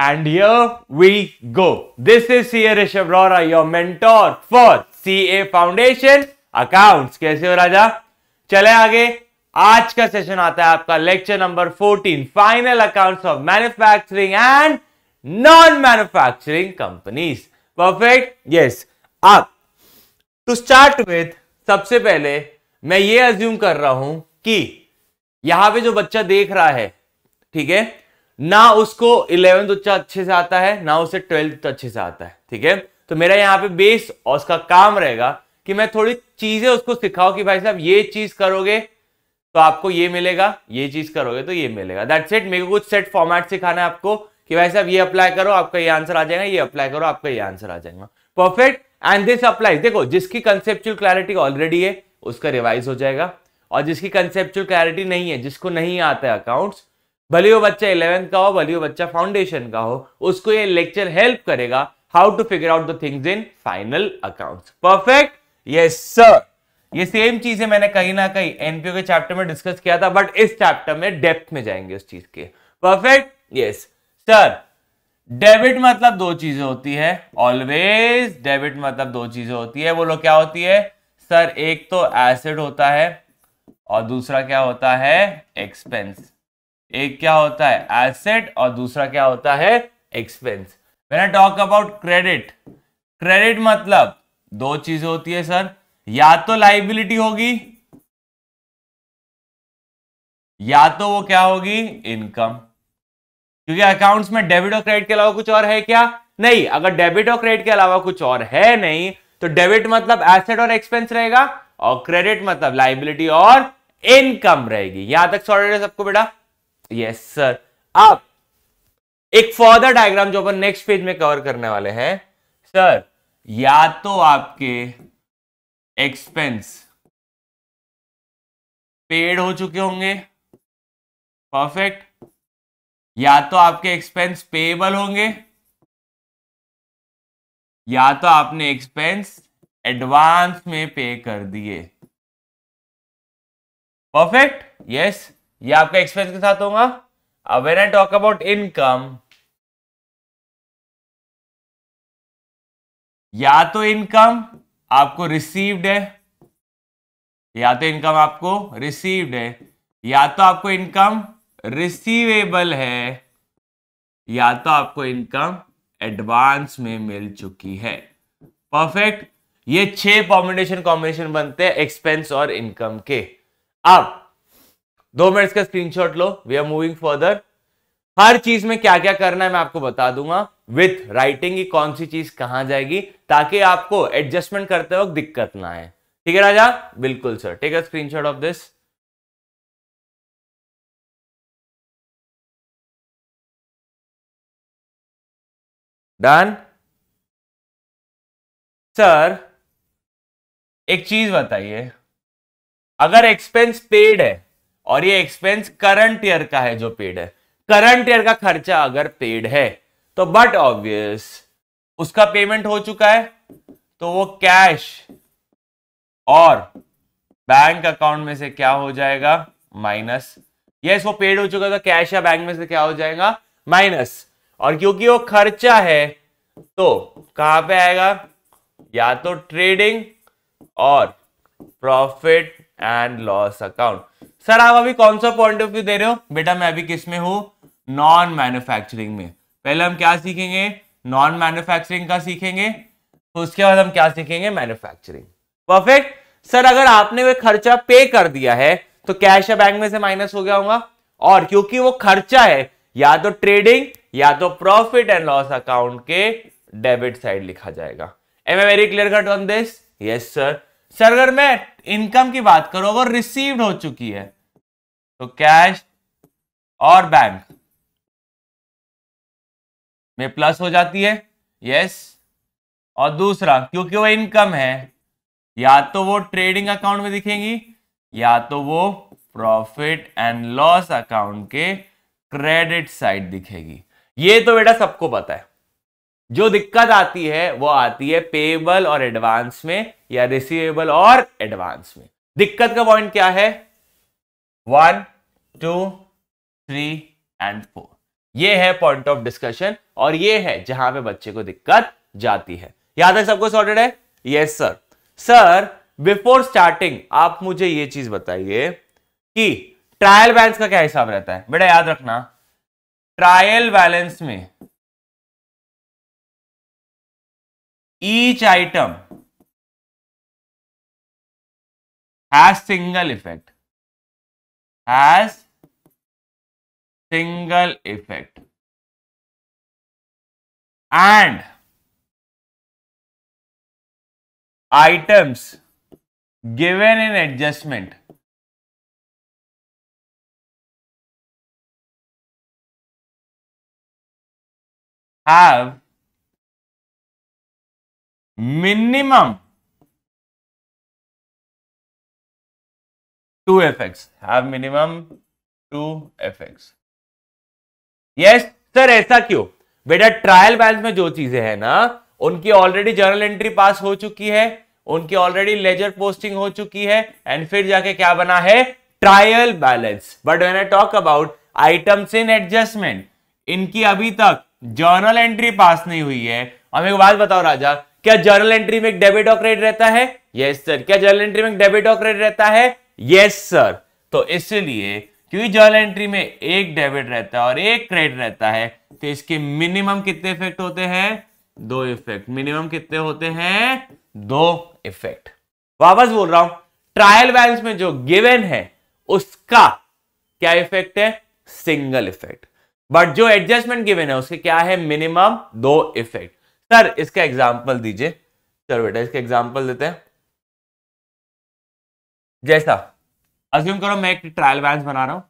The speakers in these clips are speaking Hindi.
And here we go. This is CA Rishabh Rora, your mentor for CA Foundation Accounts. कैसे हो राजा चले आगे आज का सेशन आता है आपका lecture number 14 final accounts of manufacturing and non manufacturing companies perfect yes आप टू स्टार्ट विथ सबसे पहले मैं ये अज्यूम कर रहा हूं कि यहां पे जो बच्चा देख रहा है ठीक है ना उसको इलेवेंथ उच्चा अच्छे से आता है ना उसे ट्वेल्थ अच्छे से आता है ठीक है तो मेरा यहाँ पे बेस और उसका काम रहेगा कि मैं थोड़ी चीजें उसको सिखाऊ कि भाई साहब ये चीज करोगे तो आपको ये मिलेगा ये चीज करोगे तो ये मिलेगा दैट्स इट मेरे को कुछ सेट फॉर्मेट सिखाना है आपको कि भाई साहब ये अप्लाई करो आपका ये आंसर आ जाएगा ये अप्लाई करो आपका ये आंसर आ जाएगा परफेक्ट एंड दिस अप्लाई देखो जिसकी कंसेप्चुअल क्लैरिटी ऑलरेडी है उसका रिवाइज हो जाएगा और जिसकी कंसेप्चुअल क्लैरिटी नहीं है जिसको नहीं आता है अकाउंट्स भले वो बच्चा इलेवेंथ का हो भले वो बच्चा फाउंडेशन का हो उसको ये लेक्चर हेल्प करेगा how to figure out the things in final accounts perfect yes sir ये सेम चीज है मैंने कहीं ना कहीं एनपीओ के चैप्टर में डिस्कस किया था बट इस चैप्टर में डेप्थ में जाएंगे उस चीज के परफेक्ट यस सर डेबिट मतलब दो चीजें होती है ऑलवेज डेबिट मतलब दो चीजें होती है बोलो क्या होती है सर एक तो एसिड होता है और दूसरा क्या होता है एक्सपेंस एक क्या होता है एसेट और दूसरा क्या होता है expense when talk about credit credit मतलब दो चीज होती है सर या तो लाइबिलिटी होगी या तो वो क्या होगी इनकम क्योंकि अकाउंट्स में डेबिट और क्रेडिट के अलावा कुछ और है क्या नहीं अगर डेबिट और क्रेडिट के अलावा कुछ और है नहीं तो डेबिट मतलब एसेट और एक्सपेंस रहेगा और क्रेडिट मतलब लाइबिलिटी और इनकम रहेगी यहां तक सॉर्टेड है सबको बेटा यस सर अब एक फर्दर डायग्राम जो अपन नेक्स्ट पेज में कवर करने वाले हैं सर या तो आपके एक्सपेंस पेड हो चुके होंगे परफेक्ट या तो आपके एक्सपेंस पेबल होंगे या तो आपने एक्सपेंस एडवांस में पे कर दिए परफेक्ट यस ये आपका एक्सपेंस के साथ होगा अब when I talk about income या तो इनकम आपको रिसीव्ड है या तो इनकम आपको रिसीव्ड है या तो आपको इनकम रिसीवेबल है या तो आपको इनकम एडवांस में मिल चुकी है परफेक्ट ये छह कॉम्बिनेशन कॉम्बिनेशन बनते हैं एक्सपेंस और इनकम के अब दो मिनट्स का स्क्रीनशॉट लो वी आर मूविंग फर्दर हर चीज में क्या क्या करना है मैं आपको बता दूंगा विथ राइटिंग की कौन सी चीज कहां जाएगी ताकि आपको एडजस्टमेंट करते वक्त दिक्कत ना आए ठीक है राजा बिल्कुल sir take a screenshot of this done sir एक चीज बताइए अगर एक्सपेंस पेड है और ये एक्सपेंस करंट ईयर का है जो पेड है करंट ईयर का खर्चा अगर पेड है तो बट ऑब्वियस उसका पेमेंट हो चुका है तो वो कैश और बैंक अकाउंट में से क्या हो जाएगा माइनस यस वो पेड हो चुका था कैश तो या बैंक में से क्या हो जाएगा माइनस और क्योंकि वो खर्चा है तो कहां पे आएगा या तो ट्रेडिंग और profit and loss account sir आप अभी कौन सा पॉइंट ऑफ व्यू दे रहे हो बेटा मैं अभी किस में हूं नॉन मैन्युफैक्चरिंग में पहले हम क्या सीखेंगे नॉन मैन्युफैक्चरिंग का सीखेंगे तो उसके बाद हम क्या सीखेंगे मैन्युफैक्चरिंग परफेक्ट सर अगर आपने वे खर्चा पे कर दिया है तो कैश या बैंक में से माइनस हो गया होगा और क्योंकि वो खर्चा है या तो ट्रेडिंग या तो प्रॉफिट एंड लॉस अकाउंट के डेबिट साइड लिखा जाएगा am A very clear cut on this yes sir sir अगर मैं इनकम की बात करूं अगर रिसीव्ड हो चुकी है तो कैश और बैंक में प्लस हो जाती है यस और दूसरा क्योंकि वो इनकम है या तो वो ट्रेडिंग अकाउंट में दिखेंगी या तो वो प्रॉफिट एंड लॉस अकाउंट के क्रेडिट साइड दिखेगी ये तो बेटा सबको पता है जो दिक्कत आती है वो आती है पेबल और एडवांस में या रिसीवेबल और एडवांस में दिक्कत का पॉइंट क्या है one two three and four ये है पॉइंट ऑफ डिस्कशन और ये है जहां पे बच्चे को दिक्कत जाती है याद है सबको सॉर्टेड है yes sir sir before starting आप मुझे ये चीज बताइए कि ट्रायल बैलेंस का क्या हिसाब रहता है बेटा याद रखना ट्रायल बैलेंस में each item has single effect has single effect and items given in adjustment have minimum 2fx. Have minimum 2fx. Yes sir ऐसा क्यों बेटा ट्रायल बैलेंस में जो चीजें हैं ना उनकी ऑलरेडी जर्नल एंट्री पास हो चुकी है उनकी ऑलरेडी लेजर पोस्टिंग हो चुकी है एंड फिर जाके क्या बना है trial balance but when I talk about items in adjustment इनकी अभी तक जर्नल एंट्री पास नहीं हुई है और मेरे को बात बताओ राजा क्या जर्नल एंट्री में डेबिट और क्रेडिट रहता है यस yes, सर क्या जर्नल एंट्री में डेबिट और क्रेडिट रहता है यस सर तो इसलिए क्योंकि जर्नल एंट्री में एक डेबिट रहता है और एक क्रेडिट रहता है तो इसके मिनिमम कितने इफेक्ट होते हैं दो इफेक्ट मिनिमम कितने होते हैं दो इफेक्ट वापस बोल रहा हूं ट्रायल बैलेंस में जो गिवन है उसका क्या इफेक्ट है सिंगल इफेक्ट बट जो एडजस्टमेंट गिवन है उसके क्या है मिनिमम दो इफेक्ट सर इसका एग्जाम्पल दीजिए चलो बेटा इसका एग्जाम्पल देते हैं जैसा अज्यूम करो मैं एक ट्रायल बैलेंस बना रहा हूं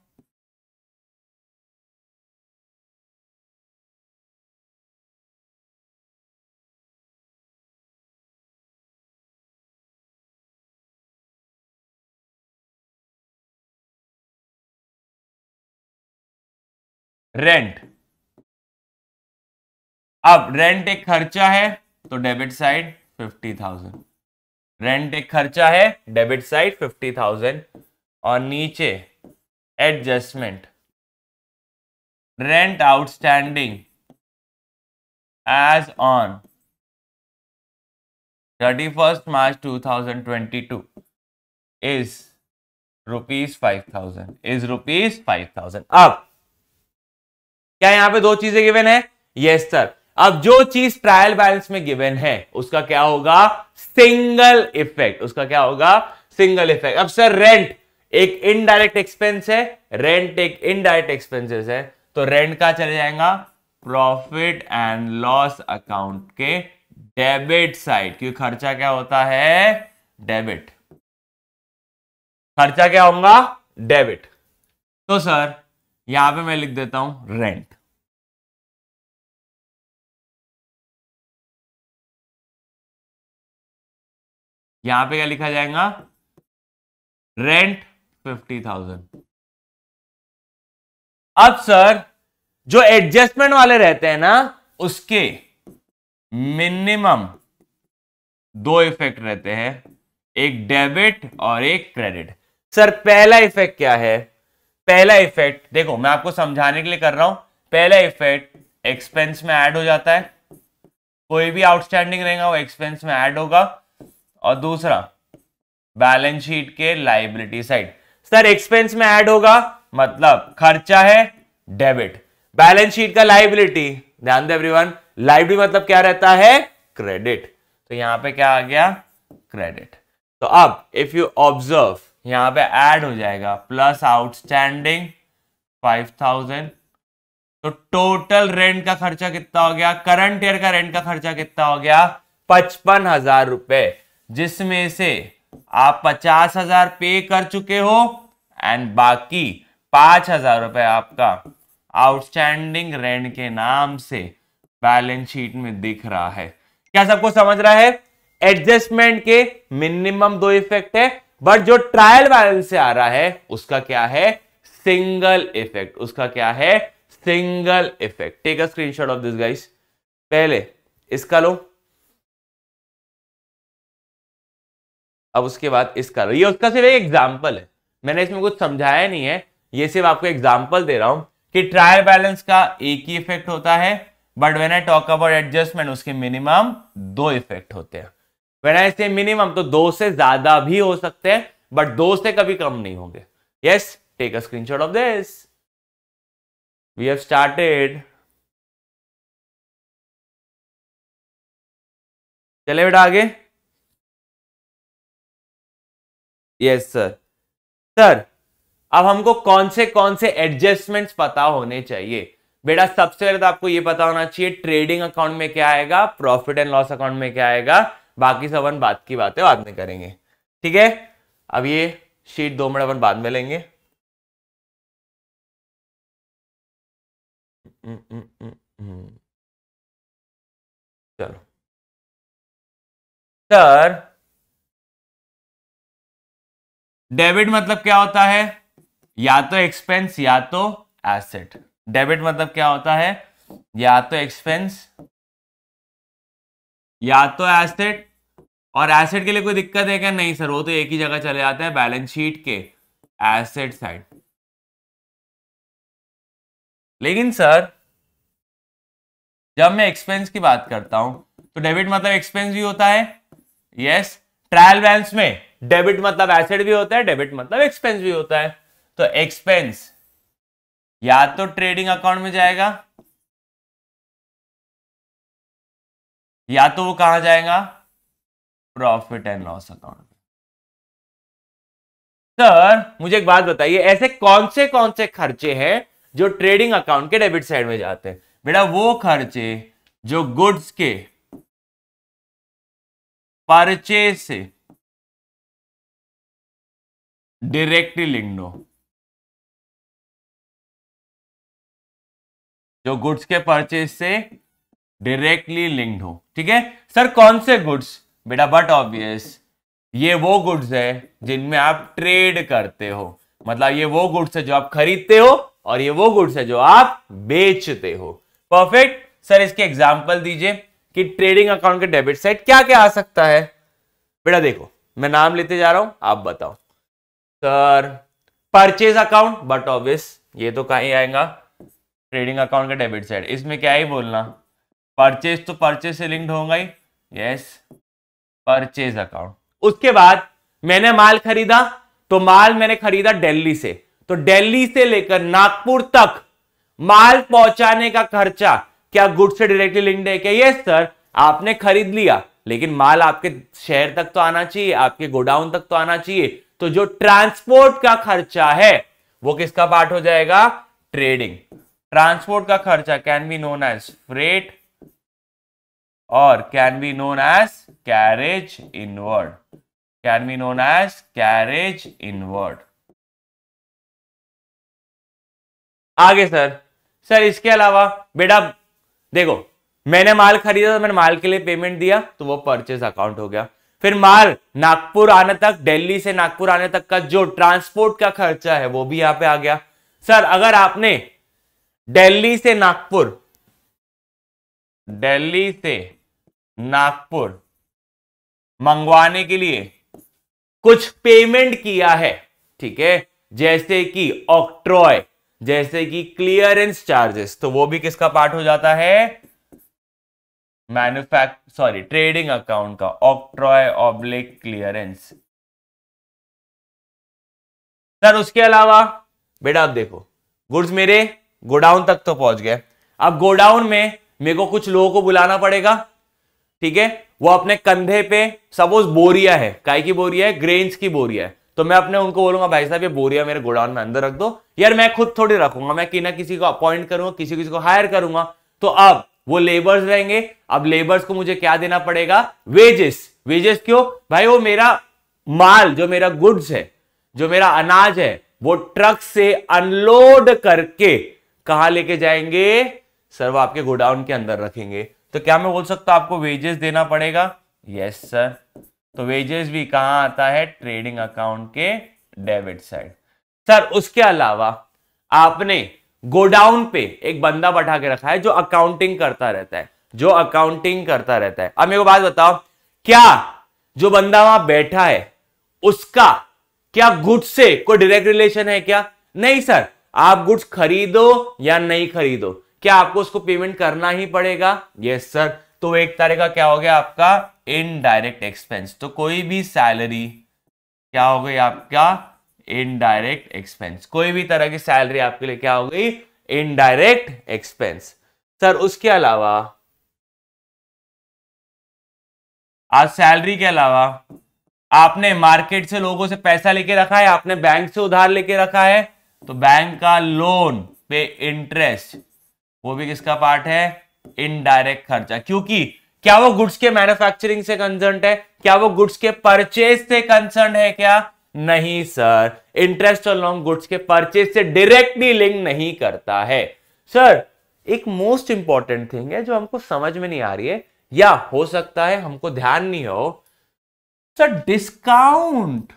रेंट अब रेंट एक खर्चा है तो debit side fifty thousand rent एक खर्चा है डेबिट साइड फिफ्टी थाउजेंड और नीचे adjustment rent outstanding as on thirty first March two thousand twenty two is rupees five thousand is rupees five thousand अब क्या यहां पे दो चीजें गिवन है यस yes, सर अब जो चीज ट्रायल बैलेंस में गिवन है उसका क्या होगा सिंगल इफेक्ट उसका क्या होगा सिंगल इफेक्ट अब सर रेंट एक इनडायरेक्ट एक्सपेंस है रेंट एक इनडायरेक्ट एक्सपेंसेस है तो रेंट का चले जाएगा प्रॉफिट एंड लॉस अकाउंट के डेबिट साइड क्योंकि खर्चा क्या होता है डेबिट खर्चा क्या होगा डेबिट तो सर यहां पे मैं लिख देता हूं रेंट यहां पे क्या लिखा जाएगा रेंट फिफ्टी थाउजेंड अब सर जो एडजस्टमेंट वाले रहते हैं ना उसके मिनिमम दो इफेक्ट रहते हैं एक डेबिट और एक क्रेडिट सर पहला इफेक्ट क्या है पहला इफेक्ट देखो मैं आपको समझाने के लिए कर रहा हूं पहला इफेक्ट एक्सपेंस में ऐड हो जाता है कोई भी आउटस्टैंडिंग रहेगा वो एक्सपेंस में ऐड होगा और दूसरा बैलेंस शीट के लाइबिलिटी साइड सर एक्सपेंस में ऐड होगा मतलब खर्चा है डेबिट बैलेंस शीट का लाइबिलिटी ध्यान दे एवरीवन लाइबिलिटी मतलब क्या रहता है क्रेडिट तो यहां पे क्या आ गया क्रेडिट तो अब इफ यू ऑब्जर्व यहां पे ऐड हो जाएगा प्लस आउटस्टैंडिंग फाइव थाउजेंड तो टोटल रेंट का खर्चा कितना हो गया करंट ईयर का रेंट का खर्चा कितना हो गया पचपन हजार रुपए जिसमें से आप पचास हजार पे कर चुके हो एंड बाकी पांच हजार रुपए आपका आउटस्टैंडिंग रेंट के नाम से बैलेंस शीट में दिख रहा है क्या सबको समझ रहा है एडजस्टमेंट के मिनिमम दो इफेक्ट है बट जो ट्रायल बैलेंस से आ रहा है उसका क्या है सिंगल इफेक्ट उसका क्या है single effect take a screenshot of this guys पहले इसका लो अब उसके बाद इसका ये उसका सिर्फ एक एग्जाम्पल है मैंने इसमें कुछ समझाया नहीं है ये सिर्फ आपको एग्जाम्पल दे रहा हूं कि ट्रायल बैलेंस का एक ही इफेक्ट होता है but when I talk about adjustment उसके मिनिमम दो इफेक्ट होते हैं वेन आई से मिनिमम तो दो से ज्यादा भी हो सकते हैं बट दो से कभी कम नहीं होंगे yes take a screenshot of this we have started चले बेटा आगे यस सर सर अब हमको कौन से कौन से एडजस्टमेंट्स पता होने चाहिए बेटा सबसे पहले तो आपको ये पता होना चाहिए ट्रेडिंग अकाउंट में क्या आएगा प्रॉफिट एंड लॉस अकाउंट में क्या आएगा बाकी सब अपन बात की बातें बाद में करेंगे ठीक है अब ये शीट दो मिनट अपन बाद में लेंगे हम्म, हम्म, हम्म, चलो सर डेबिट मतलब क्या होता है या तो एक्सपेंस या तो एसेट डेबिट मतलब क्या होता है या तो एक्सपेंस या तो एसेट और एसेट के लिए कोई दिक्कत है क्या नहीं सर वो तो एक ही जगह चले जाते हैं बैलेंस शीट के एसेट साइड लेकिन सर जब मैं एक्सपेंस की बात करता हूं तो डेबिट मतलब एक्सपेंस भी होता है यस ट्रायल बैलेंस में डेबिट मतलब एसेट भी होता है डेबिट मतलब एक्सपेंस भी होता है तो एक्सपेंस या तो ट्रेडिंग अकाउंट में जाएगा या तो वो कहां जाएगा profit and loss account sir मुझे एक बात बताइए ऐसे कौन से कौन से खर्चे हैं जो ट्रेडिंग अकाउंट के डेबिट साइड में जाते हैं बेटा वो खर्चे जो गुड्स के परचे से डायरेक्टली लिंक्ड जो गुड्स के परचेज से डायरेक्टली लिंक्ड हो ठीक है सर कौन से गुड्स बेटा बट ऑब्वियस ये वो गुड्स है जिनमें आप ट्रेड करते हो मतलब ये वो गुड्स है जो आप खरीदते हो और ये वो गुड्स है जो आप बेचते हो परफेक्ट सर इसके एग्जाम्पल दीजिए कि ट्रेडिंग अकाउंट के डेबिट साइड क्या क्या आ सकता है बेटा देखो मैं नाम लेते जा रहा हूं आप बताओ sir purchase account but obvious ये तो कहीं आएगा ट्रेडिंग अकाउंट का डेबिट साइड इसमें क्या ही बोलना परचेज तो परचेज से लिंक्ड होगा ही यस परचेज अकाउंट उसके बाद मैंने माल खरीदा तो माल मैंने खरीदा दिल्ली से तो दिल्ली से लेकर नागपुर तक माल पहुंचाने का खर्चा क्या गुड से डायरेक्टली लिंक है क्या यस सर आपने खरीद लिया लेकिन माल आपके शहर तक तो आना चाहिए आपके गोडाउन तक तो आना चाहिए तो जो ट्रांसपोर्ट का खर्चा है वो किसका पार्ट हो जाएगा ट्रेडिंग ट्रांसपोर्ट का खर्चा can be known as freight और can be known as carriage inward can be known as carriage inward आगे सर सर इसके अलावा बेटा देखो मैंने माल खरीदा तो मैंने माल के लिए पेमेंट दिया तो वो परचेज अकाउंट हो गया फिर माल नागपुर आने तक दिल्ली से नागपुर आने तक का जो ट्रांसपोर्ट का खर्चा है वो भी यहां पे आ गया सर अगर आपने दिल्ली से नागपुर दिल्ली से नागपुर मंगवाने के लिए कुछ पेमेंट किया है ठीक है जैसे कि ऑक्ट्रॉय जैसे कि क्लियरेंस चार्जेस तो वो भी किसका पार्ट हो जाता है मैन्युफैक्ट सॉरी ट्रेडिंग अकाउंट का ऑक्ट्रॉय ऑब्लिक क्लियरेंस सर उसके अलावा बेटा आप देखो गुड्स मेरे गोडाउन तक तो पहुंच गए अब गोडाउन में मेरे को कुछ लोगों को बुलाना पड़ेगा ठीक है वो अपने कंधे पे सपोज बोरिया है काय की बोरिया है ग्रेन्स की बोरिया है तो मैं अपने उनको बोलूंगा भाई साहब ये बोरिया मेरे गोडाउन में अंदर रख दो यार मैं खुद थोड़ी रखूंगा मैं कि ना किसी को अपॉइंट करूंगा किसी किसी को हायर करूंगा तो अब वो लेबर्स रहेंगे अब लेबर्स को मुझे क्या देना पड़ेगा वेजेस वेजेस क्यों भाई वो मेरा माल जो मेरा गुड्स है जो मेरा अनाज है वो ट्रक से अनलोड करके कहा लेके जाएंगे सर वो आपके गोडाउन के अंदर रखेंगे तो क्या मैं बोल सकता हूं आपको वेजेस देना पड़ेगा यस सर तो वेजेस भी कहां आता है ट्रेडिंग अकाउंट के डेबिट साइड सर उसके अलावा आपने गोडाउन पे एक बंदा बैठा के रखा है जो अकाउंटिंग करता रहता है जो अकाउंटिंग करता रहता है अब मेरे को बात बताओ क्या जो बंदा वहां बैठा है उसका क्या गुड्स से कोई डायरेक्ट रिलेशन है क्या नहीं सर आप गुड्स खरीदो या नहीं खरीदो क्या आपको उसको पेमेंट करना ही पड़ेगा यस सर तो एक तरह का क्या हो गया आपका इनडायरेक्ट एक्सपेंस तो कोई भी सैलरी क्या हो गई आपका इनडायरेक्ट एक्सपेंस कोई भी तरह की सैलरी आपके लिए क्या हो गई इनडायरेक्ट एक्सपेंस सर उसके अलावा आज सैलरी के अलावा आपने मार्केट से लोगों से पैसा लेके रखा है आपने बैंक से उधार लेके रखा है तो बैंक का लोन पे इंटरेस्ट वो भी किसका पार्ट है इनडायरेक्ट खर्चा क्योंकि क्या वो गुड्स के मैन्युफैक्चरिंग से कंसर्न है क्या वो गुड्स के परचेज से कंसर्न है क्या नहीं सर इंटरेस्ट और लॉन्ग गुड्स के परचेज से डायरेक्टली लिंक नहीं करता है सर एक मोस्ट इंपॉर्टेंट थिंग है जो हमको समझ में नहीं आ रही है या हो सकता है हमको ध्यान नहीं हो सर डिस्काउंट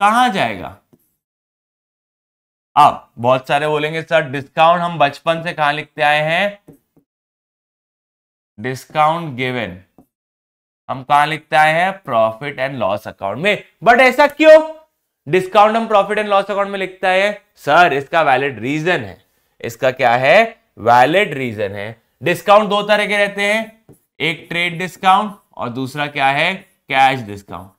कहां जाएगा आप बहुत सारे बोलेंगे सर डिस्काउंट हम बचपन से कहा लिखते आए हैं डिस्काउंट गिवेन हम कहा लिखते हैं प्रॉफिट एंड लॉस अकाउंट में बट ऐसा क्यों डिस्काउंट हम प्रॉफिट एंड लॉस अकाउंट में लिखता है सर इसका वैलिड रीजन है इसका क्या है वैलिड रीजन है डिस्काउंट दो तरह के रहते हैं एक ट्रेड डिस्काउंट और दूसरा क्या है कैश डिस्काउंट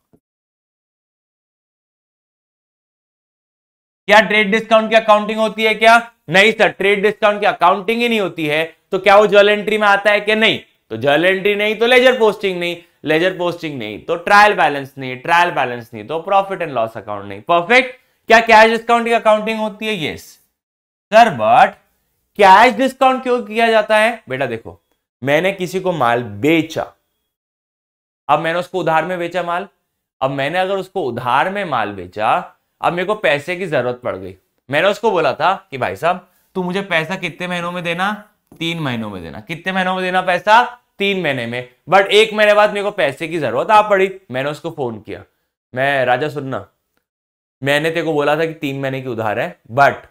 क्या ट्रेड डिस्काउंट की अकाउंटिंग होती है क्या नहीं सर ट्रेड डिस्काउंट की अकाउंटिंग ही नहीं होती है तो क्या वो जर्नल एंट्री में आता है कि नहीं तो जर्नल एंट्री नहीं तो लेजर पोस्टिंग नहीं लेजर पोस्टिंग नहीं तो ट्रायल बैलेंस नहीं ट्रायल बैलेंस नहीं तो प्रॉफिट एंड लॉस अकाउंट नहीं परफेक्ट क्या कैश डिस्काउंट की अकाउंटिंग होती है yes sir but cash discount क्यों किया जाता है बेटा देखो मैंने किसी को माल बेचा अब मैंने उसको उधार में बेचा माल अब मैंने अगर उसको उधार में माल बेचा अब मेरे को पैसे की जरूरत पड़ गई मैंने उसको बोला था कि भाई साहब तू मुझे पैसा कितने महीनों में देना तीन महीनों में देना कितने महीनों में देना पैसा तीन महीने में बट एक महीने बाद मेरे को पैसे की जरूरत आ पड़ी मैंने उसको फोन किया मैं राजा सुनना मैंने तेरे को बोला था कि तीन महीने की उधार है बट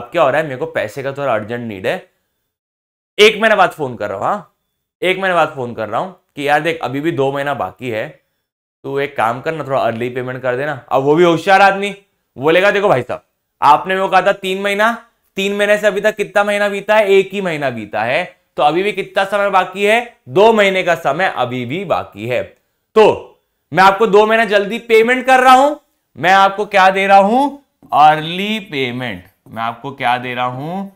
अब क्या हो रहा है मेरे को पैसे का थोड़ा अर्जेंट नीड है एक महीने बाद फोन कर रहा हूँ हाँ एक महीने बाद फोन कर रहा हूँ कि यार देख अभी भी दो महीना बाकी है तो एक काम करना थोड़ा अर्ली पेमेंट कर देना अब वो भी होशियार आदमी बोलेगा देखो भाई साहब आपने वो कहा था तीन महीना तीन महीने से अभी तक कितना महीना बीता है एक ही महीना बीता है तो अभी भी कितना समय बाकी है दो महीने का समय अभी भी बाकी है तो मैं आपको दो महीना जल्दी पेमेंट कर रहा हूं मैं आपको क्या दे रहा हूं अर्ली पेमेंट मैं आपको क्या दे रहा हूं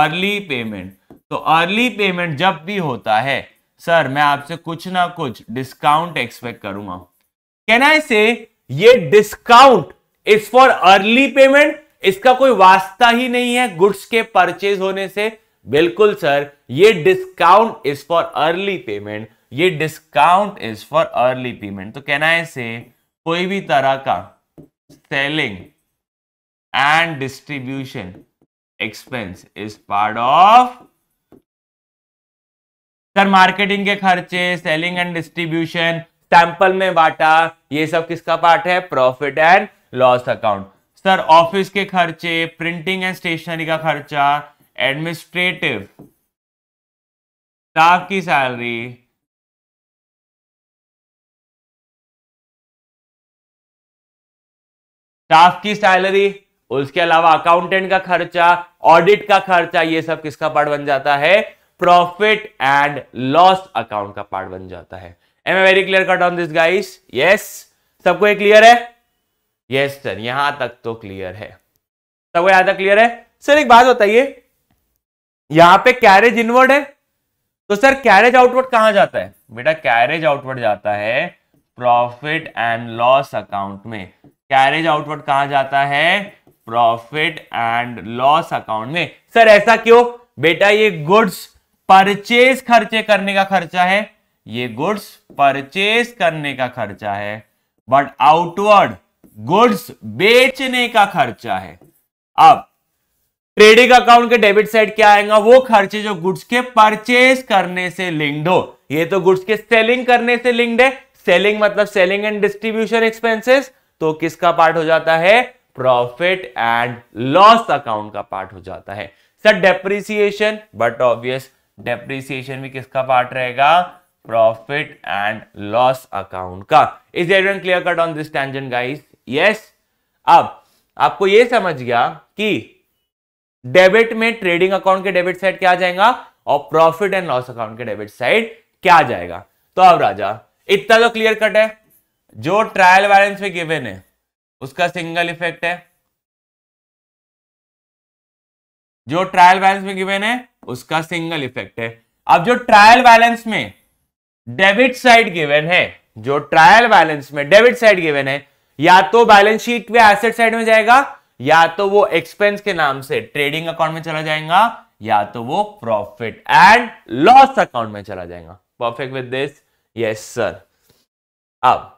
अर्ली पेमेंट तो अर्ली पेमेंट जब भी होता है सर मैं आपसे कुछ ना कुछ डिस्काउंट एक्सपेक्ट करूंगा कहना है से ये discount is for early payment इसका कोई वास्ता ही नहीं है गुड्स के परचेज होने से बिल्कुल सर ये discount is for early payment ये discount is for early payment तो कहना है से कोई भी तरह का selling and distribution expense is part of sir marketing के खर्चे सेलिंग एंड डिस्ट्रीब्यूशन सैंपल में बांटा ये सब किसका पार्ट है profit and loss account sir office के खर्चे प्रिंटिंग एंड स्टेशनरी का खर्चा एडमिनिस्ट्रेटिव स्टाफ की सैलरी स्टाफ की सैलरी उसके अलावा अकाउंटेंट का खर्चा ऑडिट का खर्चा ये सब किसका पार्ट बन जाता है प्रॉफिट एंड लॉस अकाउंट का पार्ट बन जाता है am A very clear cut on this guys yes सबको ये क्लियर है यस सर यहां तक तो क्लियर है सबको यहां तक क्लियर है सर एक बात बताइए यहां पे कैरेज इनवर्ड है तो सर कैरेज आउटवर्ड कहां जाता है बेटा कैरेज आउटवर्ड जाता है प्रॉफिट एंड लॉस अकाउंट में कैरेज आउटवर्ड कहा जाता है प्रॉफिट एंड लॉस अकाउंट में सर ऐसा क्यों बेटा ये गुड्स परचेज खर्चे करने का खर्चा है ये गुड्स परचेज करने का खर्चा है बट आउटवर्ड गुड्स बेचने का खर्चा है अब ट्रेडिंग अकाउंट के डेबिट साइड क्या आएगा वो खर्चे जो गुड्स के परचेज करने से लिंक्ड हो ये तो गुड्स के सेलिंग करने से लिंक्ड है सेलिंग मतलब सेलिंग एंड डिस्ट्रीब्यूशन एक्सपेंसेस तो किसका पार्ट हो जाता है प्रॉफिट एंड लॉस अकाउंट का पार्ट हो जाता है sir depreciation but obvious depreciation भी किसका पार्ट रहेगा प्रॉफिट एंड लॉस अकाउंट का is every clear cut on this tension guys yes अब आपको यह समझ गया कि डेबिट में ट्रेडिंग अकाउंट के डेबिट साइड क्या जाएगा और प्रॉफिट एंड लॉस अकाउंट के डेबिट साइड क्या जाएगा तो अब राजा इतना तो क्लियर कट है जो ट्रायल बैलेंस में गिवेन है उसका सिंगल इफेक्ट है जो ट्रायल बैलेंस में गिवेन है उसका सिंगल इफेक्ट है अब जो ट्रायल बैलेंस में डेबिट साइड गिवेन है जो ट्रायल बैलेंस में डेबिट साइड गिवन है या तो बैलेंस शीट में एसेट साइड में जाएगा या तो वो एक्सपेंस के नाम से ट्रेडिंग अकाउंट में चला जाएगा या तो वो प्रॉफिट एंड लॉस अकाउंट में चला जाएगा perfect with this yes sir अब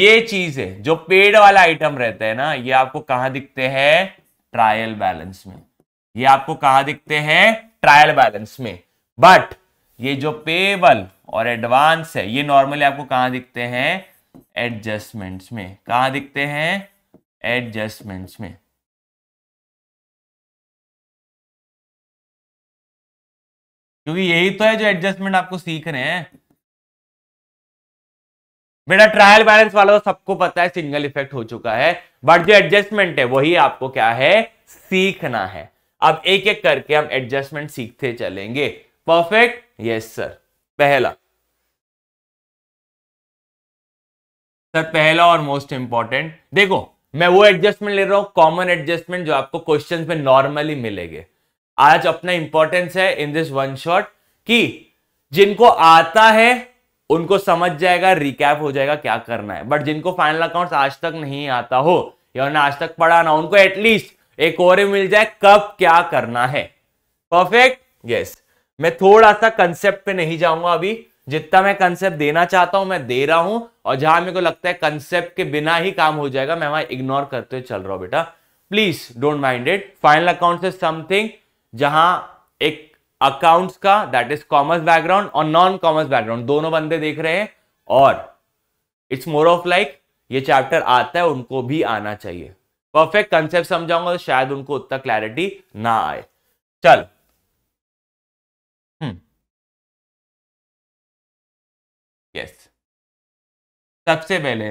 ये चीज है जो पेड वाला आइटम रहता है ना ये आपको कहा दिखते हैं ट्रायल बैलेंस में ये आपको कहा दिखते हैं ट्रायल बैलेंस में बट ये जो पेबल और एडवांस है ये नॉर्मली आपको कहा दिखते हैं एडजस्टमेंट्स में कहा दिखते हैं एडजस्टमेंट्स में क्योंकि यही तो है जो एडजस्टमेंट आपको सीख रहे हैं बेटा ट्रायल बैलेंस वाला तो सबको पता है सिंगल इफेक्ट हो चुका है बट जो एडजस्टमेंट है वही आपको क्या है सीखना है अब एक एक करके हम एडजस्टमेंट सीखते चलेंगे परफेक्ट यस सर पहला सर पहला और मोस्ट इंपॉर्टेंट देखो मैं वो एडजस्टमेंट ले रहा हूँ कॉमन एडजस्टमेंट जो आपको क्वेश्चन में नॉर्मली मिलेंगे आज अपना इंपॉर्टेंस है इन दिस वन शॉट कि जिनको आता है उनको समझ जाएगा रिकैप हो जाएगा क्या करना है बट जिनको फाइनल अकाउंट्स आज तक नहीं आता हो या उन्हें आज तक पढ़ा ना उनको एटलीस्ट एक और मिल जाए कब क्या करना है परफेक्ट यस yes. मैं थोड़ा सा कंसेप्ट पे नहीं जाऊंगा अभी जितना मैं कंसेप्ट देना चाहता हूं मैं दे रहा हूं और जहां मेरे को लगता है कंसेप्ट के बिना ही काम हो जाएगा मैं वहां इग्नोर करते हुए चल रहा हूं बेटा please don't mind it final account is something जहां एक अकाउंट्स का दैट इज कॉमर्स बैकग्राउंड और नॉन कॉमर्स बैकग्राउंड दोनों बंदे देख रहे हैं और इट्स मोर ऑफ लाइक ये चैप्टर आता है उनको भी आना चाहिए परफेक्ट कंसेप्ट समझाऊंगा तो शायद उनको उतना क्लैरिटी ना आए चल सबसे पहले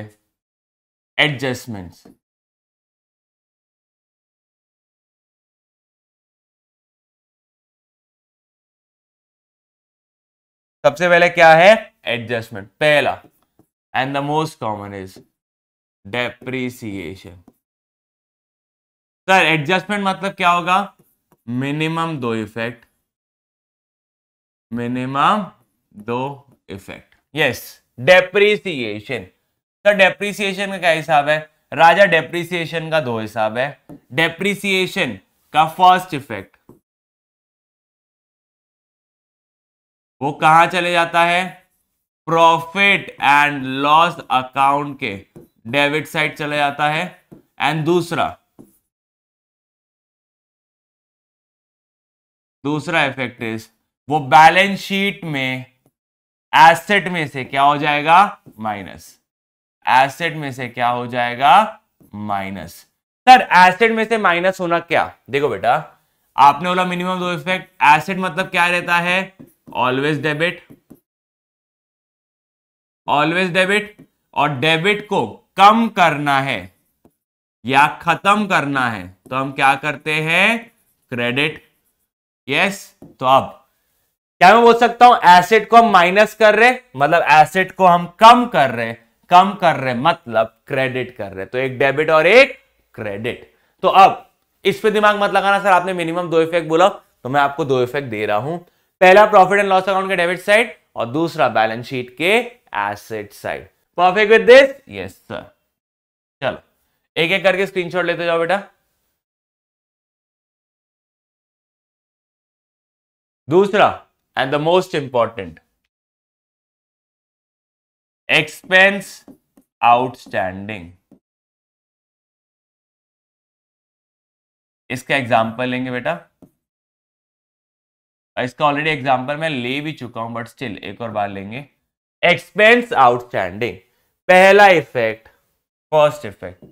एडजस्टमेंट्स सबसे पहले क्या है एडजस्टमेंट पहला and the most common is depreciation sir adjustment मतलब क्या होगा मिनिमम दो इफेक्ट मिनिमम दो effect yes yes. Depreciation sir depreciation का क्या हिसाब है राजा डेप्रीसिएशन का दो हिसाब है डेप्रीसिएशन का फर्स्ट इफेक्ट वो कहां चले जाता है प्रॉफिट एंड लॉस अकाउंट के डेबिट साइड चले जाता है एंड दूसरा दूसरा इफेक्ट इज वो बैलेंस शीट में एसेट में से क्या हो जाएगा माइनस एसेट में से क्या हो जाएगा माइनस सर एसेट में से माइनस होना क्या देखो बेटा आपने बोला मिनिमम दो इफेक्ट एसेट मतलब क्या रहता है ऑलवेज डेबिट ऑलवेज डेबिट और डेबिट को कम करना है या खत्म करना है तो हम क्या करते हैं क्रेडिट यस तो अब क्या मैं बोल सकता हूं एसेट को हम माइनस कर रहे मतलब एसेट को हम कम कर रहे कम कर रहे मतलब क्रेडिट कर रहे तो एक डेबिट और एक क्रेडिट तो अब इस पे दिमाग मत लगाना सर आपने मिनिमम दो इफेक्ट बोला तो मैं आपको दो इफेक्ट दे रहा हूं पहला प्रॉफिट एंड लॉस अकाउंट के डेबिट साइड और दूसरा बैलेंस शीट के asset side perfect with this yes sir चलो एक एक करके स्क्रीनशॉट लेते जाओ बेटा दूसरा and the most important expense outstanding इसका एग्जाम्पल लेंगे बेटा इसका ऑलरेडी एग्जाम्पल मैं ले भी चुका हूं बट स्टिल एक और बार लेंगे एक्सपेंस आउटस्टैंडिंग पहला इफेक्ट फर्स्ट इफेक्ट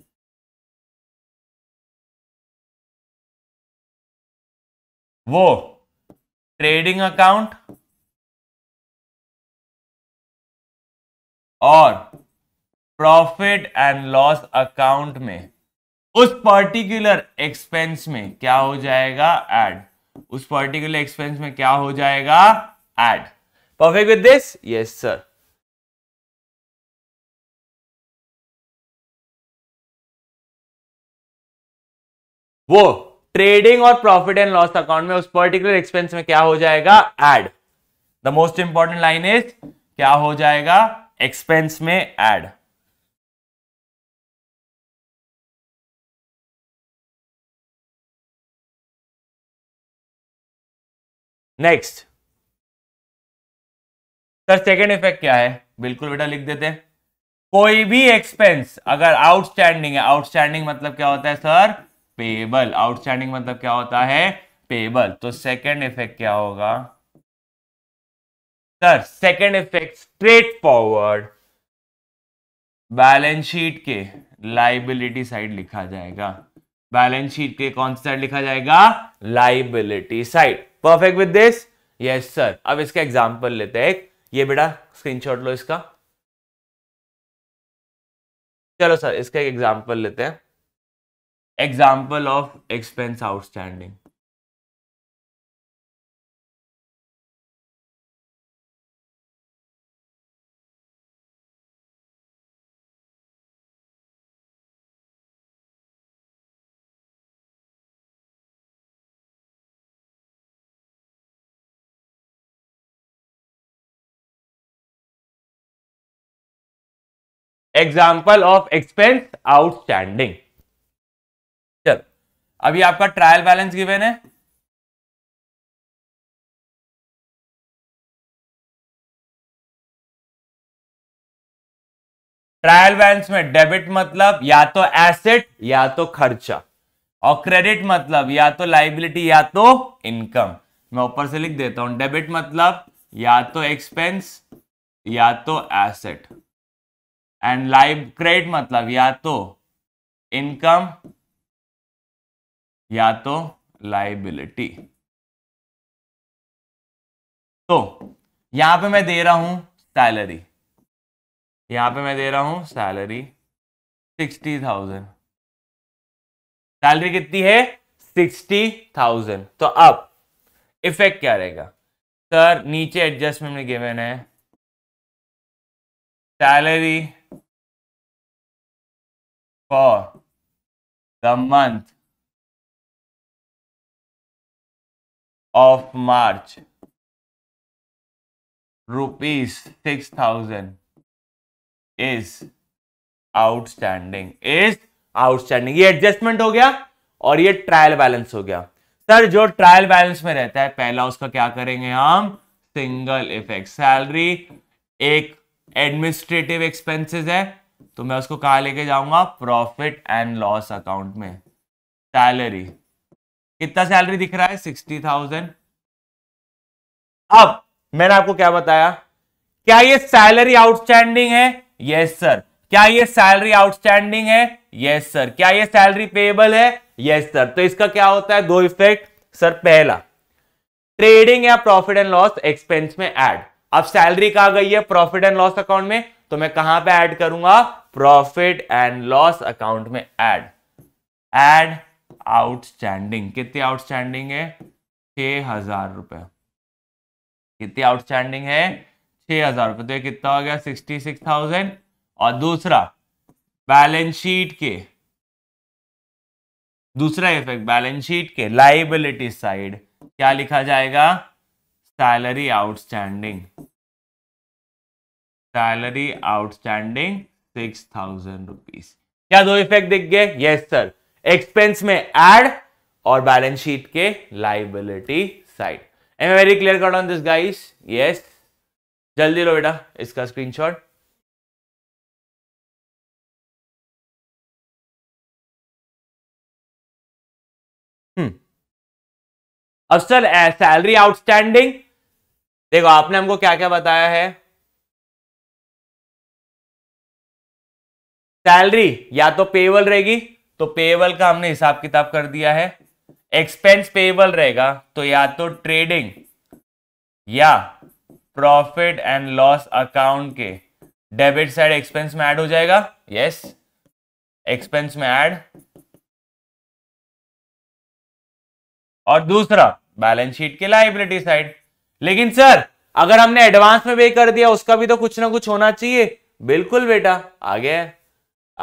वो ट्रेडिंग अकाउंट और प्रॉफिट एंड लॉस अकाउंट में उस पर्टिकुलर एक्सपेंस में क्या हो जाएगा एड उस पर्टिकुलर एक्सपेंस में क्या हो जाएगा add perfect with this yes sir वो ट्रेडिंग और प्रॉफिट एंड लॉस अकाउंट में उस पर्टिकुलर एक्सपेंस में क्या हो जाएगा add the most important line is क्या हो जाएगा एक्सपेंस में add next sir second effect क्या है बिल्कुल बेटा लिख देते हैं कोई भी एक्सपेंस अगर आउटस्टैंडिंग है आउटस्टैंडिंग मतलब क्या होता है सर पेबल आउटस्टैंडिंग मतलब क्या होता है पेबल तो सेकेंड इफेक्ट क्या होगा sir second effect straightforward balance sheet के लाइबिलिटी साइड लिखा जाएगा बैलेंस शीट के कौन सा साइड लिखा जाएगा liability side perfect with this yes sir अब इसका एग्जांपल लेते हैं एक ये बेटा स्क्रीनशॉट लो इसका चलो सर इसका एक एग्जांपल लेते हैं Example of expense outstanding. example of expense outstanding अभी आपका ट्रायल बैलेंस गिवेन है ट्रायल बैलेंस में डेबिट मतलब या तो एसेट या तो खर्चा और क्रेडिट मतलब या तो लाइबिलिटी या तो इनकम मैं ऊपर से लिख देता हूं डेबिट मतलब या तो एक्सपेंस या तो एसेट एंड लाइव क्रेडिट मतलब या तो इनकम या तो लाइबिलिटी तो यहां पे मैं दे रहा हूं सैलरी यहां पे मैं दे रहा हूं सैलरी सिक्सटी थाउजेंड सैलरी कितनी है सिक्सटी थाउजेंड तो अब इफेक्ट क्या रहेगा सर नीचे एडजस्टमेंट में गिवन है salary for the month of March rupees 6000 is outstanding is outstanding ये एडजस्टमेंट हो गया और ये ट्रायल बैलेंस हो गया सर जो ट्रायल बैलेंस में रहता है पहला उसका क्या करेंगे हम सिंगल इफेक्ट सैलरी एक एडमिनिस्ट्रेटिव एक्सपेंसेस है तो मैं उसको कहा लेके जाऊंगा प्रॉफिट एंड लॉस अकाउंट में सैलरी कितना सैलरी दिख रहा है सिक्सटी थाउजेंड अब मैंने आपको क्या बताया क्या ये सैलरी आउटस्टैंडिंग है यस सर क्या ये सैलरी आउटस्टैंडिंग है यस सर क्या ये सैलरी पेएबल है यस सर तो इसका क्या होता है दो इफेक्ट सर पहला ट्रेडिंग या प्रॉफिट एंड लॉस एक्सपेंस में ऐड अब सैलरी कहा गई है प्रॉफिट एंड लॉस अकाउंट में तो मैं कहां पे ऐड करूंगा प्रॉफिट एंड लॉस अकाउंट में ऐड ऐड आउटस्टैंडिंग कितनी आउटस्टैंडिंग है छ हजार रुपये कितनी आउटस्टैंडिंग है छह हजार रुपये तो ये कितना हो गया सिक्सटी सिक्स थाउजेंड और दूसरा बैलेंस शीट के दूसरा इफेक्ट बैलेंस शीट के लाइबिलिटी साइड क्या लिखा जाएगा salary outstanding salary outstanding six thousand rupees क्या दो इफेक्ट दिख गए यस सर एक्सपेंस में एड और बैलेंस शीट के liability side am very clear cut on this guys yes जल्दी लो बेटा इसका स्क्रीनशॉट अब सर सैलरी आउटस्टैंडिंग देखो आपने हमको क्या क्या बताया है सैलरी या तो पेबल रहेगी तो पेएबल का हमने हिसाब किताब कर दिया है एक्सपेंस पेएबल रहेगा तो या तो ट्रेडिंग या प्रॉफिट एंड लॉस अकाउंट के डेबिट साइड एक्सपेंस में ऐड हो जाएगा यस एक्सपेंस में ऐड और दूसरा बैलेंस शीट के लाइबिलिटी साइड लेकिन सर अगर हमने एडवांस में पे कर दिया उसका भी तो कुछ ना कुछ होना चाहिए बिल्कुल बेटा आगे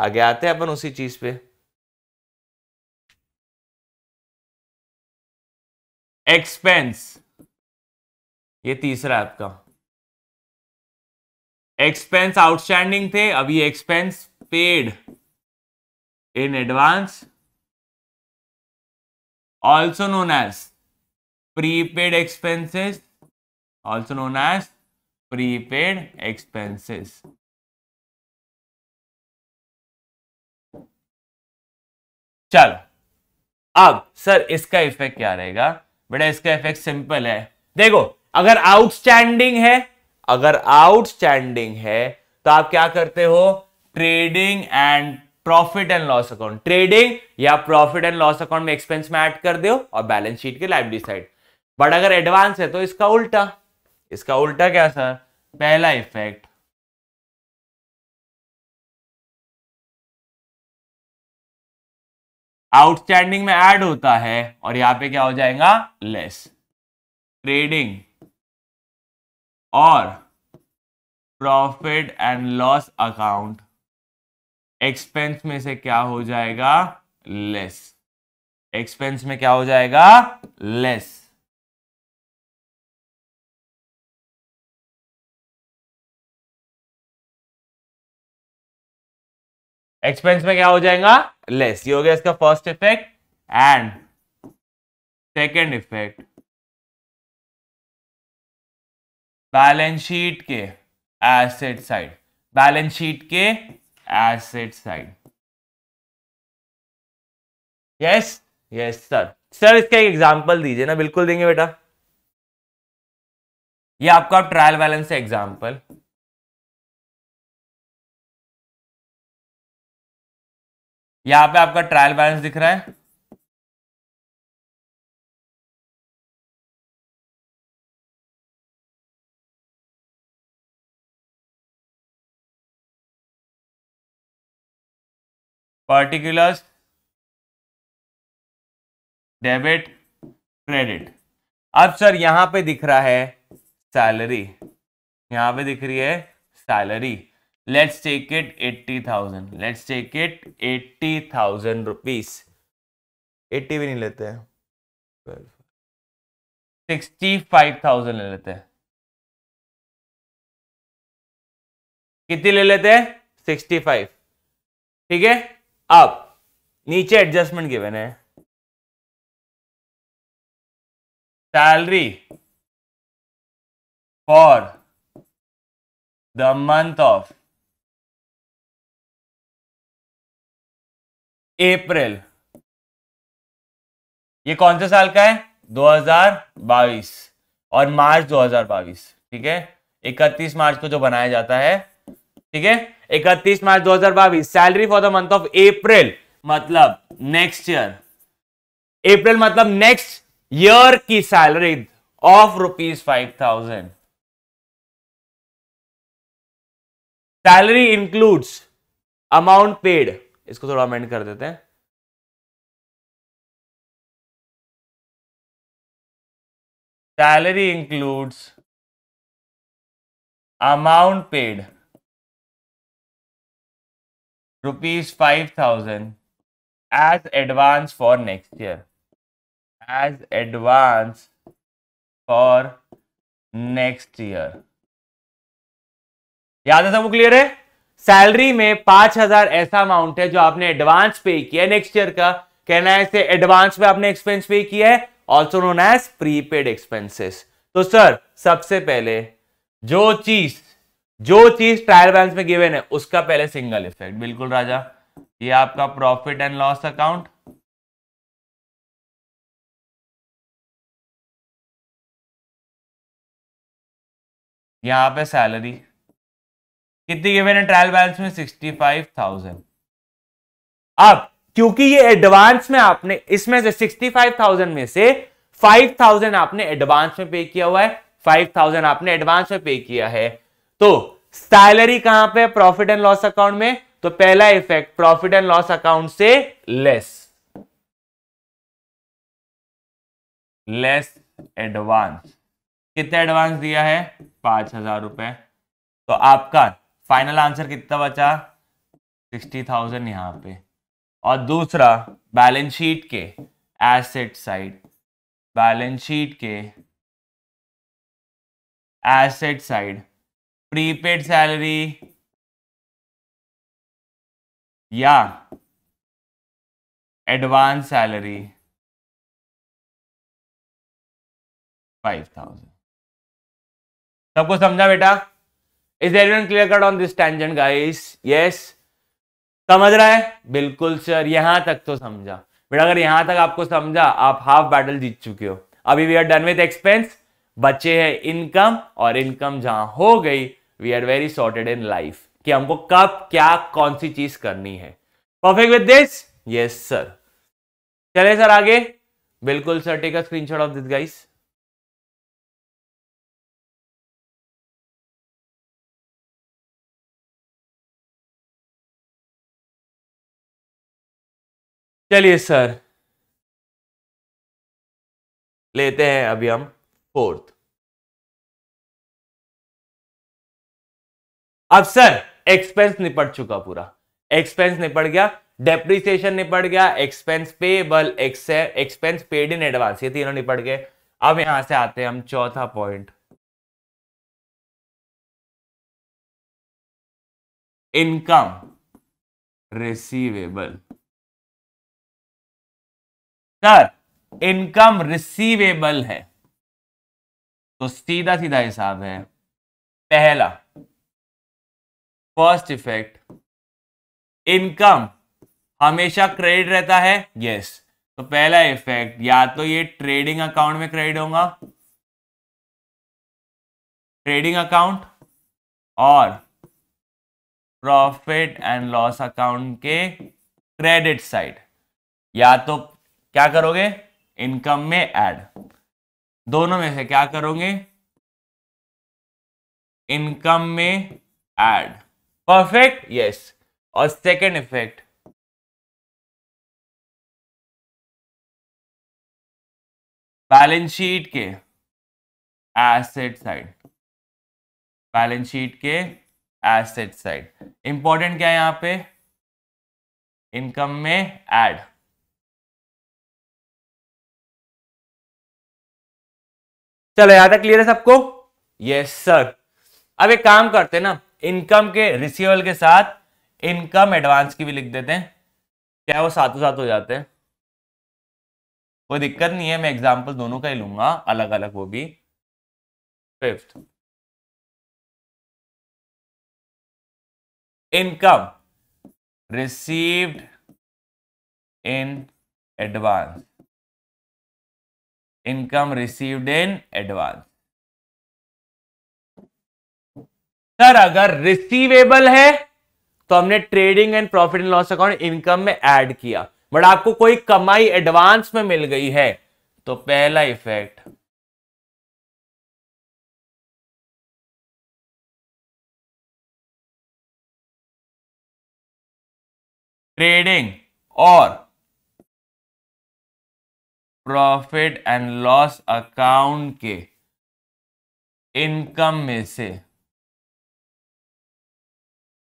आगे आते हैं अपन उसी चीज पे एक्सपेंस ये तीसरा आपका एक्सपेंस आउटस्टैंडिंग थे अभी expense paid in advance also known as prepaid expenses also known as prepaid expenses चल अब सर इसका इफेक्ट क्या रहेगा बेटा इसका इफेक्ट सिंपल है देखो अगर आउटस्टैंडिंग है अगर आउटस्टैंडिंग है तो आप क्या करते हो trading and profit and loss account trading या प्रॉफिट एंड लॉस अकाउंट में एक्सपेंस में ऐड कर दो और बैलेंस शीट के लाइव साइड बट अगर एडवांस है तो इसका उल्टा इसका उल्टा क्या सर पहला इफेक्ट आउटस्टैंडिंग में ऐड होता है और यहां पे क्या हो जाएगा लेस ट्रेडिंग और profit and loss account expense में से क्या हो जाएगा लेस एक्सपेंस में क्या हो जाएगा लेस एक्सपेंस में क्या हो जाएगा लेस ये हो गया इसका first effect and second effect balance sheet के एसेट साइड बैलेंस शीट के asset side yes yes sir sir इसका एक एग्जांपल दीजिए ना बिल्कुल देंगे बेटा ये आपका ट्रायल बैलेंस एग्जाम्पल एग्जांपल यहां पे आपका ट्रायल बैलेंस दिख रहा है पर्टिकुलर्स डेबिट क्रेडिट अब सर यहां पे दिख रहा है सैलरी यहां पे दिख रही है salary let's take it eighty thousand let's take it eighty thousand rupees eighty भी नहीं लेते हैं सिक्सटी फाइव थाउजेंड ले लेते हैं कितनी ले लेते हैं सिक्सटी फाइव ठीक है अब नीचे एडजस्टमेंट गिवन है salary for the month of April ये कौन से साल का है 2022 और मार्च 2022 ठीक है 31 मार्च को जो बनाया जाता है ठीक है 31 March 2022 salary for the month of April मतलब नेक्स्ट ईयर अप्रैल मतलब नेक्स्ट ईयर की salary of rupees five thousand salary includes amount paid इसको थोड़ा अमेंड कर देते हैं salary includes amount paid rupees five thousand as advance for next year as advance for next year याद है सबको क्लियर है सैलरी में पांच हजार ऐसा अमाउंट है जो आपने एडवांस पे किया है नेक्स्ट ईयर का कहना है एडवांस में आपने एक्सपेंस पे किया है also known as prepaid expenses तो सर सबसे पहले जो चीज जो चीज ट्रायल बैलेंस में गिवेन है उसका पहले सिंगल इफेक्ट बिल्कुल राजा ये आपका प्रॉफिट एंड लॉस अकाउंट यहां पे सैलरी कितनी गिवेन है ट्रायल बैलेंस में सिक्सटी फाइव थाउजेंड अब क्योंकि ये एडवांस में आपने इसमें से सिक्सटी फाइव थाउजेंड में से फाइव थाउजेंड आपने एडवांस में पे किया हुआ है फाइव थाउजेंड आपने एडवांस में पे किया है तो सैलरी कहां पे प्रॉफिट एंड लॉस अकाउंट में तो पहला effect profit and loss account से लेस लेस एडवांस कितना एडवांस दिया है पांच हजार रुपए तो आपका फाइनल आंसर कितना बचा सिक्सटी थाउजेंड यहाँ पे और दूसरा बैलेंस शीट के एसेट साइड बैलेंस शीट के एसेट साइड प्रीपेड सैलरी या एडवांस सैलरी फाइव थाउजेंड सबको समझा बेटा is everyone clear cut on this tangent guys yes समझ रहा है बिल्कुल सर यहां तक तो समझा बेटा अगर यहां तक आपको समझा आप हाफ बैटल जीत चुके हो अभी we are done with expense बचे हैं इनकम और इनकम जहां हो गई we are very sorted in life कि हमको कब क्या कौन सी चीज करनी है perfect with this yes sir चले सर आगे बिल्कुल sir take a screenshot of this guys चलिए सर लेते हैं अभी हम फोर्थ अब सर एक्सपेंस निपट चुका पूरा एक्सपेंस निपट गया डेप्रिसिएशन निपट गया expense payable expense paid in advance ये तीनों निपट गए अब यहां से आते हैं हम चौथा point income receivable sir income receivable है तो सीधा सीधा हिसाब है पहला फर्स्ट इफेक्ट इनकम हमेशा क्रेडिट रहता है यस तो पहला इफेक्ट या तो ये ट्रेडिंग अकाउंट में क्रेडिट होगा ट्रेडिंग अकाउंट और प्रॉफिट एंड लॉस अकाउंट के क्रेडिट साइड या तो क्या करोगे इनकम में ऐड दोनों में से क्या करोगे इनकम में ऐड परफेक्ट यस और सेकंड इफेक्ट बैलेंस शीट के एसेट साइड बैलेंस शीट के एसेट साइड इंपॉर्टेंट क्या है यहां पे इनकम में ऐड चलो याद है क्लियर है सबको यस सर अब एक काम करते हैं ना इनकम के रिसीवल के साथ इनकम एडवांस की भी लिख देते हैं क्या वो साथ साथ हो जाते हैं कोई दिक्कत नहीं है मैं एग्जाम्पल दोनों का ही लूंगा अलग अलग वो भी fifth income received in advance income received in advance sir अगर रिसीवेबल है तो हमने trading and profit and loss account income में ऐड किया बट आपको कोई कमाई एडवांस में मिल गई है तो पहला इफेक्ट ट्रेडिंग और प्रॉफिट एंड लॉस अकाउंट के इनकम में से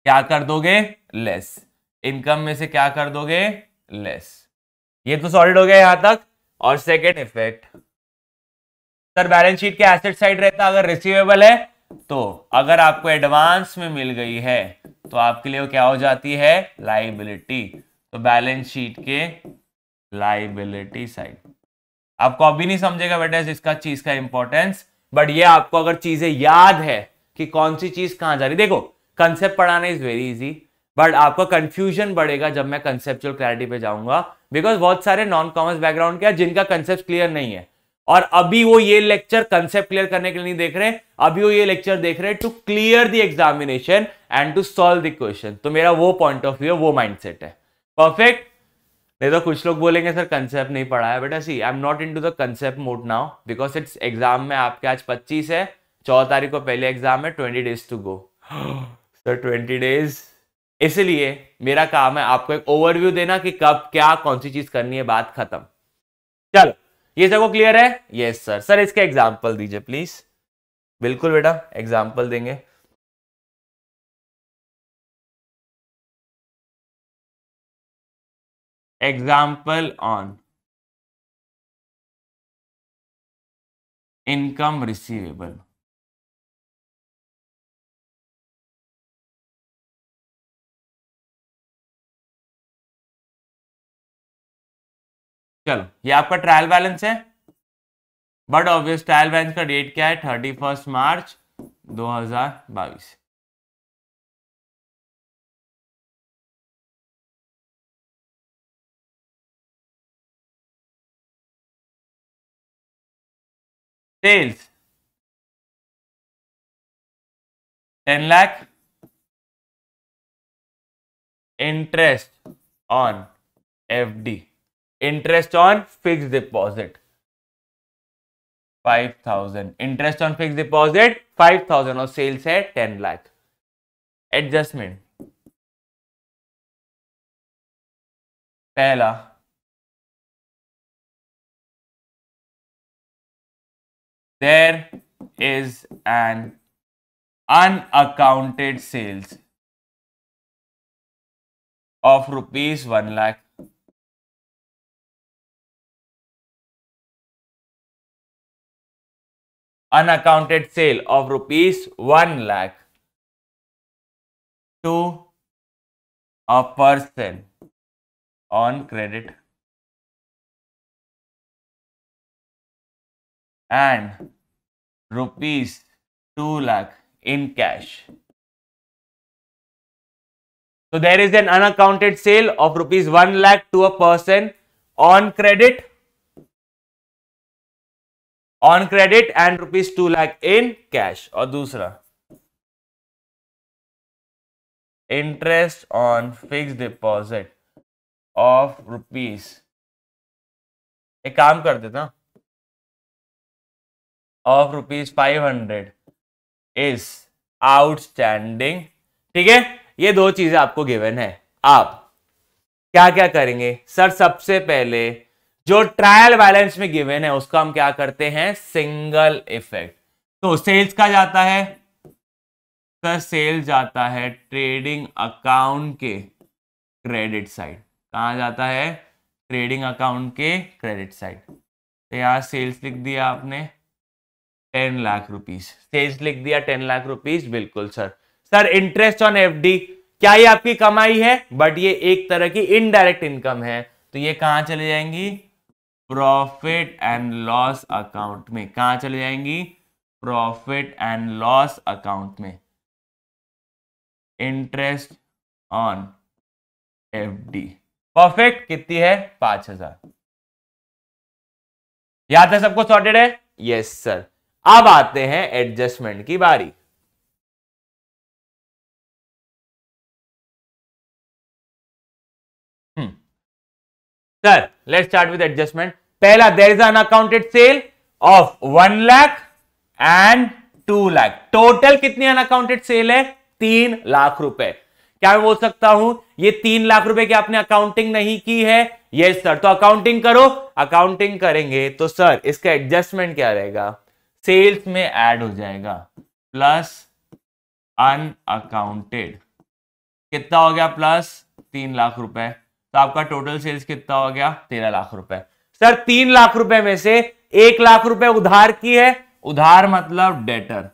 क्या कर दोगे लेस इनकम में से क्या कर दोगे लेस ये तो सॉलिड हो गया यहां तक और second effect sir balance sheet के एसेट साइड रहता अगर रिसीवेबल है तो अगर आपको एडवांस में मिल गई है तो आपके लिए वो क्या हो जाती है लाइबिलिटी तो बैलेंस शीट के लाइबिलिटी साइड आपको अभी नहीं समझेगा बेटा इसका चीज का इंपॉर्टेंस बट ये आपको अगर चीजें याद है कि कौन सी चीज कहां जा रही देखो कंसेप्ट पढ़ाना इज वेरी इजी बट आपका कंफ्यूजन बढ़ेगा जब मैं कंसेप्चुअल क्लैरिटी पे जाऊंगा बिकॉज बहुत सारे नॉन कॉमर्स बैकग्राउंड के जिनका कंसेप्ट क्लियर नहीं है और अभी वो ये लेक्चर कंसेप्ट क्लियर करने के लिए नहीं देख रहे अभी वो ये लेक्चर देख रहे हैं to clear the examination and to solve the question तो मेरा वो पॉइंट ऑफ व्यू वो माइंड है परफेक्ट नहीं तो कुछ लोग बोलेंगे सर कंसेप्ट नहीं पढ़ा है बेटा see I am not into the concept mode now because it's exam में आपके आज पच्चीस है चौदह तारीख को पहले एग्जाम है twenty days to go sir twenty days इसलिए मेरा काम है आपको एक ओवरव्यू देना कि कब क्या कौन सी चीज करनी है बात खत्म चलो ये सबको क्लियर है यस सर सर इसके एग्जाम्पल दीजिए प्लीज बिल्कुल बेटा एग्जाम्पल देंगे एग्जाम्पल ऑन इनकम रिसीवेबल चलो ये आपका ट्रायल बैलेंस है बट ऑब्वियस ट्रायल बैलेंस का डेट क्या है thirty first March 2022 sales ten lakh interest on F D interest on fixed deposit thousand interest on fixed deposit thousand और सेल्स है टेन लाख एडजस्टमेंट पहला there is an unaccounted sales of rupees 1 lakh unaccounted sale of rupees 1 lakh to a person on credit and rupees 2 lakh in cash. So there is an unaccounted sale of rupees 1 lakh to a person on credit on credit and rupees 2 lakh in cash और दूसरा interest on fixed deposit of rupees एक काम कर देता हूँ of rupees five hundred is outstanding ठीक है ये दो चीजें आपको गिवन है आप क्या क्या करेंगे सर सबसे पहले जो ट्रायल बैलेंस में गिवन है उसका हम क्या करते हैं सिंगल इफेक्ट तो सेल्स का जाता है सर सेल्स जाता है ट्रेडिंग अकाउंट के क्रेडिट साइड कहा जाता है ट्रेडिंग अकाउंट के क्रेडिट साइड तो यहां सेल्स लिख दिया आपने टेन लाख रुपीज सेज लिख दिया टेन लाख रुपीज बिल्कुल sir sir interest on FD क्या ये आपकी कमाई है बट ये एक तरह की इनडायरेक्ट इनकम है तो ये कहां चले जाएंगी प्रॉफिट एंड लॉस अकाउंट में कहा चले जाएंगी प्रॉफिट एंड लॉस अकाउंट में इंटरेस्ट ऑन एफडी परफेक्ट कितनी है पांच हजार याद है सबको सॉर्टेड है यस yes, सर अब आते हैं एडजस्टमेंट की बारी sir let start with adjustment पहला there is unaccounted sale of one lakh and two lakh total कितनी अनअकाउंटेड सेल है तीन लाख रुपए क्या मैं बोल सकता हूं ये तीन लाख रुपए की आपने अकाउंटिंग नहीं की है यस सर तो अकाउंटिंग करो अकाउंटिंग करेंगे तो सर इसका एडजस्टमेंट क्या रहेगा सेल्स में ऐड हो जाएगा प्लस अनअकाउंटेड कितना हो गया प्लस तीन लाख रुपए तो आपका टोटल सेल्स कितना हो गया तेरह लाख रुपए सर तीन लाख रुपए में से एक लाख रुपए उधार की है उधार मतलब डेटर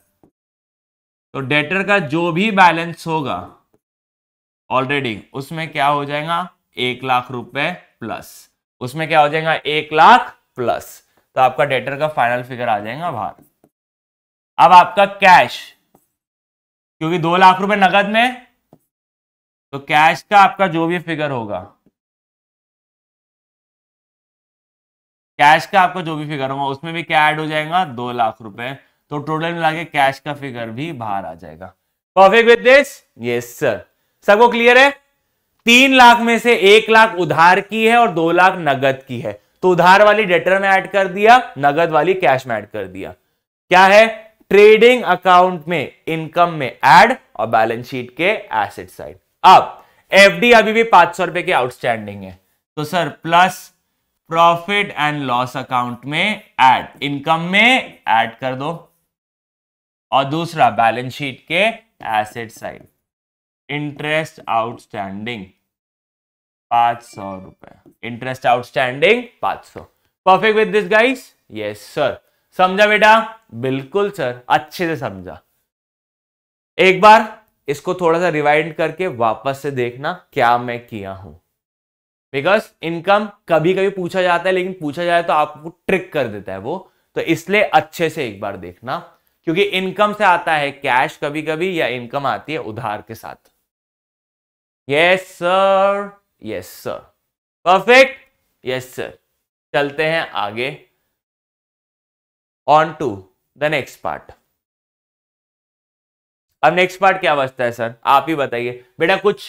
तो डेटर का जो भी बैलेंस होगा ऑलरेडी उसमें क्या हो जाएगा एक लाख रुपए प्लस उसमें क्या हो जाएगा एक लाख प्लस तो आपका डेटर का फाइनल फिगर आ जाएगा बाहर अब आपका कैश क्योंकि दो लाख रुपए नगद में तो कैश का आपका जो भी फिगर होगा कैश का आपका जो भी फिगर होगा उसमें भी क्या ऐड हो जाएगा दो लाख रुपए तो टोटल मिला के कैश का फिगर भी बाहर आ जाएगा perfect with this yes sir सबको क्लियर है तीन लाख में से एक लाख उधार की है और दो लाख नगद की है तो उधार वाली डेटर में ऐड कर दिया नगद वाली कैश में ऐड कर दिया क्या है ट्रेडिंग अकाउंट में इनकम में एड और बैलेंस शीट के एसेट साइड अब एफडी अभी भी पांच सौ रुपए की आउटस्टैंडिंग है तो sir plus profit and loss account में एड इनकम में एड कर दो और दूसरा बैलेंस शीट के एसेट साइड इंटरेस्ट आउटस्टैंडिंग पांच सौ रुपए इंटरेस्ट आउटस्टैंडिंग पांच सौ perfect with this guys yes sir समझा बेटा बिल्कुल सर अच्छे से समझा एक बार इसको थोड़ा सा रिवाइंड करके वापस से देखना क्या मैं किया हूं बिकॉज इनकम कभी कभी पूछा जाता है लेकिन पूछा जाए तो आपको ट्रिक कर देता है वो तो इसलिए अच्छे से एक बार देखना क्योंकि इनकम से आता है कैश कभी कभी या इनकम आती है उधार के साथ yes sir yes sir perfect yes sir चलते हैं आगे on to the next part अब नेक्स्ट पार्ट क्या बचता है सर आप ही बताइए बेटा कुछ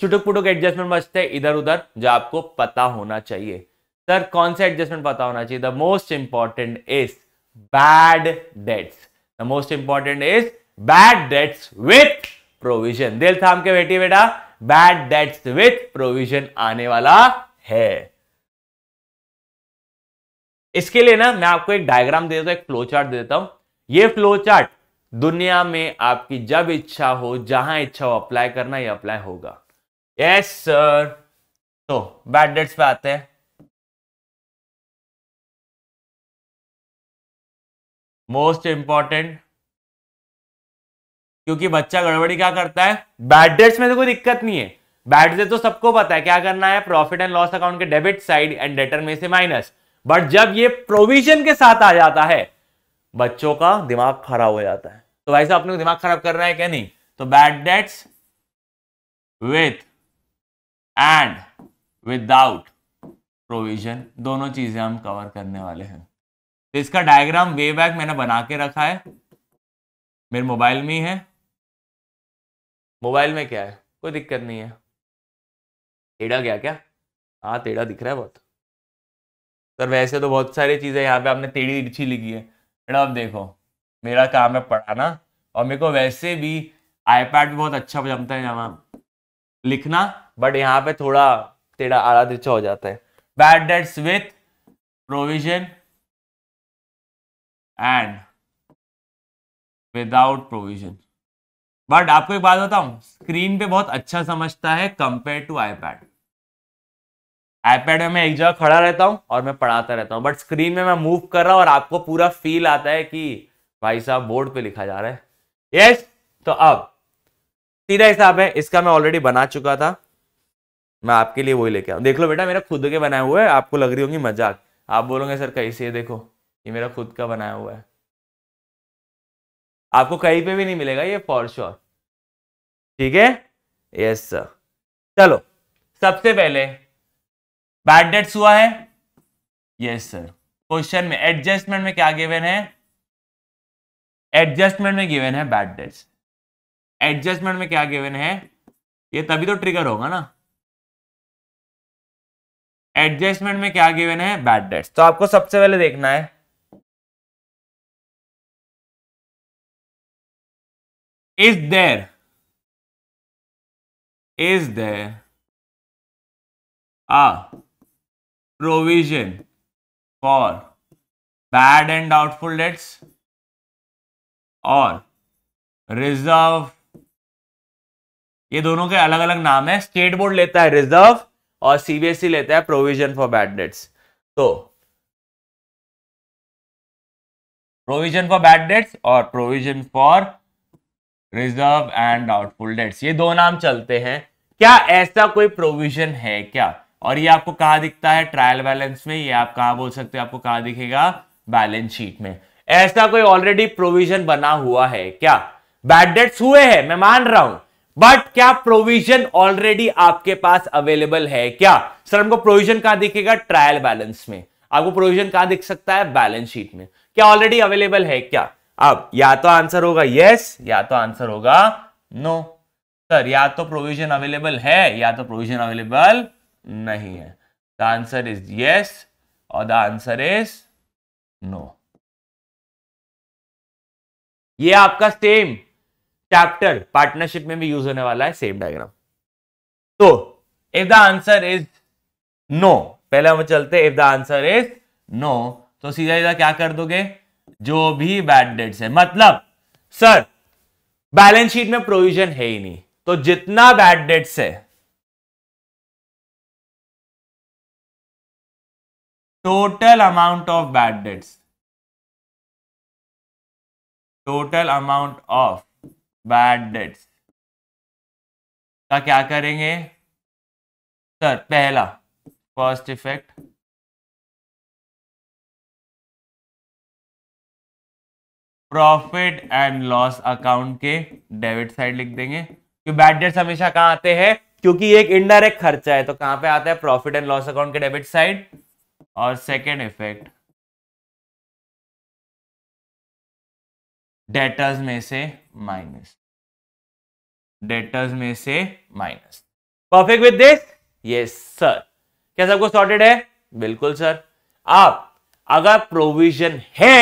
छुटुक पुटुक एडजस्टमेंट बचते हैं इधर उधर जो आपको पता होना चाहिए सर कौन सा एडजस्टमेंट पता होना चाहिए the most important is bad debts the most important is bad debts with provision दिल थाम के बेटी बेटा बैड डेट्स विथ प्रोविजन आने वाला है इसके लिए ना मैं आपको एक डायग्राम दे देता हूँ एक फ्लो चार्ट दे देता हूँ ये फ्लो चार्ट दुनिया में आपकी जब इच्छा हो जहां इच्छा हो अप्लाई करना यह अप्लाई होगा यस सर तो बैड डेट्स पे आते हैं मोस्ट इंपॉर्टेंट क्योंकि बच्चा गड़बड़ी क्या करता है बैड डेट्स में तो कोई दिक्कत नहीं है बैड डेट तो सबको पता है क्या करना है प्रॉफिट एंड लॉस अकाउंट के डेबिट साइड एंड डेटर में से माइनस बट जब ये प्रोविजन के साथ आ जाता है बच्चों का दिमाग खराब हो जाता है तो वैसे साहब अपने दिमाग खराब कर रहा है क्या नहीं तो bad debts with and without provision दोनों चीजें हम कवर करने वाले हैं तो इसका डायग्राम वे बैक मैंने बना के रखा है मेरे मोबाइल में ही है मोबाइल में क्या है कोई दिक्कत नहीं है टेढ़ा गया क्या हाँ टेढ़ा दिख रहा है बहुत सर वैसे तो बहुत सारी चीज़ें यहाँ पे आपने टेढ़ी इच्छी लिखी है मैडम आप देखो मेरा काम है पढ़ाना और मेरे को वैसे भी आईपैड भी बहुत अच्छा जमता है यहाँ लिखना बट यहाँ पे थोड़ा टेढ़ा आड़ा तिरछा हो जाता है bad debts with provision and without provision but आपको एक बात बताऊं स्क्रीन पे बहुत अच्छा समझता है कंपेयर टू आईपैड आईपैड में मैं एक जगह खड़ा रहता हूँ और मैं पढ़ाता रहता हूँ बट स्क्रीन में मैं मूव कर रहा हूँ और आपको पूरा फील आता है कि भाई साहब बोर्ड पे लिखा जा रहा है यस yes! तो अब सीधा हिसाब है इसका मैं ऑलरेडी बना चुका था मैं आपके लिए वही लेके आऊ देख लो बेटा मेरा खुद के बनाए हुए आपको लग रही होंगी मजाक आप बोलोगे सर कैसे देखो ये मेरा खुद का बनाया हुआ है आपको कहीं पे भी नहीं मिलेगा ये फॉर श्योर ठीक है यस सर चलो सबसे पहले बैड डेट्स हुआ है यस सर क्वेश्चन में एडजस्टमेंट में क्या गिवन है एडजस्टमेंट में गिवन है बैड डेट्स एडजस्टमेंट में क्या गिवन है ये तभी तो ट्रिगर होगा ना एडजस्टमेंट में क्या गिवन है बैड डेट्स तो आपको सबसे पहले देखना है is there is there a provision for bad and doubtful debts और रिजर्व ये दोनों के अलग अलग नाम है स्टेट बोर्ड लेता है रिजर्व और सीबीएसई e लेता है प्रोविजन फॉर बैड डेट्स तो प्रोविजन फॉर बैड डेट्स और provision for reserve and doubtful debts ये दो नाम चलते हैं क्या ऐसा कोई प्रोविजन है क्या और ये आपको कहा दिखता है ट्रायल बैलेंस में ये आप कहा बोल सकते हो आपको कहा दिखेगा बैलेंस शीट में ऐसा कोई ऑलरेडी प्रोविजन बना हुआ है क्या बैड डेट्स हुए हैं मैं मान रहा हूं बट क्या प्रोविजन ऑलरेडी आपके पास अवेलेबल है क्या सर हमको प्रोविजन कहा दिखेगा ट्रायल बैलेंस में आपको प्रोविजन कहा दिख सकता है बैलेंस शीट में क्या ऑलरेडी अवेलेबल है क्या अब या तो आंसर होगा यस या तो आंसर होगा नो सर या तो प्रोविजन अवेलेबल है या तो प्रोविजन अवेलेबल नहीं है द आंसर इज यस और द आंसर इज नो ये आपका सेम चैप्टर पार्टनरशिप में भी यूज होने वाला है सेम डायग्राम तो if the answer is no पहले हम चलते if the answer is no तो सीधा सीधा क्या कर दोगे जो भी बैड डेट्स है मतलब सर बैलेंस शीट में प्रोविजन है ही नहीं तो जितना बैड डेट्स है total amount of bad debts total amount of bad debts का क्या करेंगे सर पहला first effect profit and loss account के डेबिट साइड लिख देंगे क्योंकि बैड डेट्स हमेशा कहां आते हैं क्योंकि एक इनडायरेक्ट खर्चा है तो कहां पे आता है प्रॉफिट एंड लॉस अकाउंट के डेबिट साइड और सेकेंड इफेक्ट डेटर्स में से माइनस डेटर्स में से minus perfect with this yes sir क्या सबको सॉर्टेड है बिल्कुल सर आप अगर प्रोविजन है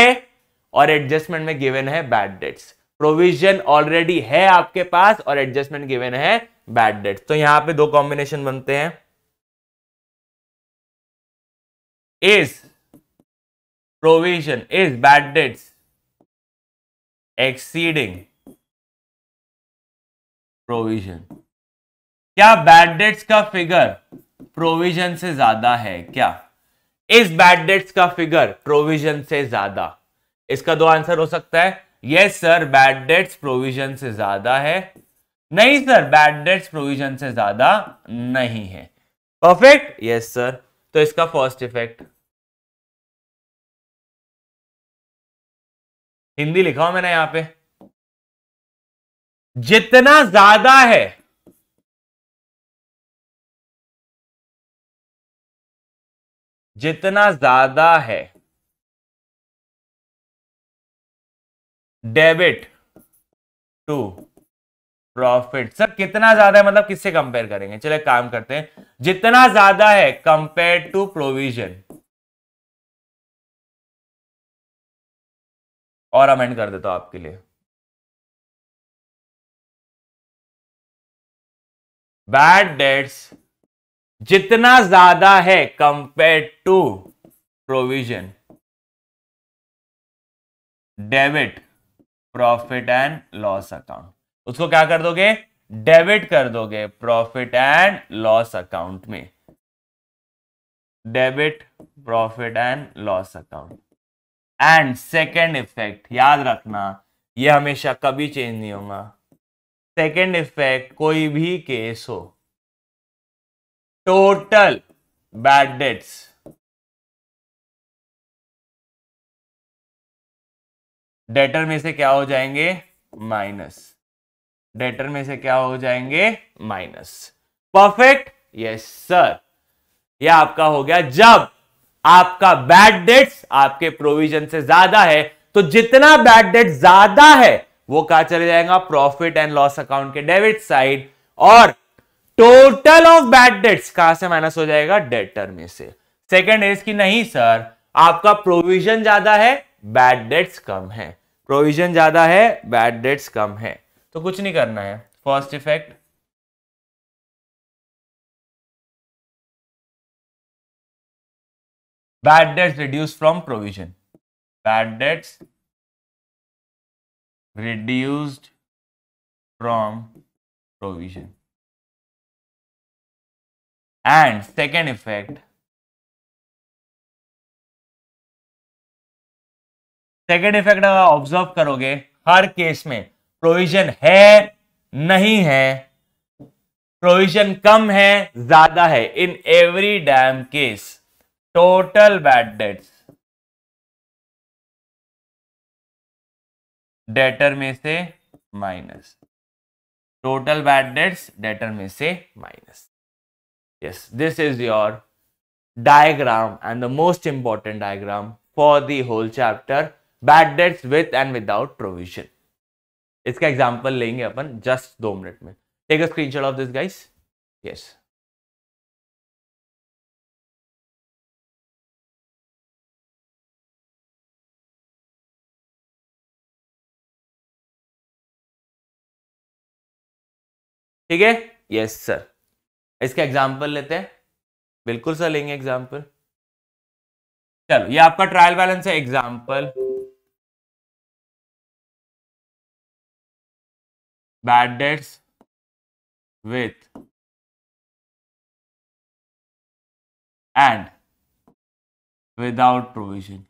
और एडजस्टमेंट में गिवन है बैड डेट्स प्रोविजन ऑलरेडी है आपके पास और एडजस्टमेंट गिवन है बैड डेट्स तो यहां पे दो कॉम्बिनेशन बनते हैं is provision is bad debts exceeding provision क्या बैड डेट्स का फिगर प्रोविजन से ज्यादा है क्या इस बैड डेट्स का फिगर प्रोविजन से ज्यादा इसका दो आंसर हो सकता है yes sir bad debts provision से ज्यादा है नहीं सर बैड डेट्स प्रोविजन से ज्यादा नहीं है परफेक्ट यस सर तो इसका फर्स्ट इफेक्ट हिंदी लिखा हो मैंने यहां पे जितना ज्यादा है जितना ज्यादा है डेबिट टू प्रॉफिट सर कितना ज्यादा है मतलब किससे कंपेयर करेंगे चले काम करते हैं जितना ज्यादा है कंपेयर टू प्रोविजन और अमेंड कर देता हूं आपके लिए बैड डेट्स जितना ज्यादा है compare to provision debit profit and loss account उसको क्या कर दोगे डेबिट कर दोगे प्रॉफिट एंड लॉस अकाउंट में debit profit and loss account and second effect याद रखना ये हमेशा कभी चेंज नहीं होगा सेकेंड इफेक्ट कोई भी केस हो टोटल बैड डेट्स डेटर में से क्या हो जाएंगे माइनस डेटर में से क्या हो जाएंगे माइनस परफेक्ट यस सर यह आपका हो गया जब आपका बैड डेट्स आपके प्रोविजन से ज्यादा है तो जितना बैड डेट ज्यादा है वो कहा चले जाएगा प्रॉफिट एंड लॉस अकाउंट के डेबिट साइड और टोटल ऑफ बैड डेट्स कहां से माइनस हो जाएगा डेटर में से सेकेंड इज की नहीं सर आपका प्रोविजन ज्यादा है बैड डेट्स कम है प्रोविजन ज्यादा है बैड डेट्स कम है तो कुछ नहीं करना है first effect bad debts reduce from provision bad debts reduced from provision and second effect second effect अगर ऑब्जर्व करोगे हर केस में प्रोविजन है नहीं है प्रोविजन कम है ज्यादा है in every damn case total bad debts debtor में से minus total bad debts debtor में से minus yes this is your diagram and the most important diagram for the whole chapter bad debts with and without provision इसका एग्जाम्पल लेंगे अपन जस्ट दो मिनट में take a screen of this guys yes ठीक है यस सर इसका एग्जाम्पल लेते हैं बिल्कुल सर लेंगे एग्जाम्पल चलो ये आपका ट्रायल बैलेंस है example bad debts with and without provision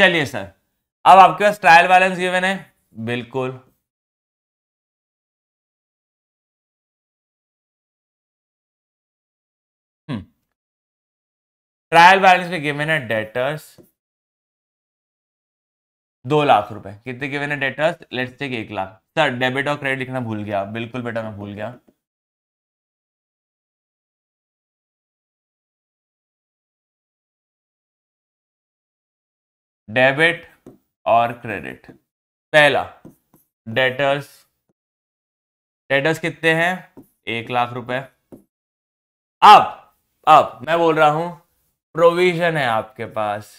चलिए सर अब आपके पास ट्रायल बैलेंस गिवन है बिल्कुल ट्रायल बैलेंस में गिवन है डेटर्स दो लाख रुपए कितने के मैंने डेटर्स लेट्स टेक एक लाख सर डेबिट और क्रेडिट लिखना भूल गया बिल्कुल बेटा मैं भूल गया डेबिट और क्रेडिट पहला डेटर्स डेटर्स कितने हैं एक लाख रुपए अब अब मैं बोल रहा हूं प्रोविजन है आपके पास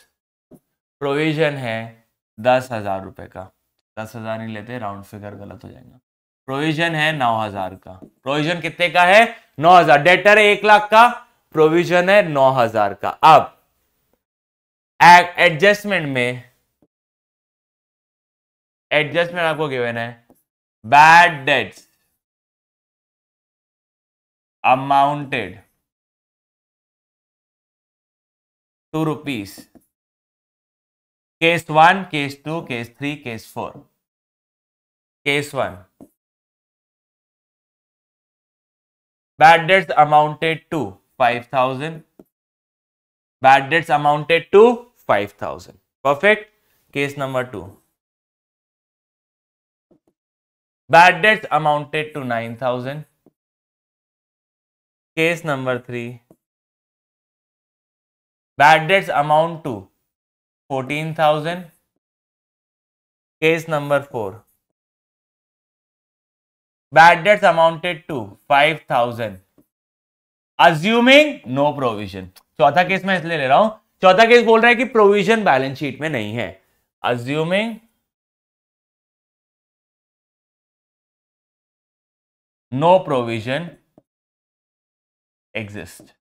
प्रोविजन है दस हज़ार रुपए का दस हज़ार नहीं लेते राउंड फिगर गलत हो जाएगा प्रोविजन है नौ हज़ार का प्रोविजन कितने का है नौ हज़ार डेटर है एक लाख का प्रोविजन है नौ हज़ार का अब एडजस्टमेंट में एडजस्टमेंट आपको गिवन है bad debts amounted to rupees case 1, case 2, case 3, case 4. Case 1. Bad debts amounted to 5000. Bad debts amounted to 5000. Perfect. Case number 2. Bad debts amounted to 9000. Case number 3. Bad debts amount to fourteen thousand case number four debts amounted to five thousand assuming no provision चौथा केस मैं इसलिए ले रहा हूं चौथा केस बोल रहा है कि प्रोविजन बैलेंस शीट में नहीं है अज्यूमिंग नो प्रोविजन एग्जिस्ट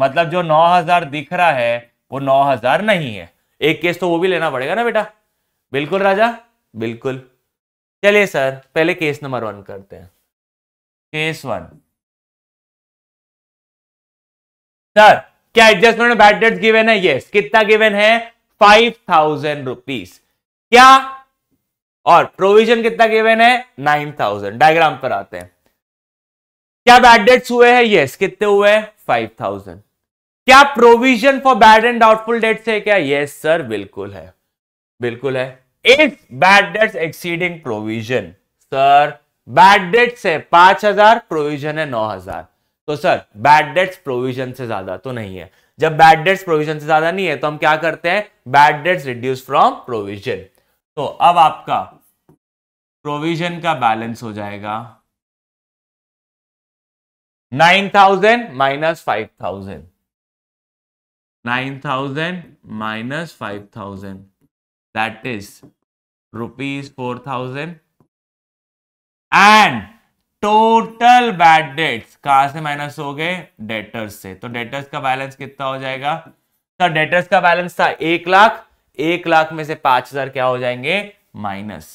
मतलब जो 9000 दिख रहा है वो 9000 नहीं है एक केस तो वो भी लेना पड़ेगा ना बेटा बिल्कुल राजा बिल्कुल चलिए सर पहले केस नंबर वन करते हैं केस वन सर क्या एडजस्टमेंट बैड डेट गिवेन है यस कितना गिवेन है फाइव थाउजेंड रुपीज क्या और प्रोविजन कितना गिवेन है नाइन थाउजेंड डायग्राम पर आते हैं क्या बैड डेट्स हुए हैं यस कितने हुए फाइव थाउजेंड क्या provision for bad and doubtful debts है क्या यस सर बिल्कुल है बिल्कुल है if bad debts exceeding provision sir bad debts है पांच हजार प्रोविजन है नौ हजार तो सर बैड डेट्स प्रोविजन से ज्यादा तो नहीं है जब बैड डेट्स प्रोविजन से ज्यादा नहीं है तो हम क्या करते हैं bad debts reduce from provision तो अब आपका प्रोविजन का बैलेंस हो जाएगा nine thousand minus five thousand 9000 minus 5000 that is rupees 4000 and total bad debts कहां से माइनस हो गए डेटर्स से तो डेटर्स का बैलेंस कितना हो जाएगा तो डेटर्स का बैलेंस था एक लाख एक लाख में से पांच हजार क्या हो जाएंगे माइनस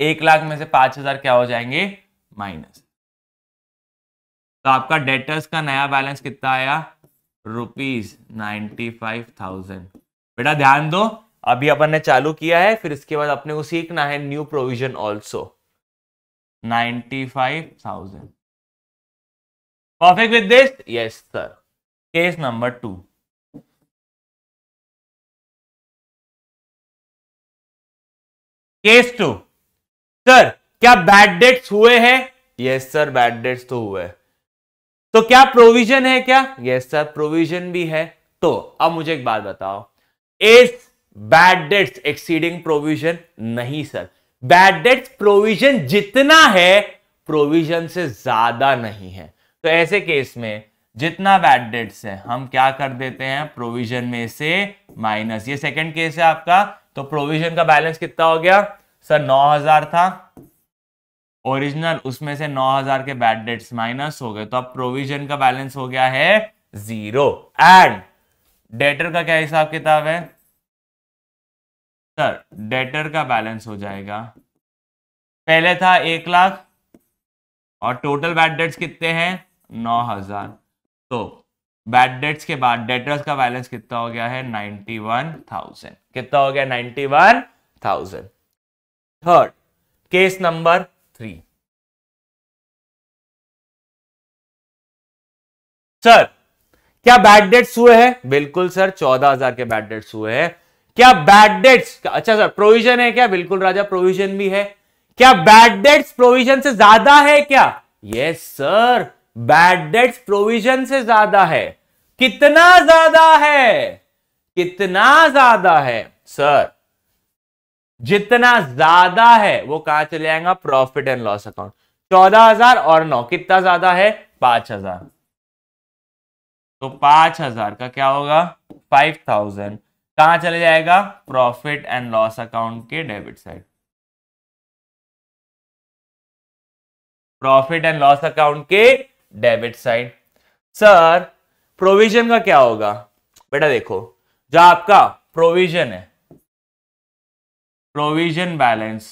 एक लाख में से पांच हजार क्या हो जाएंगे माइनस तो आपका डेटर्स का नया बैलेंस कितना आया रुपीज नाइन्टी फाइव थाउजेंड बेटा ध्यान दो अभी अपन ने चालू किया है फिर इसके बाद अपने को सीखना है new provision also ninety five thousand perfect with this yes sir case number two case two sir क्या बैड डेट्स हुए हैं यस सर बैड डेट्स तो हुए हैं तो क्या प्रोविजन है क्या यस सर प्रोविजन भी है तो अब मुझे एक बात बताओ इस बैड डेट्स एक्सीडिंग प्रोविजन नहीं सर बैड डेट्स प्रोविजन जितना है प्रोविजन से ज्यादा नहीं है तो ऐसे केस में जितना बैड डेट्स है हम क्या कर देते हैं प्रोविजन में से माइनस ये सेकंड केस है आपका तो प्रोविजन का बैलेंस कितना हो गया सर 9000 था ओरिजिनल उसमें से 9000 के बैड डेट्स माइनस हो गए तो अब प्रोविजन का बैलेंस हो गया है जीरो एंड डेटर का क्या हिसाब किताब है सर डेटर का बैलेंस हो जाएगा पहले था एक लाख और टोटल बैड डेट्स कितने हैं नौ हजार तो बैड डेट्स के बाद डेटर्स का बैलेंस कितना हो गया है नाइन्टी वन थाउजेंड कितना हो गया ninety one thousand third case number sir क्या बैड डेट्स हुए हैं बिल्कुल सर चौदह हजार के बैड डेट्स हुए हैं क्या बैड डेट्स अच्छा सर प्रोविजन है क्या बिल्कुल राजा प्रोविजन भी है क्या बैड डेट्स प्रोविजन से ज्यादा है क्या yes sir bad debts provision से ज्यादा है कितना ज्यादा है कितना ज्यादा है सर जितना ज्यादा है वो कहां चले जाएगा प्रॉफिट एंड लॉस अकाउंट चौदह हजार और नौ कितना ज्यादा है पांच हजार तो पांच हजार का क्या होगा फाइव थाउजेंड कहां चले जाएगा प्रॉफिट एंड लॉस अकाउंट के debit side profit and loss account के डेबिट साइड सर प्रोविजन का क्या होगा बेटा देखो जो आपका प्रोविजन है provision balance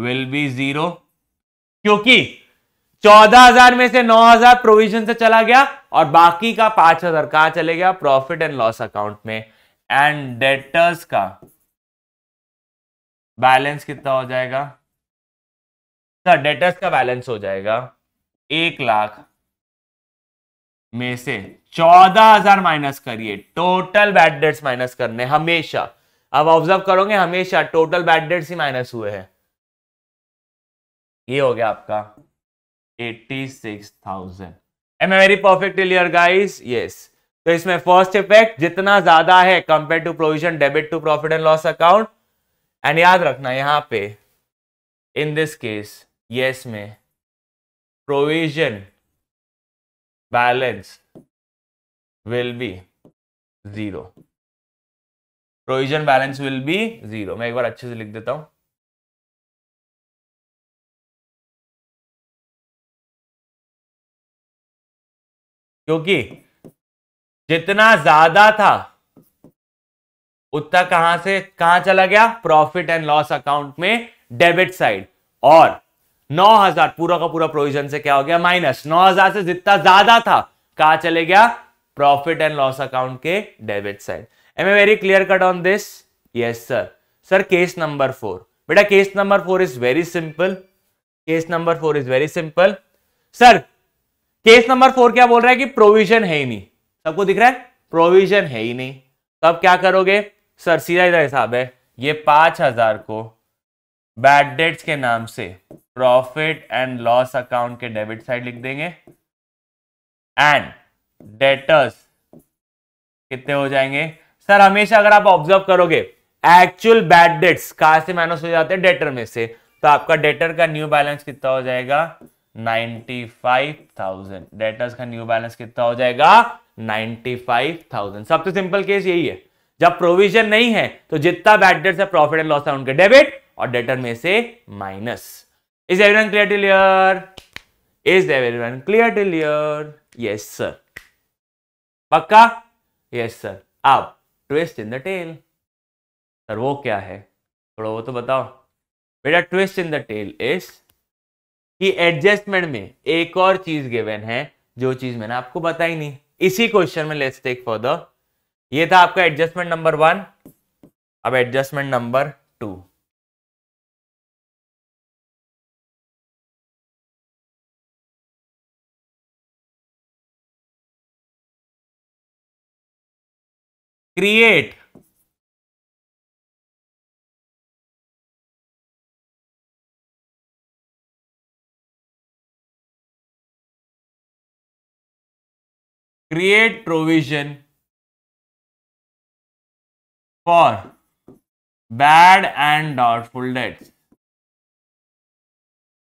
will be zero क्योंकि चौदह हजार में से नौ हजार प्रोविजन से चला गया और बाकी का पांच हजार कहां चले गया प्रॉफिट एंड लॉस अकाउंट में एंड डेटर्स का बैलेंस कितना हो जाएगा सर डेटर्स का बैलेंस हो जाएगा एक लाख में से चौदह हजार माइनस करिए टोटल बैड डेट्स माइनस करने हमेशा अब ऑब्जर्व करोगे हमेशा टोटल बैड डेट्स ही माइनस हुए हैं ये हो गया आपका 86,000 am A very perfect clear guys yes तो इसमें फर्स्ट इफेक्ट जितना ज्यादा है compare to provision debit to profit and loss account and याद रखना यहां पे इन दिस केस यस में provision balance will be zero provision balance will be zero मैं एक बार अच्छे से लिख देता हूं क्योंकि जितना ज्यादा था उतना कहां से कहां चला गया प्रॉफिट एंड लॉस अकाउंट में डेबिट साइड और 9000 पूरा का पूरा प्रोविजन से क्या हो गया माइनस 9000 से जितना ज्यादा था कहा चले गया प्रॉफिट एंड लॉस अकाउंट के debit side am A very clear cut on this yes sir sir case number four बेटा case number four is very simple case number four is very simple sir case number four क्या बोल रहा है कि प्रोविजन है ही नहीं सबको दिख रहा है प्रोविजन है ही नहीं तो अब क्या करोगे सर सीधा इधर हिसाब है ये पांच हजार को बैड डेट्स के नाम से प्रॉफिट एंड लॉस अकाउंट के डेबिट साइड लिख देंगे एंड डेटर्स कितने हो जाएंगे सर हमेशा अगर आप ऑब्जर्व करोगे एक्चुअल बैड डेट्स कहा से माइनस हो जाते हैं डेटर में से तो आपका डेटर का न्यू बैलेंस कितना हो जाएगा 95,000 डेटर्स का न्यू बैलेंस कितना हो जाएगा 95,000 सबसे सिंपल केस यही है जब प्रोविजन नहीं है तो जितना बैड डेट्स है प्रॉफिट एंड लॉस है उनके डेबिट और डेटर में से minus is everyone clear till here is everyone clear till here yes sir पक्का यस सर अब twist in the tail sir वो क्या है थोड़ा वो तो बताओ बेटा twist in the tail is कि एडजस्टमेंट में एक और चीज गिवन है जो चीज मैंने आपको बताई नहीं इसी क्वेश्चन में लेट्स टेक फॉर द ये था आपका एडजस्टमेंट नंबर वन अब adjustment number two create create provision for bad and doubtful debts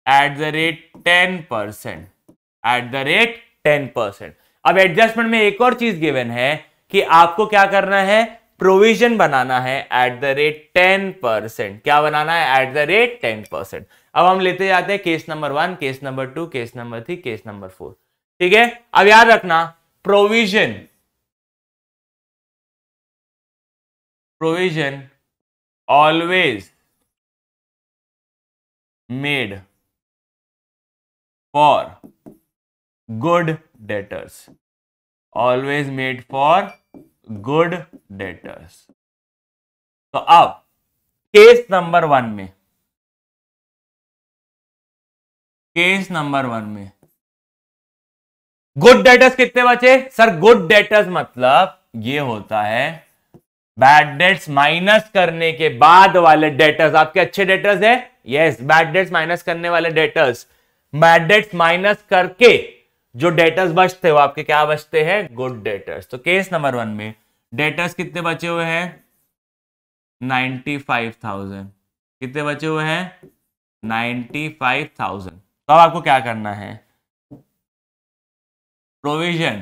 at the rate 10 percent at the rate 10 percent अब एडजस्टमेंट में एक और चीज गिवन है कि आपको क्या करना है प्रोविजन बनाना है at the rate ten percent क्या बनाना है at the rate ten percent अब हम लेते जाते हैं case number one case number two case number three case number four ठीक है अब याद रखना provision provision always made for good debtors always made for good debtors तो अब केस नंबर वन में केस नंबर वन में गुड डेटर्स कितने बचे सर गुड डेटर्स मतलब ये होता है बैड डेट्स माइनस करने के बाद वाले डेटर्स आपके अच्छे डेटर्स है यस बैड डेट्स माइनस करने वाले डेटर्स बैड डेट्स माइनस करके जो डेटर्स बचते वो आपके क्या बचते हैं गुड डेटर्स तो केस नंबर वन में डेटर्स कितने बचे हुए हैं नाइन्टी फाइव थाउजेंड कितने बचे हुए हैं नाइन्टी फाइव थाउजेंड तो अब आपको क्या करना है provision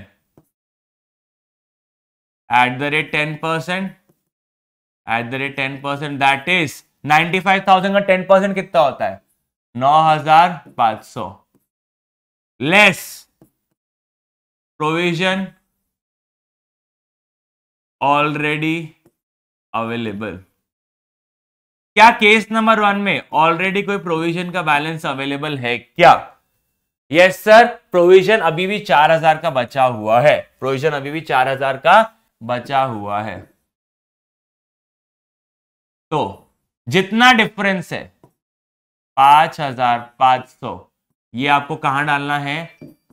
at the rate 10 percent at the rate ten percent that is ninety five thousand का टेन परसेंट कितना होता है नौ हजार पांच सौ लेस प्रोविजन ऑलरेडी अवेलेबल क्या केस नंबर वन में ऑलरेडी कोई प्रोविजन का बैलेंस अवेलेबल है क्या यस सर प्रोविजन अभी भी चार हजार का बचा हुआ है प्रोविजन अभी भी चार हजार का बचा हुआ है तो जितना डिफरेंस है पांच हजार पांच सौ ये आपको कहां डालना है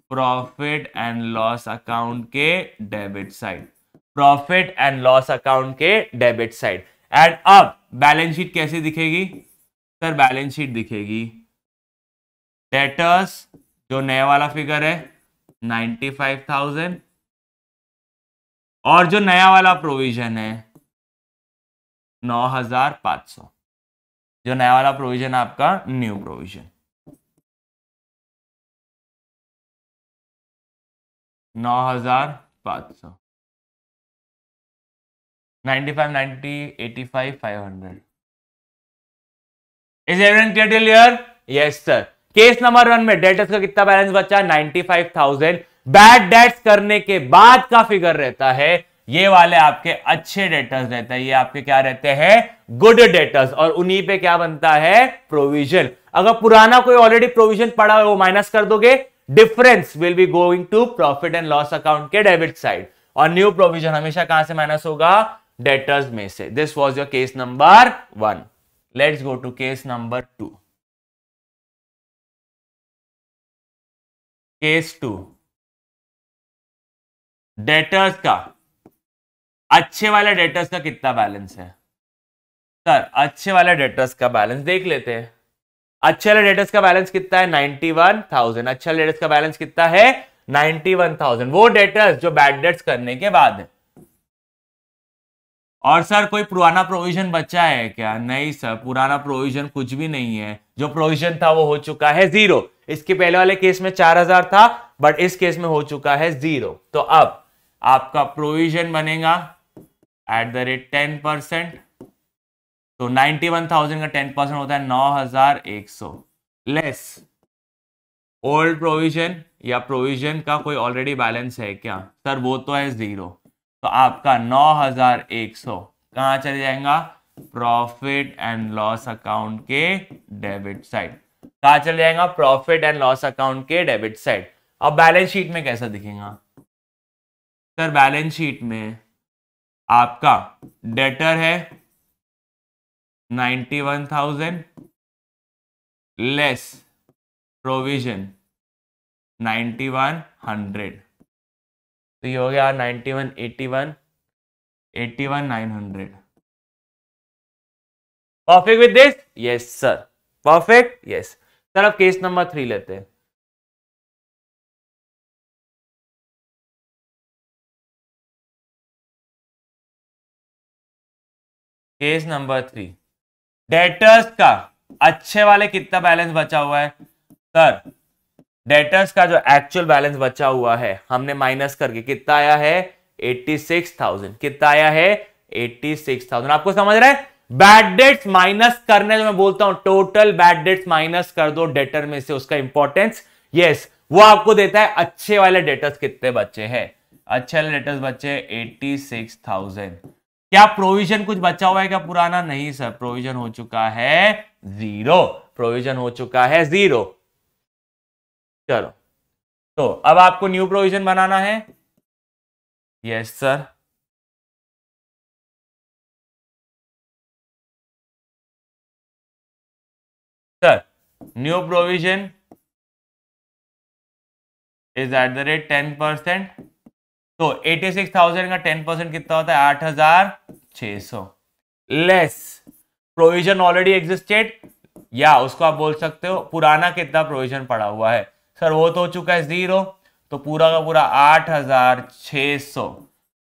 प्रॉफिट एंड लॉस अकाउंट के debit side profit and loss account के डेबिट साइड एंड अब बैलेंस शीट कैसे दिखेगी सर बैलेंस शीट दिखेगी डेटर्स जो नया वाला फिगर है नाइन्टी फाइव थाउजेंड और जो नया वाला प्रोविजन है नौ हजार पांच सौ जो नया वाला प्रोविजन है आपका न्यू प्रोविजन नौ हजार पांच सौ ninety five ninety eighty five five hundred is everyone clear yes sir case number one में डेटर्स का कितना बैलेंस बचा थाउजेंड बैड डेट्स करने के बाद का फिगर रहता है ये वाले आपके अच्छे डेटर्स रहते हैं ये आपके क्या रहते हैं गुड डेटर्स और उन्हीं पे क्या बनता है प्रोविजन अगर पुराना कोई ऑलरेडी प्रोविजन पड़ा है वो माइनस कर दोगे difference will be going to profit and loss account के डेबिट साइड और न्यू प्रोविजन हमेशा कहां से माइनस होगा डेटर्स में से this was your case number one let's go to case number two case two debtors का अच्छे वाले डेटर्स का कितना बैलेंस है सर अच्छे वाले डेटर्स का बैलेंस देख लेते हैं अच्छे वाले डेटर्स का बैलेंस कितना है नाइनटी वन थाउजेंड अच्छे डेटर्स का बैलेंस कितना है नाइनटी वन थाउजेंड वो डेटर्स जो बैड डेट्स करने के बाद है और सर कोई पुराना प्रोविजन बचा है क्या नहीं सर पुराना प्रोविजन कुछ भी नहीं है जो प्रोविजन था वो हो चुका है जीरो इसके पहले वाले केस में चार हजार था बट इस केस में हो चुका है जीरो तो अब आपका प्रोविजन बनेगा at the rate ten percent तो नाइन्टी वन थाउजेंड का टेन परसेंट होता है नौ हजार एक सौ लेस ओल्ड प्रोविजन या प्रोविजन का कोई ऑलरेडी बैलेंस है क्या सर वो तो है जीरो तो आपका नौ हजार एक सौ कहां चले जाएगा प्रॉफिट एंड लॉस अकाउंट के डेबिट साइड कहा चल जाएगा प्रॉफिट एंड लॉस अकाउंट के डेबिट साइड अब बैलेंस शीट में कैसा दिखेगा सर बैलेंस शीट में आपका डेटर है ninety one thousand less provision ninety one hundred तो ये हो गया ninety one eighty one eighty one nine hundred perfect with this yes sir perfect yes sir अब केस नंबर थ्री लेते हैं केस नंबर थ्री डेटर्स का अच्छे वाले कितना बैलेंस बचा हुआ है सर डेटर्स का जो एक्चुअल बैलेंस बचा हुआ है हमने माइनस करके कितना आया है 86,000 कितना आया है 86,000 आपको समझ रहा है बैड डेट्स माइनस करने जो मैं बोलता हूं टोटल बैड डेट्स माइनस कर दो डेटर में से उसका इंपॉर्टेंस यस yes, वो आपको देता है अच्छे वाले डेटर्स कितने बच्चे हैं अच्छे वाले डेटर्स बच्चे एट्टी सिक्स थाउजेंड क्या प्रोविजन कुछ बचा हुआ है क्या पुराना नहीं सर प्रोविजन हो चुका है जीरो प्रोविजन हो चुका है जीरो चलो तो अब आपको न्यू प्रोविजन बनाना है yes sir sir new provision is at the rate ten percent तो एटी सिक्स थाउजेंड का टेन परसेंट कितना होता है आठ हजार छ सौ लेस प्रोविजन ऑलरेडी एग्जिस्टेड या उसको आप बोल सकते हो पुराना कितना प्रोविजन पड़ा हुआ है सर वो तो हो चुका है जीरो तो पूरा का पूरा आठ हजार छ सौ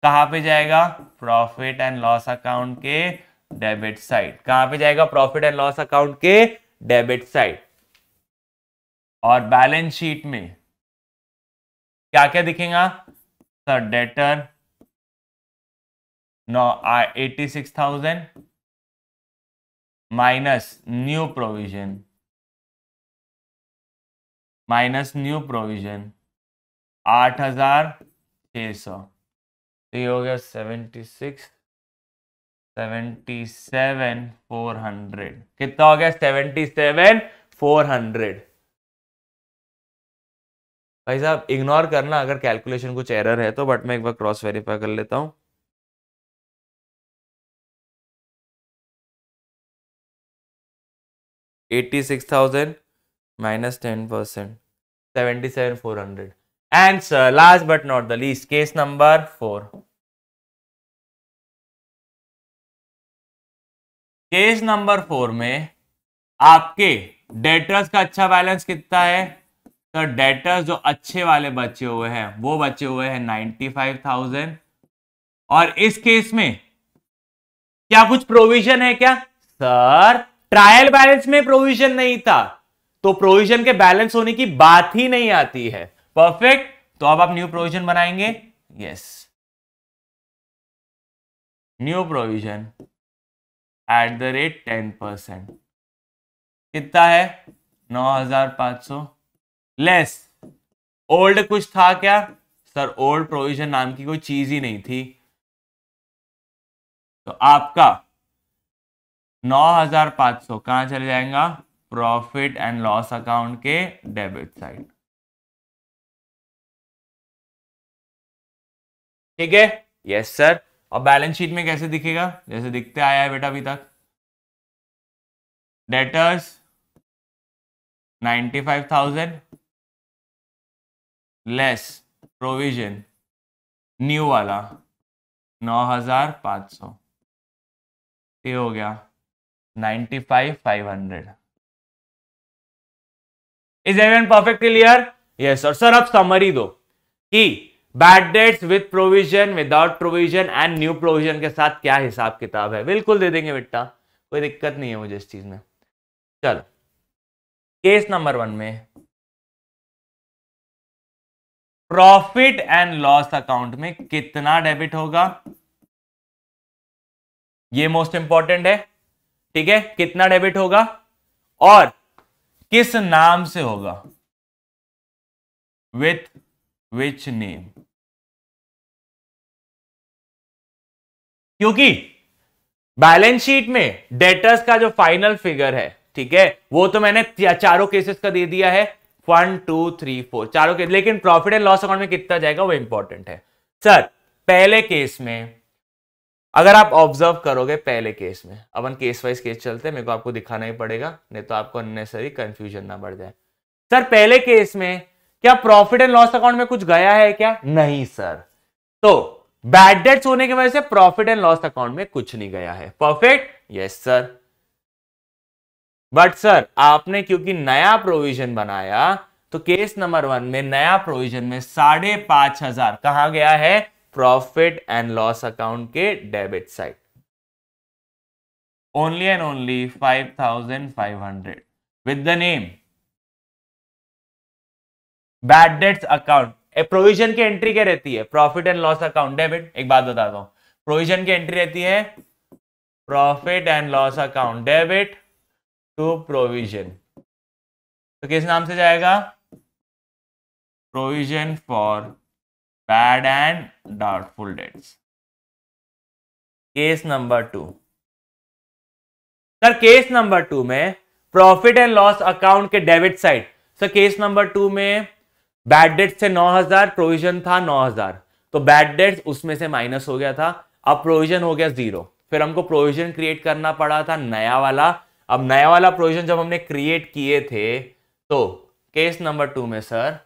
कहां पे जाएगा प्रॉफिट एंड लॉस अकाउंट के डेबिट साइड कहां पे जाएगा प्रॉफिट एंड लॉस अकाउंट के डेबिट साइड और बैलेंस शीट में क्या क्या दिखेगा सर डेटर नौ eighty six thousand minus new provision minus new provision आठ हजार छ सौ तो ये हो गया seventy six seventy seven four hundred कितना हो गया सेवेंटी सेवन फोर हंड्रेड भाई साहब इग्नोर करना अगर कैलकुलेशन कुछ एरर है तो बट मैं एक बार क्रॉस वेरीफाई कर लेता हूं eighty six thousand minus ten percent seventy seven four hundred and last but not the least case number four case number four में आपके डेटर्स का अच्छा बैलेंस कितना है तो डेटर्स जो अच्छे वाले बचे हुए हैं वो बचे हुए हैं नाइन्टी फाइव थाउजेंड और इस केस में क्या कुछ प्रोविजन है क्या सर ट्रायल बैलेंस में प्रोविजन नहीं था तो प्रोविजन के बैलेंस होने की बात ही नहीं आती है परफेक्ट तो अब आप न्यू प्रोविजन बनाएंगे yes new provision at the rate ten percent कितना है नौ हजार पांच सौ लेस ओल्ड कुछ था क्या सर ओल्ड प्रोविजन नाम की कोई चीज ही नहीं थी तो आपका नौ हजार पाँच सौ कहां चले जाएगा प्रॉफिट एंड लॉस अकाउंट के डेबिट साइड ठीक है यस सर और बैलेंस शीट में कैसे दिखेगा जैसे दिखते आया है बेटा अभी तक डेटर्स 95,000 लेस प्रोविजन न्यू वाला 9,500 ये हो गया 95,500 is Avon perfect clear yes और सर अब समरी दो कि bad debts with provision without provision and new provision के साथ क्या हिसाब किताब है बिल्कुल दे देंगे बिट्टा कोई दिक्कत नहीं है मुझे इस चीज में चलो केस नंबर वन में प्रॉफिट एंड लॉस अकाउंट में कितना डेबिट होगा ये मोस्ट इंपॉर्टेंट है ठीक है कितना डेबिट होगा और किस नाम से होगा विथ विच नेम क्योंकि बैलेंस शीट में डेटर्स का जो फाइनल फिगर है ठीक है वो तो मैंने चारों केसेस का दे दिया है वन टू थ्री फोर चारों केस लेकिन प्रॉफिट एंड लॉस अकाउंट में कितना जाएगा वो इंपॉर्टेंट है सर पहले केस में अगर आप ऑब्जर्व करोगे पहले केस में अपन केस वाइज केस चलते हैं मेरे को आपको दिखाना ही पड़ेगा नहीं तो आपको अननेसरी कंफ्यूजन ना बढ़ जाए सर पहले केस में क्या प्रॉफिट एंड लॉस अकाउंट में कुछ गया है क्या नहीं सर तो बैड डेट्स होने की वजह से प्रॉफिट एंड लॉस अकाउंट में कुछ नहीं गया है perfect yes sir but sir आपने क्योंकि नया प्रोविजन बनाया तो केस नंबर वन में नया प्रोविजन में साढ़े पांच हजार कहा गया है प्रॉफिट एंड लॉस अकाउंट के debit side only and only five thousand five hundred with the name bad debts account provision की एंट्री क्या रहती है profit and loss account debit एक बात बताता हूं प्रोविजन की एंट्री रहती है profit and loss account debit to provision तो किस नाम से जाएगा provision for bad and doubtful debts case number two sir case number two में प्रॉफिट एंड लॉस अकाउंट के debit side sir case number two में बैड डेट्स थे 9000 प्रोविजन था 9000 तो बैड डेट्स उसमें से माइनस हो गया था अब प्रोविजन हो गया जीरो फिर हमको प्रोविजन क्रिएट करना पड़ा था नया वाला अब नया वाला प्रोविजन जब हमने क्रिएट किए थे तो केस नंबर टू में सर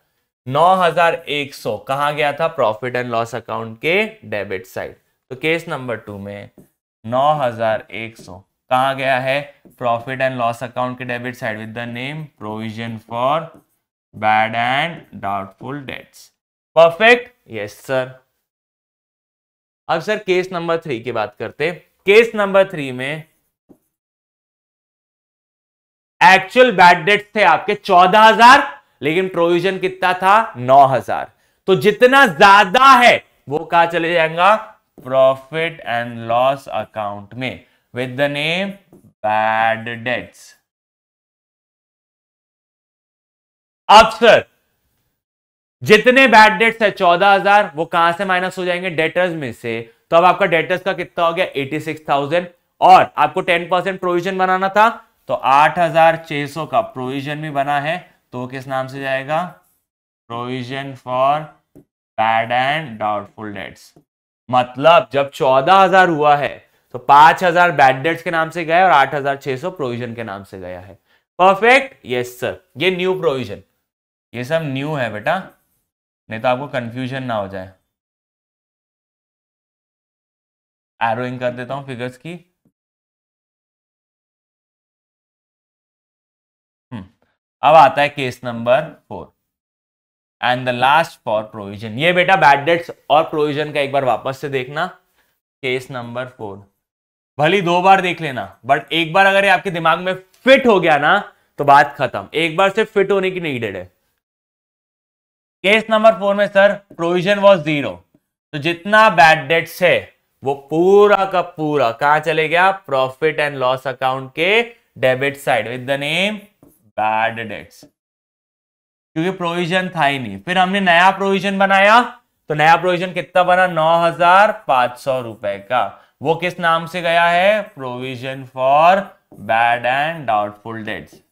9100 कहा गया था प्रॉफिट एंड लॉस अकाउंट के डेबिट साइड तो केस नंबर टू में 9100 कहा गया है प्रॉफिट एंड लॉस अकाउंट के debit side with the name provision for bad and doubtful debts. Perfect? Yes, sir. अब सर केस नंबर थ्री की बात करते केस नंबर थ्री में एक्चुअल बैड डेट्स थे आपके चौदह हजार लेकिन प्रोविजन कितना था नौ हजार तो जितना ज्यादा है वो कहा चले जाएगा प्रॉफिट एंड लॉस अकाउंट में with the name bad debts sir जितने बैड डेट्स है चौदह हजार वो कहां से माइनस हो जाएंगे डेटर्स में से तो अब आपका डेटर्स का कितना हो गया एटी सिक्स थाउजेंड और आपको टेन परसेंट प्रोविजन बनाना था तो आठ हजार छह सौ का प्रोविजन भी बना है तो किस नाम से जाएगा provision for bad and doubtful debts मतलब जब चौदह हजार हुआ है तो पांच हजार बैड डेट्स के नाम से गया और आठ हजार छह सौ प्रोविजन के नाम से गया है परफेक्ट यस सर ये न्यू प्रोविजन ये सब न्यू है बेटा नहीं तो आपको कंफ्यूजन ना हो जाए एरोइंग कर देता हूं फिगर्स की हम्म, अब आता है case number four and the last for provision ये बेटा बैड डेट्स और प्रोविजन का एक बार वापस से देखना केस नंबर फोर भली दो बार देख लेना बट एक बार अगर ये आपके दिमाग में फिट हो गया ना तो बात खत्म एक बार से फिट होने की नीडेड है केस नंबर फोर में सर प्रोविजन वॉज जीरो तो जितना बैड डेट्स है वो पूरा का पूरा कहा चले गया प्रॉफिट एंड लॉस अकाउंट के debit side with the name bad debts क्योंकि प्रोविजन था ही नहीं फिर हमने नया प्रोविजन बनाया तो नया प्रोविजन कितना बना नौ हजार पांच सौ रुपए का वो किस नाम से गया है provision for bad and doubtful debts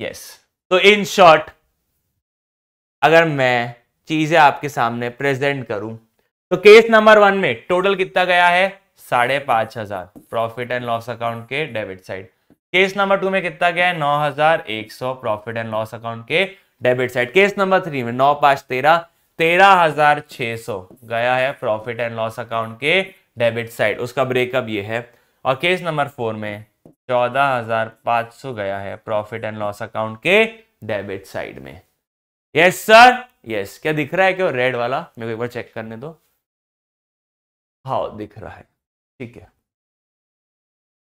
yes तो इन शॉर्ट अगर मैं चीजें आपके सामने प्रेजेंट करूं तो केस नंबर वन में टोटल कितना गया है साढ़े पांच हजार प्रॉफिट एंड लॉस अकाउंट के debit side case number two में कितना गया है नौ हजार एक सौ प्रॉफिट एंड लॉस अकाउंट के debit side case number three में नौ पांच तेरह तेरह हजार छह सौ गया है प्रॉफिट एंड लॉस अकाउंट के डेबिट साइड उसका ब्रेकअप ये है और केस नंबर फोर में चौदह हजार पांच सौ गया है प्रॉफिट एंड लॉस अकाउंट के डेबिट साइड में यस सर यस क्या दिख रहा है क्यों रेड वाला मेरे को एक बार चेक करने दो हाउ दिख रहा है ठीक है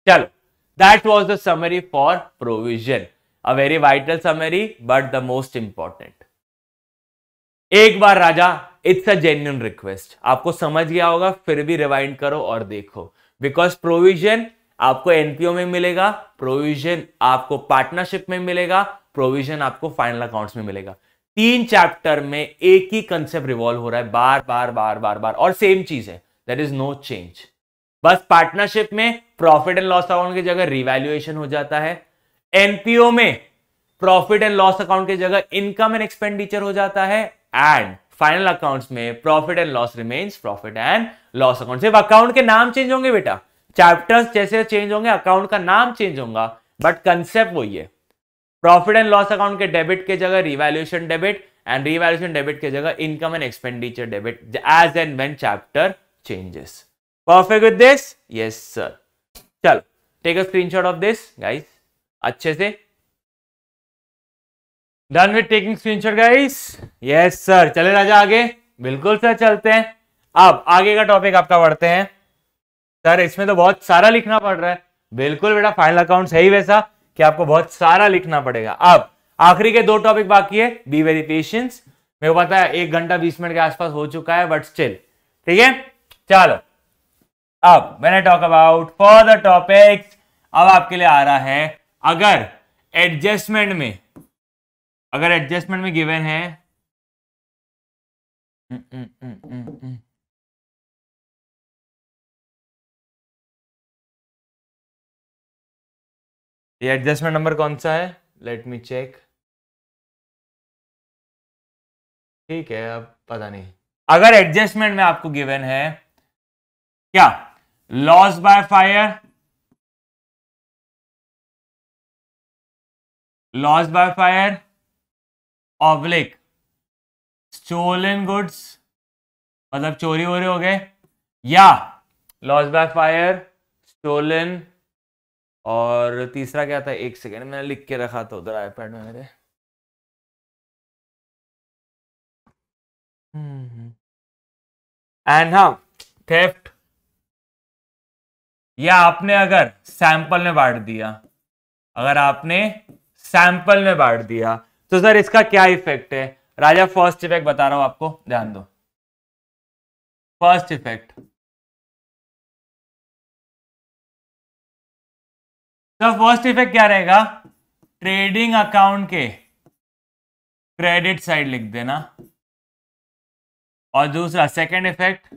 चलो that was the summary for provision a very vital summary but the most important एक बार राजा इट्स अ जेन्यून रिक्वेस्ट आपको समझ गया होगा फिर भी रिवाइंड करो और देखो बिकॉज प्रोविजन आपको एनपीओ में मिलेगा प्रोविजन आपको पार्टनरशिप में मिलेगा प्रोविजन आपको फाइनल अकाउंट्स में मिलेगा तीन चैप्टर में एक ही कंसेप्ट रिवॉल्व हो रहा है बार बार बार बार बार और सेम चीज है दैट इज नो चेंज बस पार्टनरशिप में प्रॉफिट एंड लॉस अकाउंट की जगह रिवैल्यूएशन हो जाता है एनपीओ में प्रॉफिट एंड लॉस अकाउंट की जगह इनकम एंड एक्सपेंडिचर हो जाता है एंड फाइनल अकाउंट्स में profit and loss remains profit and loss account सिर्फ अकाउंट के नाम चेंज होंगे बेटा चैप्टर्स जैसे चेंज होंगे अकाउंट का नाम चेंज होगा बट कंसेप्ट वही है प्रॉफिट एंड लॉस अकाउंट के डेबिट के जगह revaluation debit and revaluation debit के जगह income and expenditure debit as and when chapter changes perfect with this yes sir चलो take a screenshot of this guys अच्छे से done with taking screenshot guys yes sir चले राजा आगे बिल्कुल सर चलते हैं अब आगे का टॉपिक आपका बढ़ते हैं सर इसमें तो बहुत सारा लिखना पड़ रहा है बिल्कुल बेटा फाइनल अकाउंट सही वैसा कि आपको बहुत सारा लिखना पड़ेगा अब आखिरी के दो टॉपिक बाकी है बी वेरी पेशेंस मेरे को पता है एक घंटा बीस मिनट के आसपास हो चुका है बट स्टिल ठीक है चलो अब मैंने talk about for the topics अब आपके लिए आ रहा है अगर एडजस्टमेंट में अगर एडजस्टमेंट में गिवन है न, न, न, ये एडजस्टमेंट नंबर कौन सा है लेट मी चेक ठीक है अब पता नहीं अगर एडजस्टमेंट में आपको गिवन है क्या loss by fire loss by fire oblique stolen goods मतलब चोरी वोरी हो गए या लॉस बाय फायर स्टोलन और तीसरा क्या था एक सेकेंड मैंने लिख के रखा था उधर आईपैड में मेरे एंड थेफ्ट या आपने अगर सैंपल में बांट दिया अगर आपने सैंपल में बांट दिया तो सर इसका क्या इफेक्ट है राजा फर्स्ट इफेक्ट बता रहा हूं आपको ध्यान दो फर्स्ट इफेक्ट तो फर्स्ट इफेक्ट क्या रहेगा ट्रेडिंग अकाउंट के क्रेडिट साइड लिख देना और दूसरा second effect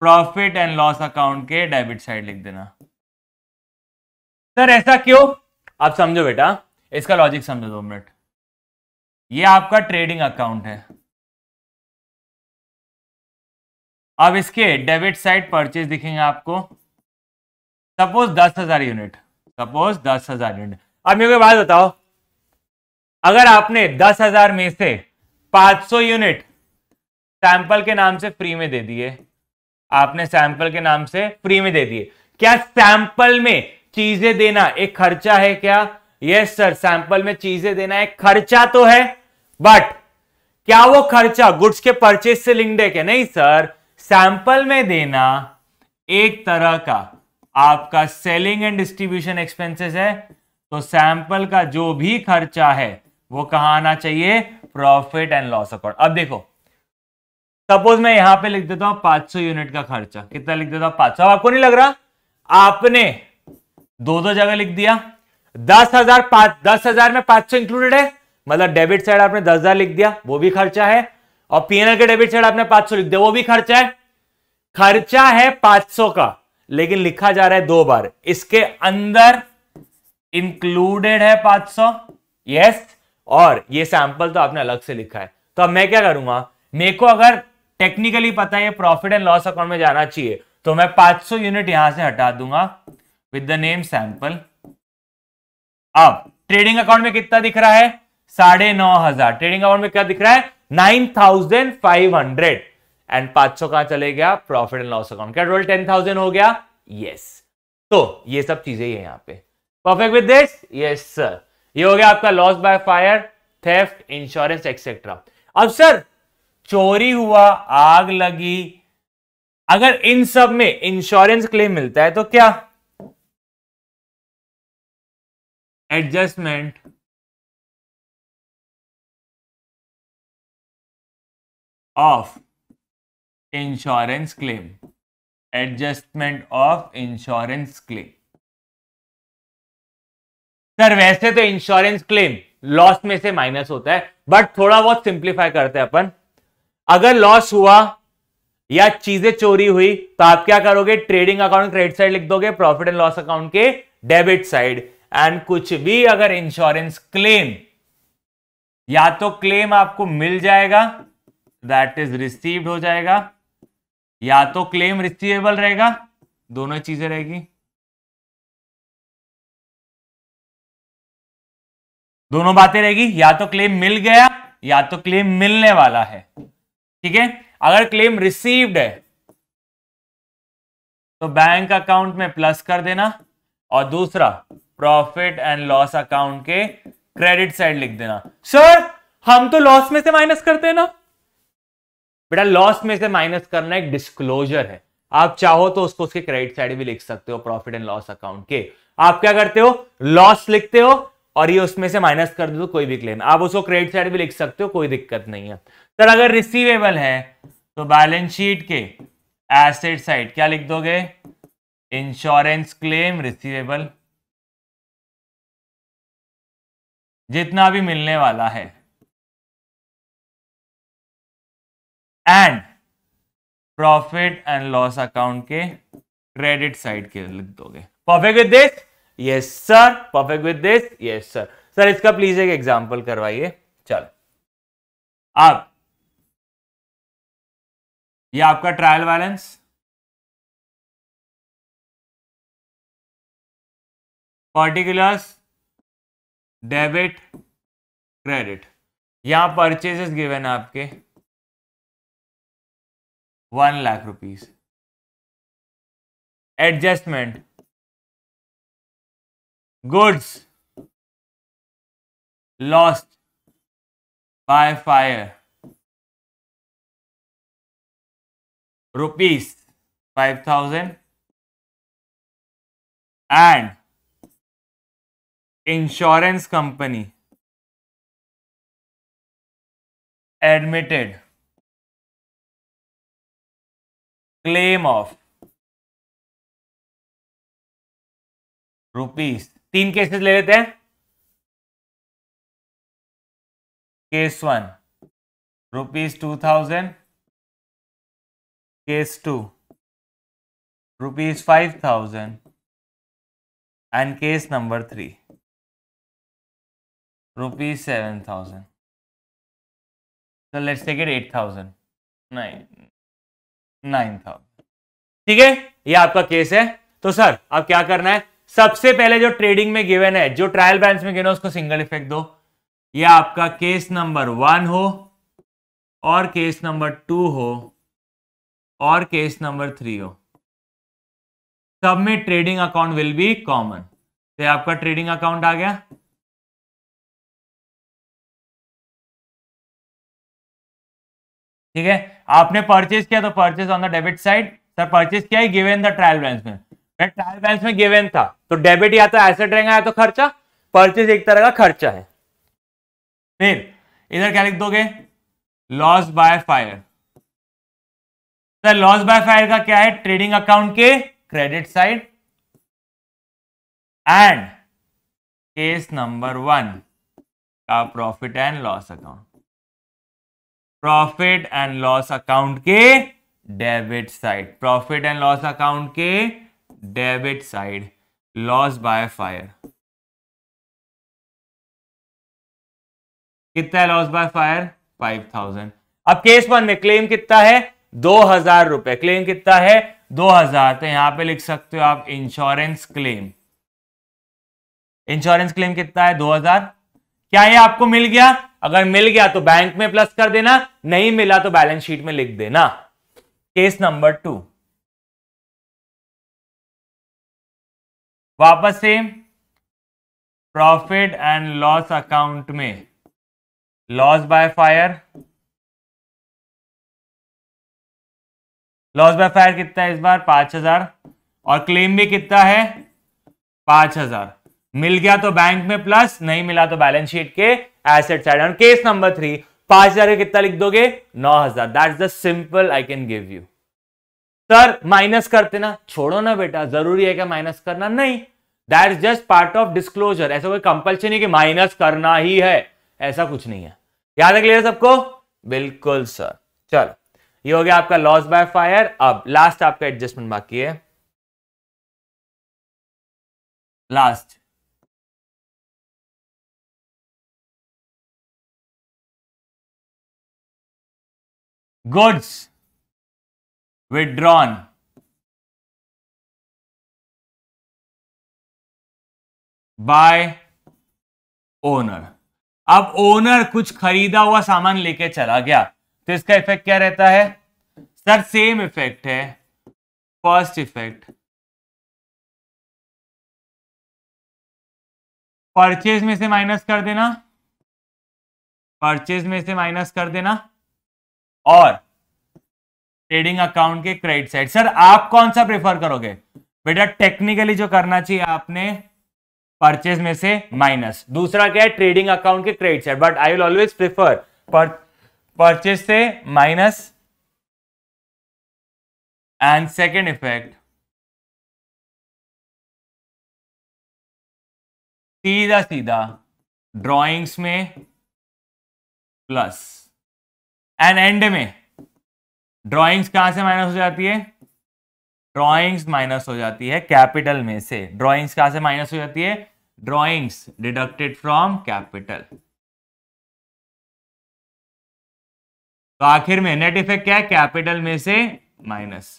profit and loss account के डेबिट साइड लिख देना सर ऐसा क्यों आप समझो बेटा इसका लॉजिक समझो दो मिनट ये आपका ट्रेडिंग अकाउंट है अब इसके डेबिट साइड परचेज दिखेंगे आपको सपोज दस हजार यूनिट सपोज दस हजार यूनिट अब मेरे को बात बताओ अगर आपने दस हजार में से पांच सौ यूनिट सैंपल के नाम से फ्री में दे दिए आपने सैंपल के नाम से फ्री में दे दिए क्या सैंपल में चीजें देना एक खर्चा है क्या यस सर सैंपल में चीजें देना एक खर्चा तो है बट क्या वो खर्चा गुड्स के परचेज से लिंक्ड है क्या नहीं सर सैंपल में देना एक तरह का आपका सेलिंग एंड डिस्ट्रीब्यूशन एक्सपेंसेस है तो सैंपल का जो भी खर्चा है वो कहा आना चाहिए प्रॉफिट एंड लॉस अकाउंट अब देखो सपोज मैं यहां पे लिख देता हूं 500 यूनिट का खर्चा कितना लिख देता हूं 500 अब आपको नहीं लग रहा आपने दो दो जगह लिख दिया दस हजार पांच दस हजार में पांच सौ इंक्लूडेड है मतलब डेबिट साइड आपने दस हजार लिख दिया वो भी खर्चा है और पीएनएल के डेबिट साइड आपने 500 लिख दिया वो भी खर्चा है खर्चा है 500 का लेकिन लिखा जा रहा है दो बार इसके अंदर इंक्लूडेड है 500 यस और ये सैंपल तो आपने अलग से लिखा है तो अब मैं क्या करूंगा मेरे को अगर टेक्निकली पता है प्रॉफिट एंड लॉस अकाउंट में जाना चाहिए तो मैं 500 यूनिट यहां से हटा दूंगा विद द नेम सैंपल अब ट्रेडिंग अकाउंट में कितना दिख रहा है साढ़े नौ हजार ट्रेडिंग अकाउंट में क्या दिख रहा है nine thousand five hundred and पांच सौ कहां चले गया प्रॉफिट एंड लॉस अकाउंट क्या टोटल टेन थाउजेंड हो गया यस तो ये सब चीजें ही है यहां पे perfect with this yes sir ये हो गया आपका loss by fire theft insurance etcetera अब सर चोरी हुआ आग लगी अगर इन सब में इंश्योरेंस क्लेम मिलता है तो क्या adjustment of insurance claim adjustment of insurance claim sir वैसे तो इंश्योरेंस क्लेम लॉस में से माइनस होता है बट थोड़ा बहुत सिंप्लीफाई करते हैं अपन अगर लॉस हुआ या चीजें चोरी हुई तो आप क्या करोगे ट्रेडिंग अकाउंट क्रेडिट साइड लिख दोगे प्रॉफिट एंड लॉस अकाउंट के डेबिट साइड एंड कुछ भी अगर इंश्योरेंस क्लेम या तो क्लेम आपको मिल जाएगा दैट इज रिसीव्ड हो जाएगा या तो क्लेम रिसीवेबल रहेगा दोनों चीजें रहेगी दोनों बातें रहेगी या तो क्लेम मिल गया या तो क्लेम मिलने वाला है ठीक है अगर क्लेम रिसीव्ड है तो बैंक अकाउंट में प्लस कर देना और दूसरा प्रॉफिट एंड लॉस अकाउंट के क्रेडिट साइड लिख देना सर हम तो लॉस में से माइनस करते हैं ना बेटा लॉस में से माइनस करना एक डिस्क्लोजर है आप चाहो तो उसको उसके क्रेडिट साइड भी लिख सकते हो प्रॉफिट एंड लॉस अकाउंट के आप क्या करते हो लॉस लिखते हो और ये उसमें से माइनस कर दो तो कोई भी क्लेम आप उसको क्रेडिट साइड भी लिख सकते हो कोई दिक्कत नहीं है सर अगर रिसीवेबल है तो बैलेंस शीट के एसेट साइड क्या लिख दोगे इंश्योरेंस क्लेम रिसीवेबल जितना भी मिलने वाला है and profit and loss account के क्रेडिट साइड के लिख दोगे perfect with this yes sir perfect with this yes sir sir इसका प्लीज एक एग्जांपल करवाइए चलो अब ये आपका trial balance particulars debit credit यहां परचेजेस गिवन आपके 1 lakh rupees. Adjustment goods lost by fire rupees 5000 and insurance company admitted claim of rupees तीन केसेस ले लेते हैं case one rupees two thousand case two rupees five thousand and case number three rupees seven thousand let's take it eight thousand नहीं नाइन थाउजेंड ठीक है ये आपका केस है तो सर अब क्या करना है सबसे पहले जो ट्रेडिंग में गिवन है जो ट्रायल बैलेंस में गिना उसको सिंगल इफेक्ट दो ये आपका केस नंबर वन हो और केस नंबर टू हो और केस नंबर थ्री हो सब में trading account will be common तो आपका ट्रेडिंग अकाउंट आ गया ठीक है आपने परचेज किया तो purchase on the debit side sir purchase किया गिवेन द ट्रायल बैलेंस में ट्रायल बैलेंस में गिवेन था तो डेबिट या तो एसेट रहेगा या तो खर्चा परचेज एक तरह का खर्चा है फिर इधर क्या लिख दोगे loss by fire sir loss by fire का क्या है ट्रेडिंग अकाउंट के credit side and case number one का profit and loss account profit and loss account के debit side profit and loss account के debit side loss by fire कितना है loss by fire five thousand अब केस वन में क्लेम कितना है दो हजार रुपए क्लेम कितना है दो हजार तो यहां पे लिख सकते हो आप इंश्योरेंस क्लेम इंश्योरेंस क्लेम कितना है दो हजार क्या ये आपको मिल गया अगर मिल गया तो बैंक में प्लस कर देना नहीं मिला तो बैलेंस शीट में लिख देना केस नंबर टू वापस से प्रॉफिट एंड लॉस अकाउंट में loss by fire loss by fire कितना है इस बार पांच हजार और क्लेम भी कितना है पांच हजार मिल गया तो बैंक में प्लस नहीं मिला तो बैलेंस शीट के एसेट साइड और केस नंबर थ्री पांच हजार का कितना लिख दोगे नौ हजार that the simple I can give you sir minus करते ना छोड़ो ना बेटा जरूरी है क्या माइनस करना नहीं that is just part of disclosure ऐसा कोई कंपल्सरी नहीं कि माइनस करना ही है ऐसा कुछ नहीं है याद रख लिया सबको बिल्कुल सर चलो ये हो गया आपका लॉस बाय फायर अब लास्ट आपका एडजस्टमेंट बाकी है last goods withdrawn by owner अब ओनर कुछ खरीदा हुआ सामान लेके चला गया तो इसका इफेक्ट क्या रहता है सर सेम इफेक्ट है फर्स्ट इफेक्ट परचेज में से माइनस कर देना परचेज में से माइनस कर देना और ट्रेडिंग अकाउंट के क्रेडिट साइड सर आप कौन सा प्रेफर करोगे बेटा टेक्निकली जो करना चाहिए आपने परचेज में से माइनस दूसरा क्या है ट्रेडिंग अकाउंट के credit side but I will always prefer purchase से माइनस एंड सेकेंड इफेक्ट सीधा सीधा ड्रॉइंग्स में प्लस एंड एंड में ड्राइंग्स कहां से माइनस हो जाती है ड्राइंग्स माइनस हो जाती है कैपिटल में से ड्राइंग्स कहां से माइनस हो जाती है ड्राइंग्स डिडक्टेड फ्रॉम कैपिटल तो आखिर में नेट इफेक्ट क्या है कैपिटल में से माइनस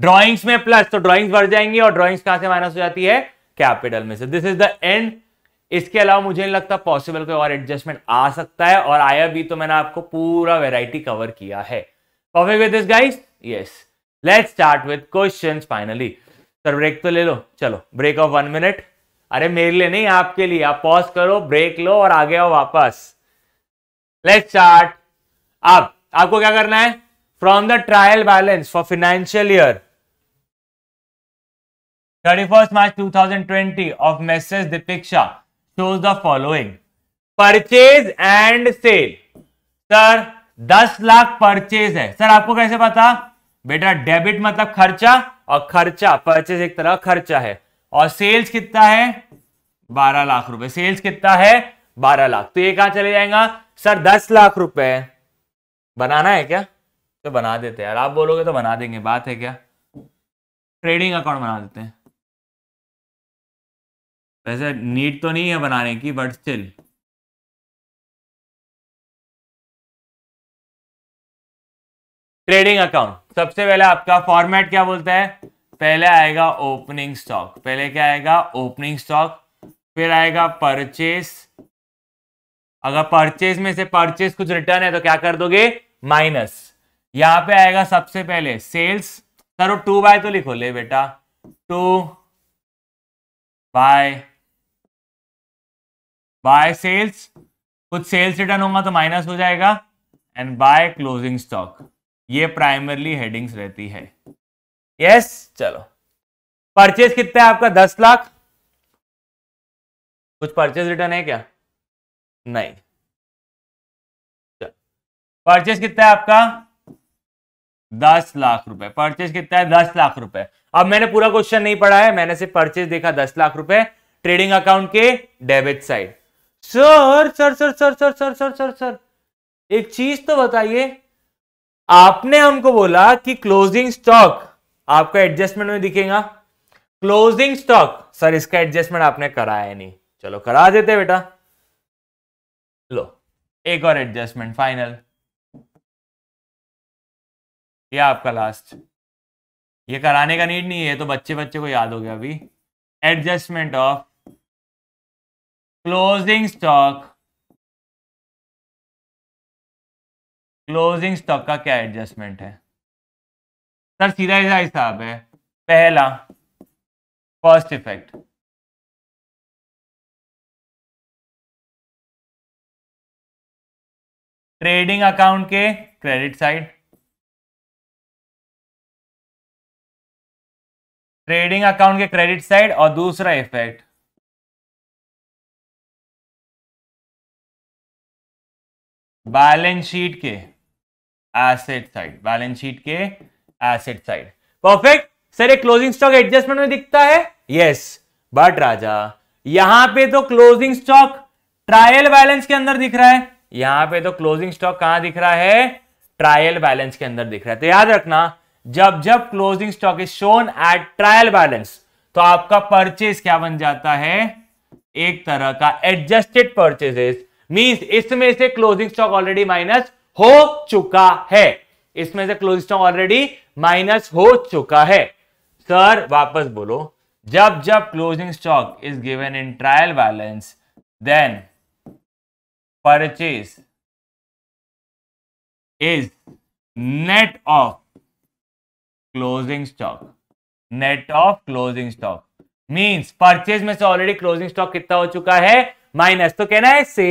ड्रॉइंग्स में प्लस तो ड्रॉइंग्स बढ़ जाएंगी और ड्रॉइंग्स कहां से माइनस हो जाती है कैपिटल में से दिस इज द एंड इसके अलावा मुझे नहीं लगता पॉसिबल कोई और एडजस्टमेंट आ सकता है और आया भी तो मैंने आपको पूरा वेराइटी कवर किया है फाइनली सर ब्रेक तो ले लो चलो ब्रेक ऑफ वन मिनट अरे मेरे लिए नहीं आपके लिए आप पॉज करो ब्रेक लो और आगे आओ वापस लेट स्टार्ट अब आपको क्या करना है from the trial balance for financial year two thousand 2020 of Messrs Deepiksha choose the following purchase and sale sir दस लाख परचेज है सर आपको कैसे पता बेटा डेबिट मतलब खर्चा और खर्चा परचेज एक तरह खर्चा है और सेल्स कितना है बारह लाख रुपए सेल्स कितना है बारह लाख तो ये कहा चले जाएगा सर दस लाख रुपए बनाना है क्या तो बना देते हैं यार आप बोलोगे तो बना देंगे बात है क्या ट्रेडिंग अकाउंट बना देते हैं वैसे नीड तो नहीं है बनाने की बट स्टिल ट्रेडिंग अकाउंट सबसे पहले आपका फॉर्मेट क्या बोलता है पहले आएगा ओपनिंग स्टॉक पहले क्या आएगा ओपनिंग स्टॉक फिर आएगा परचेस अगर परचेज में से परचेस कुछ रिटर्न है तो क्या कर दोगे माइनस यहां पे आएगा सबसे पहले सेल्स सर टू बाय तो लिखो ले बेटा टू बाय बाय सेल्स कुछ सेल्स रिटर्न होगा तो माइनस हो जाएगा एंड बाय क्लोजिंग स्टॉक ये प्राइमरली हेडिंग्स रहती है यस yes, चलो परचेज कितना है आपका दस लाख कुछ परचेज रिटर्न है क्या नहीं परचेज कितना है आपका दस लाख रुपए परचेज कितना है दस लाख रुपए अब मैंने पूरा क्वेश्चन नहीं पढ़ा है मैंने सिर्फ परचेज देखा दस लाख रुपए ट्रेडिंग अकाउंट के debit side sir sir sir sir sir sir sir sir sir एक चीज तो बताइए आपने हमको बोला कि क्लोजिंग स्टॉक आपका एडजस्टमेंट में दिखेगा क्लोजिंग स्टॉक सर इसका एडजस्टमेंट आपने कराया नहीं चलो करा देते बेटा लो एक और एडजस्टमेंट फाइनल ये आपका लास्ट ये कराने का नीड नहीं है तो बच्चे बच्चे को याद हो गया अभी adjustment of closing stock closing stock का क्या एडजस्टमेंट है सर सीधा सीधा हिसाब है पहला फर्स्ट इफेक्ट ट्रेडिंग अकाउंट के क्रेडिट साइड ट्रेडिंग अकाउंट के क्रेडिट साइड और दूसरा इफेक्ट बैलेंस शीट के एसेट साइड बैलेंस शीट के एसेट साइड परफेक्ट सर ये क्लोजिंग स्टॉक एडजस्टमेंट में दिखता है यस बट राजा यहां पे तो क्लोजिंग स्टॉक ट्रायल बैलेंस के अंदर दिख रहा है यहां पे तो क्लोजिंग स्टॉक कहां दिख रहा है ट्रायल बैलेंस के अंदर दिख रहा है तो याद रखना जब जब closing stock is shown at trial balance तो आपका परचेज क्या बन जाता है एक तरह का एडजस्टेड परचेजेस मीन्स इसमें से क्लोजिंग स्टॉक ऑलरेडी माइनस हो चुका है इसमें से क्लोजिंग स्टॉक ऑलरेडी माइनस हो चुका है सर वापस बोलो जब जब closing stock is given in trial balance then purchase is net of closing stock net of closing stock means purchase में से ऑलरेडी क्लोजिंग स्टॉक कितना हो चुका है माइनस तो कहना है से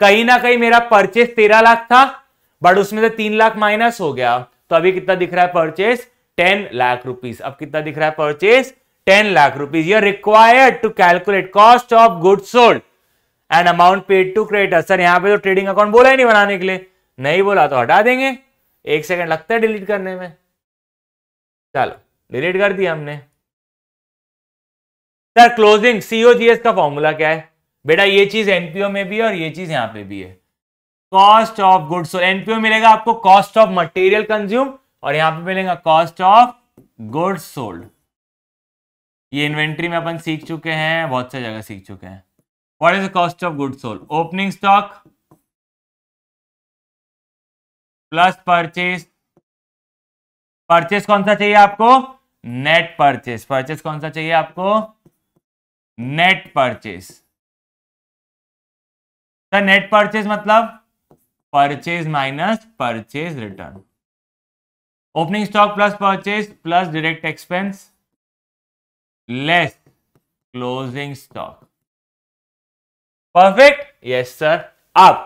कहीं ना कहीं मेरा परचेस तेरह लाख था बट उसमें से तीन लाख माइनस हो गया तो अभी कितना दिख रहा है परचेस टेन लाख रुपीज अब कितना दिख रहा है purchase ten lakh rupees you required to calculate cost of good sold and amount paid to creditor sir यहाँ पे तो ट्रेडिंग अकाउंट बोला ही नहीं बनाने के लिए नहीं बोला तो हटा देंगे एक सेकंड लगता है डिलीट करने में चलो डिलीट कर दिया हमने सर क्लोजिंग सीओजीएस का फॉर्मूला क्या है बेटा ये चीज एनपीओ में भी है और ये चीज यहाँ पे भी है cost of good so NPO मिलेगा आपको कॉस्ट ऑफ मटेरियल कंज्यूम और यहाँ पे मिलेगा कॉस्ट ऑफ गुड सोल्ड ये इन्वेंट्री में अपन सीख चुके हैं बहुत सारी जगह सीख चुके हैं what is the cost of good sold opening stock plus purchase purchase कौन सा चाहिए आपको नेट परचेज परचेज कौन सा चाहिए आपको नेट परचेज नेट परचेज मतलब purchase minus purchase return opening stock plus purchase plus direct expense less closing stock perfect yes sir आप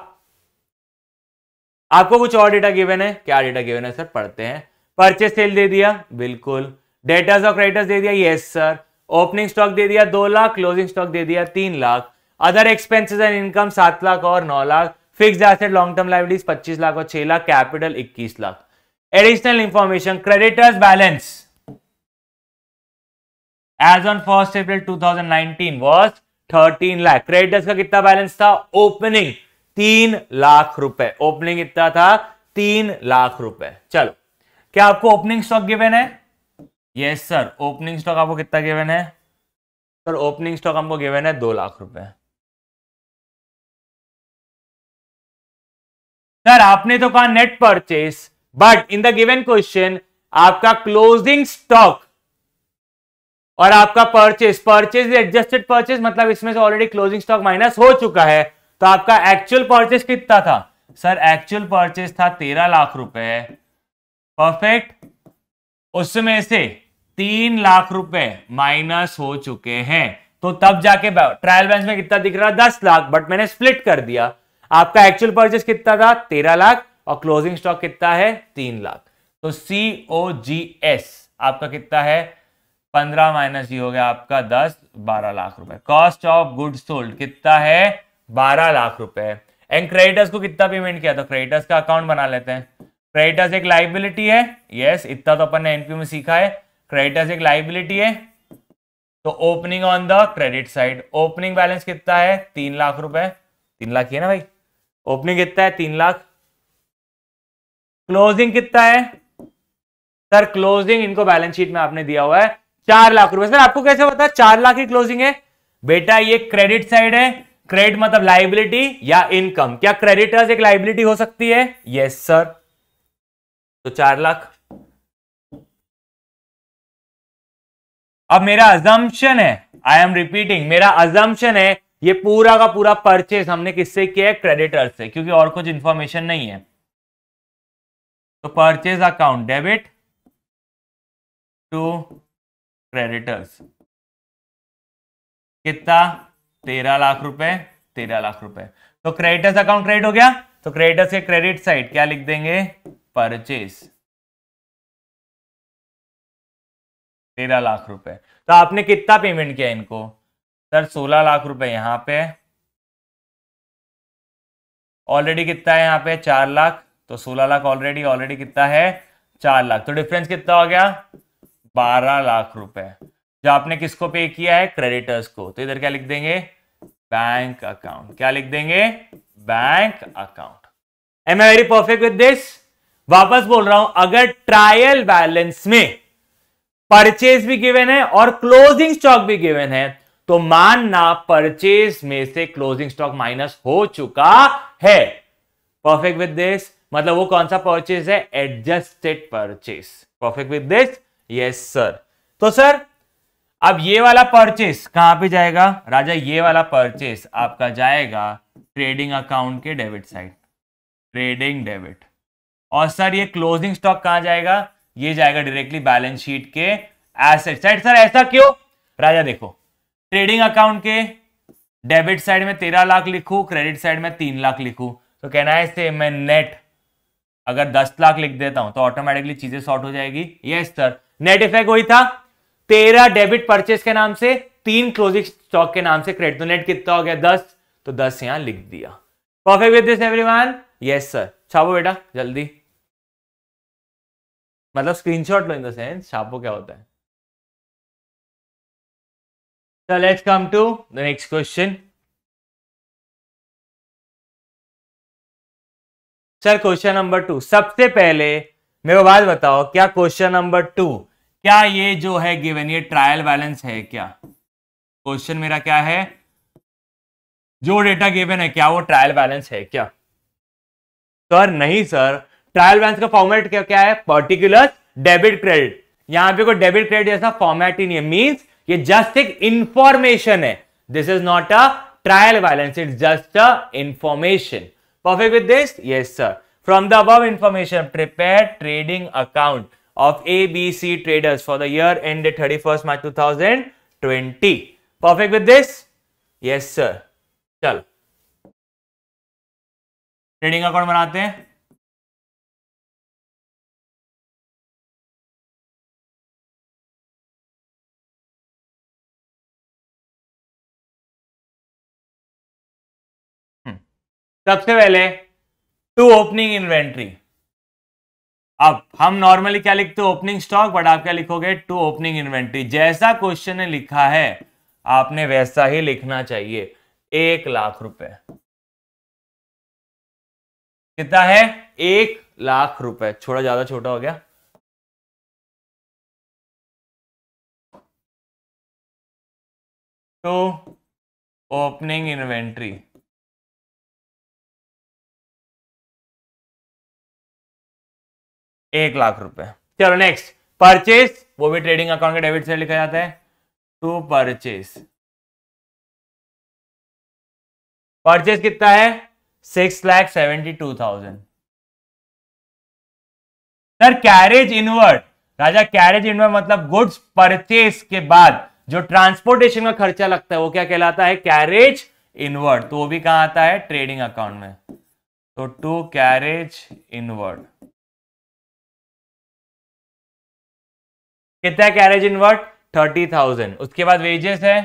आपको कुछ और डेटा गिवन है क्या डेटा गिवन है सर पढ़ते हैं परचेज सेल दे दिया बिल्कुल डेटर्स और क्रेडिटर्स दे दिया यस सर ओपनिंग स्टॉक दे दिया दो लाख क्लोजिंग स्टॉक दे दिया तीन lakh other expenses and income सात लाख और नौ lakh fix asset long term liabilities पच्चीस लाख और छह लाख कैपिटल इक्कीस lakh additional information creditors balance as on first April 2019 nineteen was lakh creditors का कितना बैलेंस था ओपनिंग तीन लाख रुपए ओपनिंग इतना था तीन लाख रुपए चलो क्या आपको ओपनिंग स्टॉक गिवन है यस सर ओपनिंग स्टॉक आपको कितना गिवन है सर ओपनिंग स्टॉक हमको गिवन है दो लाख रुपए सर आपने तो कहा net purchase but in the given question आपका क्लोजिंग स्टॉक और आपका परचेस परचेज एडजस्टेड परचेज मतलब इसमें से ऑलरेडी क्लोजिंग स्टॉक माइनस हो चुका है तो आपका एक्चुअल परचेस कितना था सर एक्चुअल परचेस था तेरह लाख रुपए परफेक्ट उसमें से तीन लाख रुपए माइनस हो चुके हैं तो तब जाके ट्रायल बैलेंस में कितना दिख रहा है दस लाख बट मैंने स्प्लिट कर दिया आपका एक्चुअल परचेस कितना था तेरह लाख और क्लोजिंग स्टॉक कितना है तीन लाख तो सी ओ जी एस आपका कितना है पंद्रह माइनस ये हो गया आपका दस बारह लाख रुपए कॉस्ट ऑफ गुड सोल्ड कितना है बारह लाख रुपए एंड क्रेडिटर्स को कितना पेमेंट किया था तो क्रेडिटर्स का अकाउंट बना लेते हैं क्रेडिटर्स एक लाइबिलिटी है यस इतना तो अपन ने एनपी में सीखा है क्रेडिटर्स एक लाइबिलिटी है तो opening on the credit side opening balance कितना है तीन लाख रुपए तीन लाख ही है ना भाई ओपनिंग कितना है तीन लाख क्लोजिंग कितना है सर क्लोजिंग इनको बैलेंस शीट में आपने दिया हुआ है चार लाख रुपए सर आपको कैसे पता चार लाख की क्लोजिंग है बेटा ये क्रेडिट साइड है क्रेडिट मतलब लाइबिलिटी या इनकम क्या क्रेडिटर्स एक लाइबिलिटी हो सकती है यस सर तो चार लाख अब मेरा अजम्पन है आई एम रिपीटिंग मेरा अजम्पन है ये पूरा का पूरा परचेज हमने किससे किया है क्रेडिटर से क्योंकि और कुछ इंफॉर्मेशन नहीं है तो purchase account debit to creditors कितना तेरह लाख रुपए तेरह लाख रुपए तो क्रेडिटर्स अकाउंट क्रेडिट हो गया तो क्रेडिटर्स के क्रेडिट साइड क्या लिख देंगे परचेज तेरह लाख रुपए तो आपने कितना पेमेंट किया इनको सर सोलह लाख रुपए यहाँ पे ऑलरेडी कितना है यहाँ पे चार लाख तो सोलह लाख ऑलरेडी ऑलरेडी कितना है चार लाख तो डिफरेंस कितना हो गया बारह लाख रुपए जो आपने किसको पे किया है क्रेडिटर्स को तो इधर क्या लिख देंगे बैंक अकाउंट क्या लिख देंगे bank account am I very perfect with this वापस बोल रहा हूं अगर ट्रायल बैलेंस में परचेज भी गिवन है और क्लोजिंग स्टॉक भी गिवन है तो मानना परचेज में से क्लोजिंग स्टॉक माइनस हो चुका है परफेक्ट विद दिस मतलब वो कौन सा परचेज है adjusted purchase perfect with this yes sir तो सर अब ये वाला परचेस कहां पे जाएगा राजा ये वाला परचेस आपका जाएगा ट्रेडिंग अकाउंट के डेबिट साइड ट्रेडिंग डेबिट और सर ये क्लोजिंग स्टॉक कहां जाएगा ये जाएगा डायरेक्टली बैलेंस शीट के एसेट साइड सर ऐसा क्यों राजा देखो ट्रेडिंग अकाउंट के डेबिट साइड में तेरह लाख लिखू क्रेडिट साइड में तीन लाख लिखू तो कहना है इससे मैं नेट अगर दस लाख लिख देता हूं तो ऑटोमेटिकली चीजें सॉर्ट हो जाएगी यस सर नेट इफेक्ट वही था तेरह डेबिट परचेस के नाम से तीन क्लोजिंग स्टॉक के नाम से क्रेडिट तो नेट कितना हो गया दस तो दस यहां लिख दिया perfect with this everyone yes sir छापो बेटा जल्दी मतलब स्क्रीनशॉट लो इन द सेंस छापो क्या होता है So let's come to the next question. Sir question number two सबसे पहले मेरे को बात बताओ क्या क्वेश्चन नंबर टू क्या ये जो है गिवन ये ट्रायल बैलेंस है क्या क्वेश्चन मेरा क्या है जो डेटा गिवन है क्या वो ट्रायल बैलेंस है क्या सर नहीं सर ट्रायल बैलेंस का फॉर्मेट क्या क्या है पर्टिकुलर डेबिट क्रेडिट यहां पे कोई डेबिट क्रेडिट जैसा फॉर्मेट ही नहीं है मीन्स ये जस्ट एक इंफॉर्मेशन है this is not a trial balance it just a information perfect with this yes sir from the अब information prepare trading account of A B C traders for the year end thirty first March two thousand twenty perfect with this yes sir चल ट्रेडिंग अकाउंट बनाते हैं सबसे पहले टू ओपनिंग इन्वेंट्री अब हम नॉर्मली क्या लिखते हो ओपनिंग स्टॉक बट आप क्या लिखोगे टू ओपनिंग इन्वेंट्री जैसा क्वेश्चन ने लिखा है आपने वैसा ही लिखना चाहिए एक लाख रुपए कितना है एक लाख रुपए छोटा ज्यादा छोटा हो गया तो ओपनिंग इन्वेंट्री एक लाख रुपए चलो नेक्स्ट परचेस वो भी ट्रेडिंग अकाउंट के डेबिट से लिखा जाता है टू परचेस परचेस कितना है six lakh seventy two thousand sir carriage inward राजा कैरेज इनवर्ड मतलब गुड्स परचेस के बाद जो ट्रांसपोर्टेशन का खर्चा लगता है वो क्या कहलाता है कैरेज इनवर्ड तो वो भी कहा आता है ट्रेडिंग अकाउंट में तो टू कैरेज इनवर्ड कितना carriage inward thirty thousand उसके बाद वेजेस है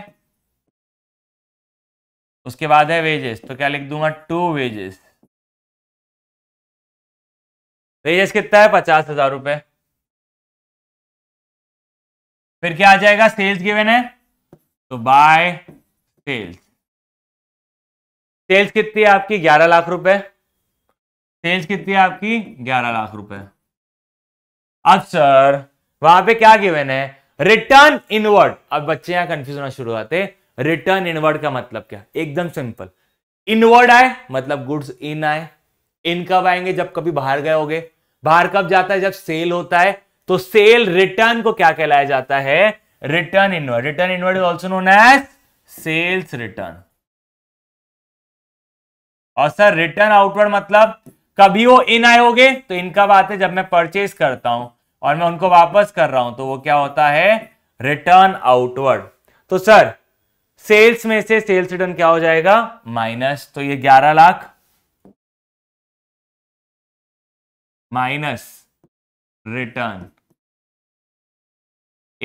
उसके बाद है वेजेस तो क्या लिख दूंगा टू वेजेस वेजेस कितना है पचास हजार रुपए फिर क्या आ जाएगा सेल्स गिवन है तो बाय सेल्स सेल्स कितनी है आपकी ग्यारह लाख रुपए सेल्स कितनी है आपकी ग्यारह लाख रुपए अब सर वहां पे क्या गिवन है रिटर्न इनवर्ड अब बच्चे यहां कंफ्यूज होना शुरू होते रिटर्न इनवर्ड का मतलब क्या एकदम सिंपल इनवर्ड आए मतलब गुड्स इन आए इन कब आएंगे जब कभी बाहर गए होगे बाहर कब जाता है जब सेल होता है तो सेल रिटर्न को क्या कहलाया जाता है return inward return inward is also known as sales return और सर रिटर्न आउटवर्ड मतलब कभी वो इन आए होगे तो बात आते जब मैं परचेज करता हूं और मैं उनको वापस कर रहा हूं तो वो क्या होता है रिटर्न आउटवर्ड तो सर सेल्स में से सेल्स रिटर्न क्या हो जाएगा माइनस तो ये 11 लाख माइनस रिटर्न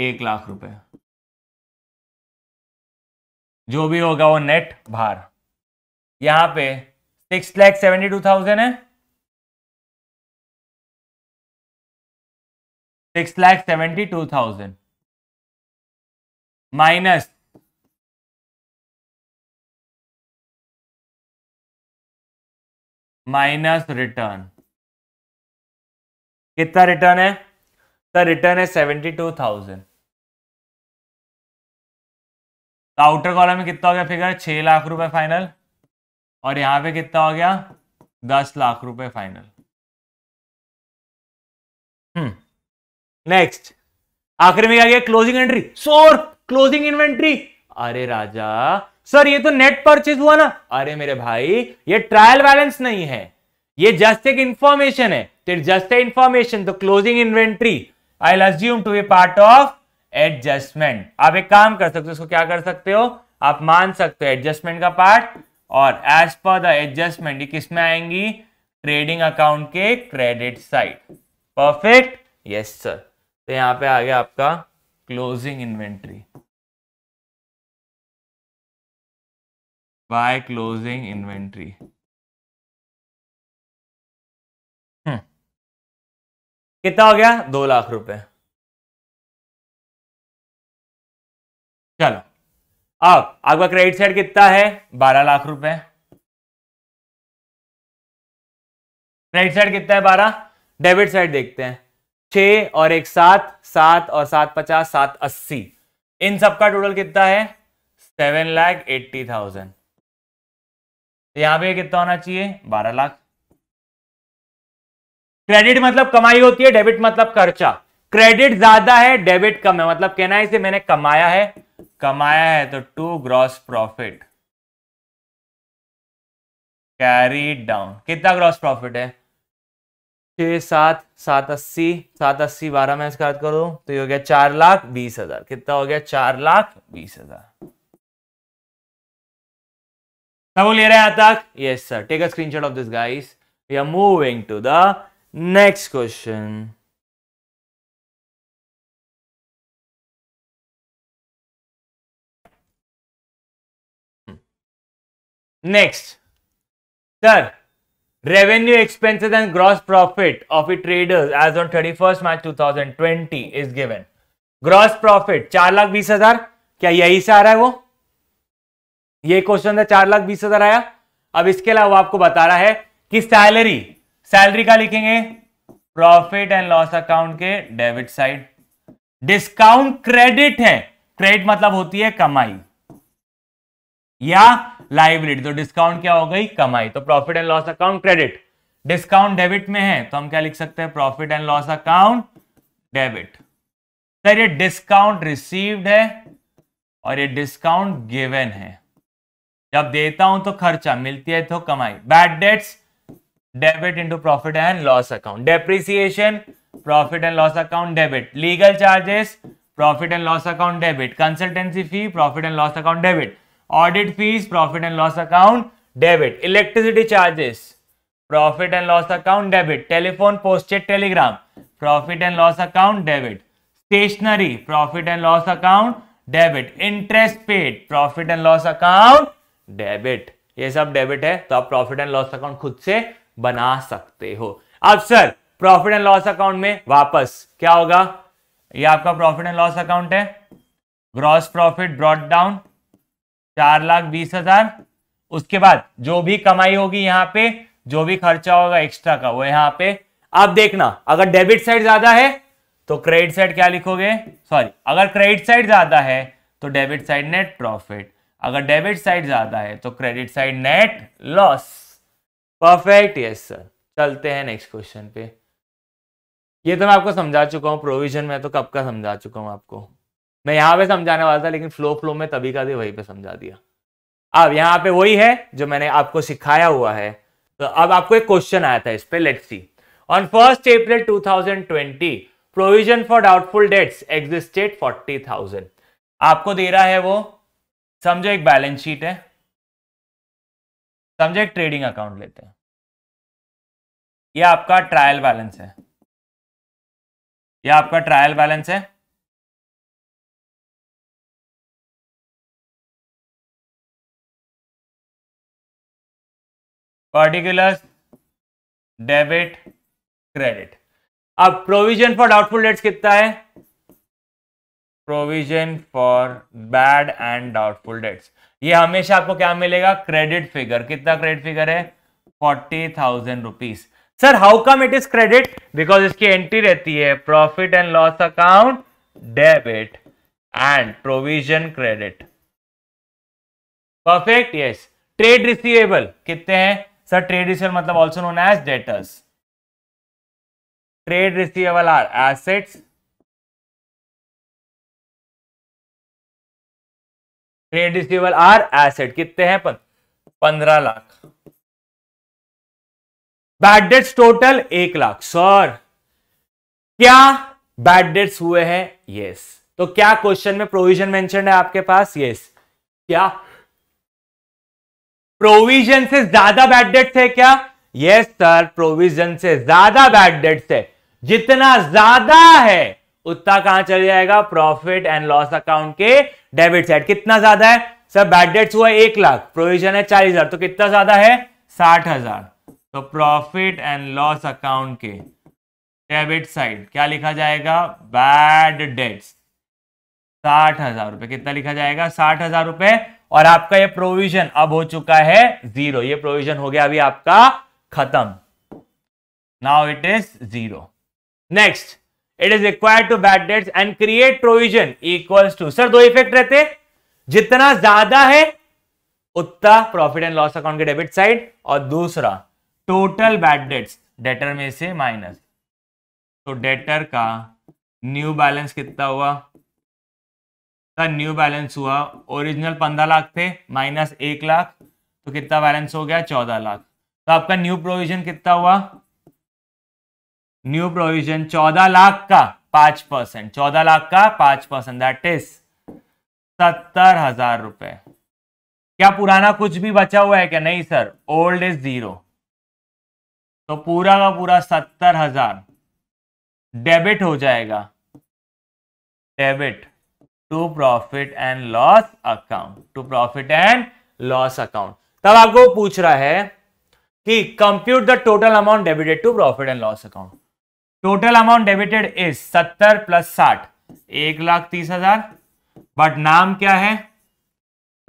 एक लाख रुपए जो भी होगा वो नेट भार यहां पे six lakh seventy two thousand है six lakh seventy two thousand minus minus return कितना रिटर्न है सर रिटर्न है सेवेंटी टू थाउजेंड तो आउटर कॉलम में कितना हो गया फिगर छह लाख रुपए फाइनल और यहां पे कितना हो गया दस लाख रुपए फाइनल हम्म नेक्स्ट आखिर में क्या गया क्लोजिंग एंट्री सोर क्लोजिंग इन्वेंट्री अरे राजा सर ये तो नेट परचेज हुआ ना अरे मेरे भाई ये ट्रायल बैलेंस नहीं है ये जस्ट एक इंफॉर्मेशन है तो जस्ट ए इंफॉर्मेशन तो closing inventory I assume to be part of adjustment आप एक काम कर सकते हो उसको क्या कर सकते हो आप मान सकते हो एडजस्टमेंट का पार्ट और एज पर द एडजस्टमेंट ये किसमें आएंगी ट्रेडिंग अकाउंट के credit side perfect yes sir तो यहाँ पे आ गया आपका closing inventory by closing inventory कितना हो गया दो लाख रुपए चलो अब आपका क्रेडिट साइड कितना है बारह लाख रुपए क्रेडिट साइड कितना है बारह डेबिट साइड देखते हैं छ और एक सात सात और सात पचास सात अस्सी इन सबका टोटल कितना है सेवन लाख एट्टी थाउजेंड तो यहां पर कितना होना चाहिए बारह लाख क्रेडिट मतलब कमाई होती है डेबिट मतलब खर्चा क्रेडिट ज्यादा है डेबिट कम है मतलब कहना है इसे मैंने कमाया है कमाया है तो to gross profit carry down कितना ग्रॉस प्रॉफिट है छः सात सात अस्सी सात अस्सी बारह में इसका करो तो ये हो गया चार लाख बीस हजार कितना हो गया चार लाख बीस हजार समझ ले रहे हैं तक yes sir take a screenshot of this guys we are moving to the next question next sir Revenue expenses and gross profit of a traders as on 31st March 2020 is given. Gross profit चार लाख बीस हजार क्या यही से आ रहा है वो ये क्वेश्चन था चार लाख बीस हजार आया अब इसके अलावा आपको बता रहा है कि सैलरी सैलरी का लिखेंगे प्रॉफिट एंड लॉस अकाउंट के डेबिट साइड डिस्काउंट क्रेडिट है क्रेडिट मतलब होती है कमाई या लाइबिलिटी तो डिस्काउंट क्या हो गई कमाई तो profit and loss account credit discount debit में है तो हम क्या लिख सकते हैं profit and loss account debit sir ये डिस्काउंट रिसीव्ड है और ये डिस्काउंट गिवन है जब देता हूं तो खर्चा मिलती है तो कमाई bad debts debit into profit and loss account depreciation profit and loss account debit legal charges profit and loss account debit consultancy fee profit and loss account debit audit fees profit and loss account debit electricity charges profit and loss account debit telephone posted telegram profit and loss account debit stationery profit and loss account debit interest paid profit and loss account debit ये सब डेबिट है तो आप प्रॉफिट एंड लॉस अकाउंट खुद से बना सकते हो अब sir profit and loss account में वापस क्या होगा ये आपका प्रॉफिट एंड लॉस अकाउंट है ग्रॉस प्रॉफिट ब्रॉड डाउन चार लाख बीस हजार उसके बाद जो भी कमाई होगी यहाँ पे जो भी खर्चा होगा एक्स्ट्रा का वो यहाँ पे आप देखना अगर डेबिट साइड ज्यादा है तो क्रेडिट साइड क्या लिखोगे सॉरी अगर क्रेडिट साइड ज्यादा है तो डेबिट साइड नेट प्रॉफिट अगर डेबिट साइड ज्यादा है तो credit side net loss perfect yes sir चलते हैं नेक्स्ट क्वेश्चन पे ये तो मैं आपको समझा चुका हूँ प्रोविजन में तो कब का समझा चुका हूं आपको मैं यहां पे समझाने वाला था लेकिन फ्लो फ्लो में तभी का भी वहीं पे समझा दिया अब यहां पे वही है जो मैंने आपको सिखाया हुआ है तो अब आपको एक क्वेश्चन आया था इस पे let's see on first April 2020 provision for doubtful debts existed 40,000 आपको दे रहा है वो समझो एक बैलेंस शीट है समझो एक ट्रेडिंग अकाउंट लेते हैं यह आपका ट्रायल बैलेंस है यह आपका ट्रायल बैलेंस है पर्टिकुलर डेबिट क्रेडिट अब प्रोविजन फॉर डाउटफुल डेट्स कितना है provision for bad and doubtful debts ये हमेशा आपको क्या मिलेगा क्रेडिट फिगर कितना क्रेडिट फिगर है forty thousand rupees sir how come it is credit because इसकी एंट्री रहती है profit and loss account debit and provision credit perfect yes trade receivable कितने हैं सर ट्रेड रिसीवर मतलब also known as debtors trade receivable are assets trade receivable are asset कितने हैं पंद्रह लाख बैड डेट्स टोटल एक लाख सर क्या बैड डेट्स हुए हैं यस yes. तो क्या क्वेश्चन में प्रोविजन मेंशन है आपके पास यस yes. क्या प्रोविजन से ज्यादा बैड डेट्स है क्या यस सर प्रोविजन से ज्यादा बैड डेट्स है जितना ज्यादा है उतना कहां चल जाएगा प्रॉफिट एंड लॉस अकाउंट के डेबिट साइड कितना ज्यादा है सर बैड डेट्स हुआ एक लाख प्रोविजन है चालीस हजार तो कितना ज्यादा है साठ हजार तो प्रॉफिट एंड लॉस अकाउंट के डेबिट साइड क्या लिखा जाएगा बैड डेट्स साठ हजार रुपए कितना लिखा जाएगा साठ हजार रुपए और आपका ये प्रोविजन अब हो चुका है जीरो ये प्रोविजन हो गया अभी आपका खत्म now it is zero next it is required to bad debts and create provision equals to sir दो इफेक्ट रहते जितना ज्यादा है उतना प्रॉफिट एंड लॉस अकाउंट के डेबिट साइड और दूसरा टोटल बैड डेट्स डेटर में से माइनस तो डेटर का न्यू बैलेंस कितना हुआ का न्यू बैलेंस हुआ ओरिजिनल पंद्रह लाख थे माइनस एक लाख तो कितना बैलेंस हो गया चौदह लाख तो आपका न्यू प्रोविजन कितना हुआ न्यू प्रोविजन चौदह लाख का पांच परसेंट चौदह लाख का पांच परसेंट दैट इज सत्तर हजार रुपए क्या पुराना कुछ भी बचा हुआ है क्या नहीं सर ओल्ड इज जीरो तो पूरा का पूरा सत्तर हजार डेबिट हो जाएगा debit to profit and loss account to profit and loss account तब आपको पूछ रहा है कि compute the total amount debited to profit and loss account total amount debited is सत्तर प्लस साठ एक लाख तीस हजार बट नाम क्या है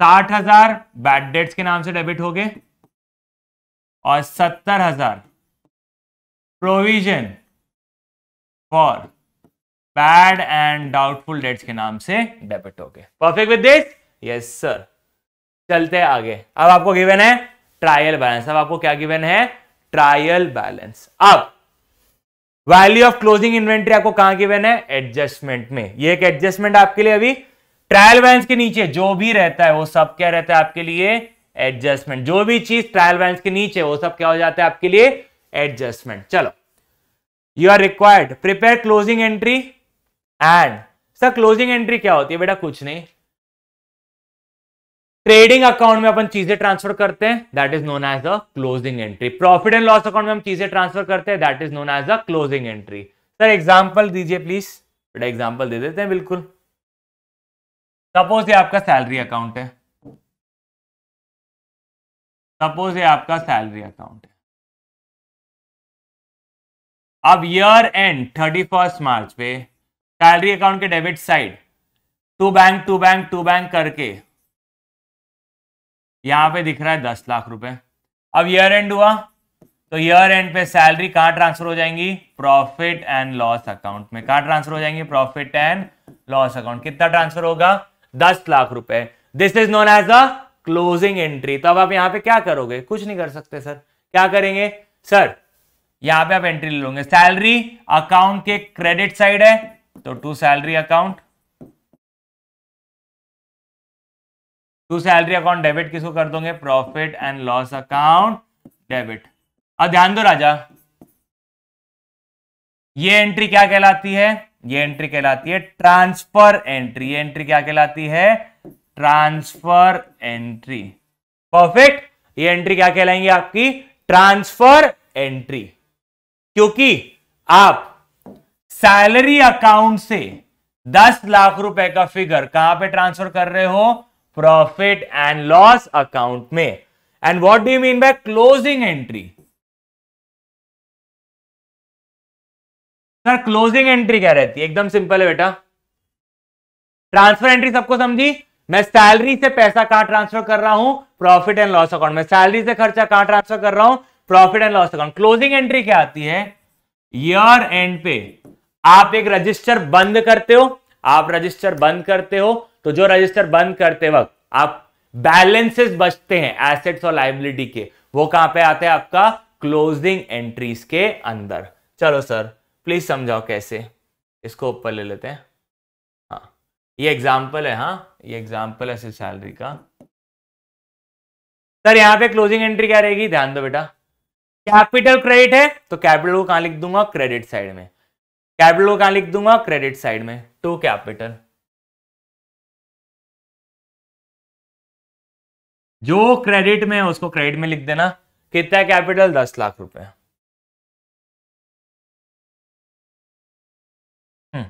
साठ हजार बैड डेट्स के नाम से डेबिट हो गए और सत्तर हजार provision for bad and doubtful debts के नाम से डेबिट हो गए perfect with this yes sir चलते आगे अब आपको गिवन है ट्रायल बैलेंस अब आपको क्या गिवन है ट्रायल बैलेंस अब वैल्यू ऑफ क्लोजिंग इन्वेंट्री आपको कहां गिवन है एडजस्टमेंट में ये एक एडजस्टमेंट आपके लिए अभी ट्रायल बैलेंस के नीचे जो भी रहता है वो सब क्या रहता है आपके लिए एडजस्टमेंट जो भी चीज ट्रायल बैलेंस के नीचे वो सब क्या हो जाता है आपके लिए एडजस्टमेंट चलो you are required prepare closing entry and sir closing entry क्या होती है बेटा कुछ नहीं ट्रेडिंग अकाउंट में अपन चीजें ट्रांसफर करते हैं that is known as a closing entry profit and loss account में हम चीजें ट्रांसफर करते हैं that is known as a closing entry sir example दीजिए प्लीज बेटा एग्जाम्पल दे देते हैं बिल्कुल सपोज ये आपका सैलरी अकाउंट है सपोज ये आपका सैलरी अकाउंट है अब year end thirty first March पे सैलरी अकाउंट के debit side to bank to bank to bank करके यहां पे दिख रहा है दस लाख रुपए अब ईयर एंड हुआ तो ईयर एंड पे सैलरी कहाँ ट्रांसफर हो जाएंगी प्रॉफिट एंड लॉस अकाउंट में कहा ट्रांसफर हो जाएंगी प्रॉफिट एंड लॉस अकाउंट कितना ट्रांसफर होगा दस लाख रुपए this is known as a closing entry तो अब आप यहां पे क्या करोगे कुछ नहीं कर सकते सर क्या करेंगे सर यहां पे आप एंट्री ले लोगे सैलरी अकाउंट के क्रेडिट साइड है तो to salary account to salary account debit किसको कर दोगे profit and loss account debit अब ध्यान दो राजा ये एंट्री क्या कहलाती है ये एंट्री कहलाती है ट्रांसफर एंट्री ये एंट्री क्या कहलाती है ट्रांसफर एंट्री परफेक्ट ये एंट्री क्या कहलाएंगे आपकी ट्रांसफर एंट्री क्योंकि आप सैलरी अकाउंट से दस लाख रुपए का फिगर कहां पे ट्रांसफर कर रहे हो प्रॉफिट एंड लॉस अकाउंट में and what do you mean by closing entry sir closing entry क्या रहती है एकदम सिंपल है बेटा ट्रांसफर एंट्री सबको समझी मैं सैलरी से पैसा कहां ट्रांसफर कर रहा हूं प्रॉफिट एंड लॉस अकाउंट में सैलरी से खर्चा कहां ट्रांसफर कर रहा हूं profit and loss account closing entry क्या आती है ईयर एंड पे आप एक रजिस्टर बंद करते हो आप रजिस्टर बंद करते हो तो जो रजिस्टर बंद करते वक्त आप बैलेंसेस बचते हैं एसेट्स और लाइबिलिटी के वो कहां पे आते हैं आपका क्लोजिंग एंट्रीज के अंदर चलो सर प्लीज समझाओ कैसे इसको ऊपर ले लेते हैं हाँ ये एग्जाम्पल है हाँ ये एग्जाम्पल है सैलरी का सर यहां पे क्लोजिंग एंट्री क्या रहेगी ध्यान दो बेटा कैपिटल क्रेडिट है तो कैपिटल को कहां लिख दूंगा क्रेडिट साइड में कैपिटल को कहां लिख दूंगा क्रेडिट साइड में टू कैपिटल जो क्रेडिट में है उसको क्रेडिट में लिख देना कितना कैपिटल दस लाख रुपए हम्म।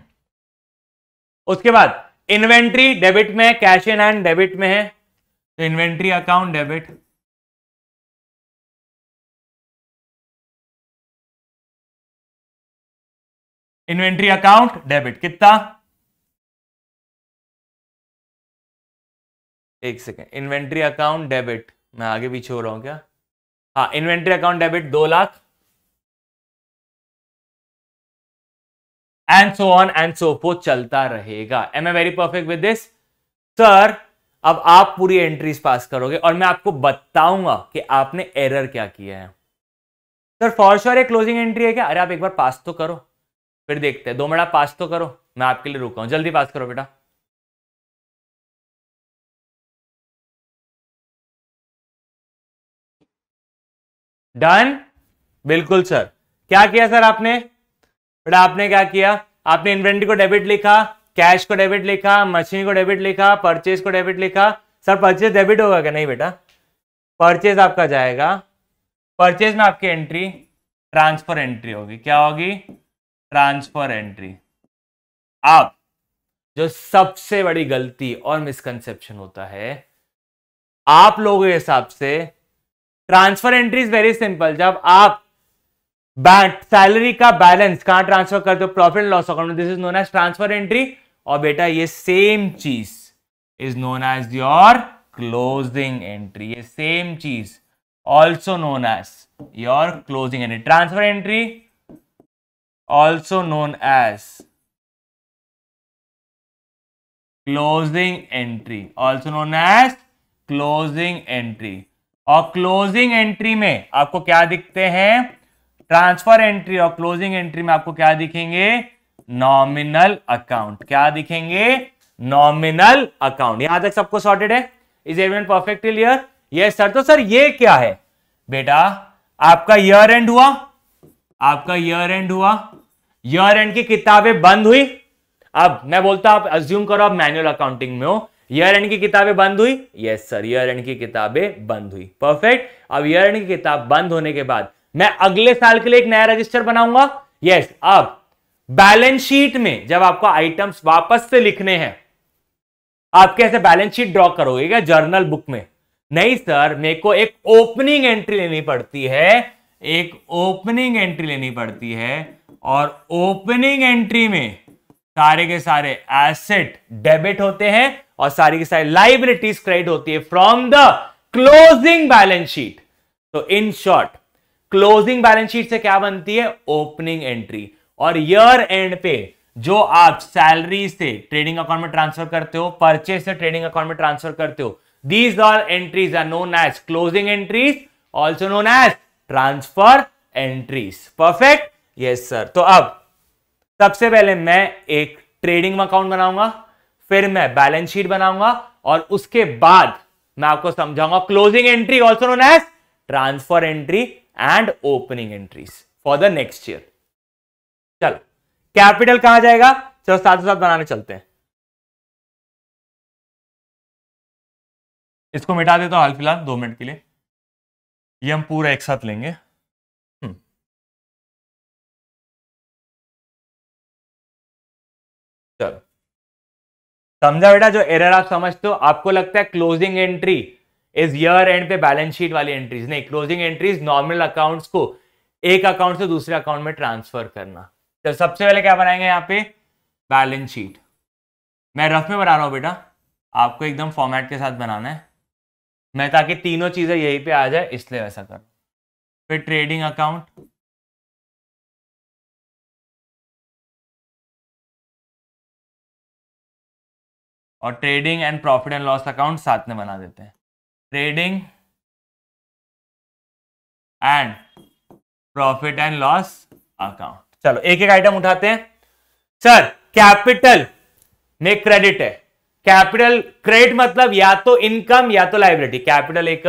उसके बाद इन्वेंट्री डेबिट में है कैश इन हैंड डेबिट में है तो inventory account debit inventory account debit कितना एक सेकेंड इन्वेंट्री अकाउंट डेबिट मैं आगे पीछे हो रहा हूं क्या हाँ इन्वेंट्री अकाउंट डेबिट दो lakh and so on and so फो चलता रहेगा am A very perfect with this sir अब आप पूरी एंट्रीज पास करोगे और मैं आपको बताऊंगा कि आपने एरर क्या किया है सर फॉर श्योर एक क्लोजिंग एंट्री है क्या अरे आप एक बार पास तो करो फिर देखते हैं दो मिनट पास तो करो मैं आपके लिए रुका हूं जल्दी पास करो बेटा डन बिल्कुल सर क्या किया सर आपने बेटा आपने क्या किया आपने इन्वेंट्री को डेबिट लिखा कैश को डेबिट लिखा मशीन को डेबिट लिखा परचेज को डेबिट लिखा सर परचेज डेबिट होगा क्या नहीं बेटा परचेज आपका जाएगा परचेज में आपकी एंट्री ट्रांसफर एंट्री होगी क्या होगी ट्रांसफर एंट्री आप जो सबसे बड़ी गलती और मिसकंसेप्शन होता है आप लोगों के हिसाब से transfer entry is very simple जब आप सैलरी का बैलेंस कहां ट्रांसफर करते हो profit loss account this is known as transfer entry और बेटा ये सेम चीज is known as your closing entry ये सेम चीज also known as your closing entry transfer entry also known as closing entry also known as closing entry और क्लोजिंग एंट्री में आपको क्या दिखते हैं ट्रांसफर एंट्री और क्लोजिंग एंट्री में आपको क्या दिखेंगे नॉमिनल अकाउंट क्या दिखेंगे नॉमिनल अकाउंट यहां तक सबको सॉर्टेड है is Avon perfect clear yes sir तो सर ये क्या है बेटा आपका ईयर एंड हुआ आपका ईयर एंड हुआ ईयर एंड की किताबें बंद हुई अब मैं बोलता आप अज्यूम करो आप मैनुअल अकाउंटिंग में हो ईयर एंड की किताबें बंद हुई यस सर ईयर एंड की किताबें बंद हुई परफेक्ट अब ईयर एंड की किताब बंद होने के बाद मैं अगले साल के लिए एक नया रजिस्टर बनाऊंगा यस yes, अब बैलेंस शीट में जब आपको आइटम्स वापस से लिखने हैं आप कैसे बैलेंस शीट ड्रॉ करोगे क्या जर्नल बुक में नहीं सर मेरे को एक ओपनिंग एंट्री लेनी पड़ती है एक ओपनिंग एंट्री लेनी पड़ती है और ओपनिंग एंट्री में सारे के सारे एसेट डेबिट होते हैं और सारी की सारी लाइबिलिटीज क्रेडिट होती है from the closing balance sheet तो in short closing balance sheet से क्या बनती है ओपनिंग एंट्री और ईयर एंड पे जो आप सैलरी से ट्रेडिंग अकाउंट में ट्रांसफर करते हो परचेज से ट्रेडिंग अकाउंट में ट्रांसफर करते हो these are entries are known as closing entries also known as transfer entries perfect yes sir तो अब सबसे पहले मैं एक ट्रेडिंग अकाउंट बनाऊंगा फिर मैं बैलेंस शीट बनाऊंगा और उसके बाद मैं आपको समझाऊंगा closing entry also known as transfer entry and opening entries for the next year चलो कैपिटल कहां जाएगा चलो साथ साथ बनाने चलते हैं इसको मिटा देता हूं हाल फिलहाल दो मिनट के लिए ये हम पूरा एक साथ लेंगे हम्म। चलो समझा बेटा जो एरर आप समझते हो आपको लगता है closing entry is year end पे बैलेंस शीट वाली एंट्रीज नहीं क्लोजिंग एंट्रीज नॉर्मल अकाउंट्स को एक अकाउंट से दूसरे अकाउंट में ट्रांसफर करना तो सबसे पहले क्या बनाएंगे यहाँ पे बैलेंस शीट मैं रफ में बना रहा हूं बेटा आपको एकदम फॉर्मेट के साथ बनाना है मैं ताकि तीनों चीज़ें यहीं पे आ जाए इसलिए वैसा कर फिर ट्रेडिंग अकाउंट और trading and profit and loss account साथ में बना देते हैं trading and profit and loss account चलो एक एक आइटम उठाते हैं सर कैपिटल में क्रेडिट है कैपिटल क्रेडिट मतलब या तो इनकम या तो लाइबिलिटी कैपिटल एक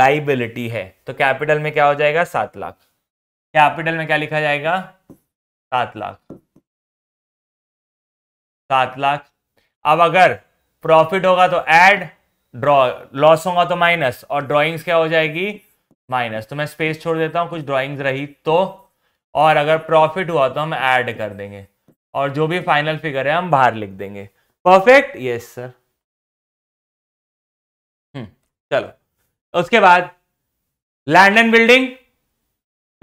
लाइबिलिटी है तो कैपिटल में क्या हो जाएगा सात लाख कैपिटल में क्या लिखा जाएगा सात लाख सात लाख अब अगर प्रॉफिट होगा तो एड ड्रॉ लॉस होगा तो माइनस और ड्रॉइंग्स क्या हो जाएगी माइनस तो मैं स्पेस छोड़ देता हूं कुछ ड्राइंग्स रही तो और अगर प्रॉफिट हुआ तो हम ऐड कर देंगे और जो भी फाइनल फिगर है हम बाहर लिख देंगे परफेक्ट यस सर चलो उसके बाद land and building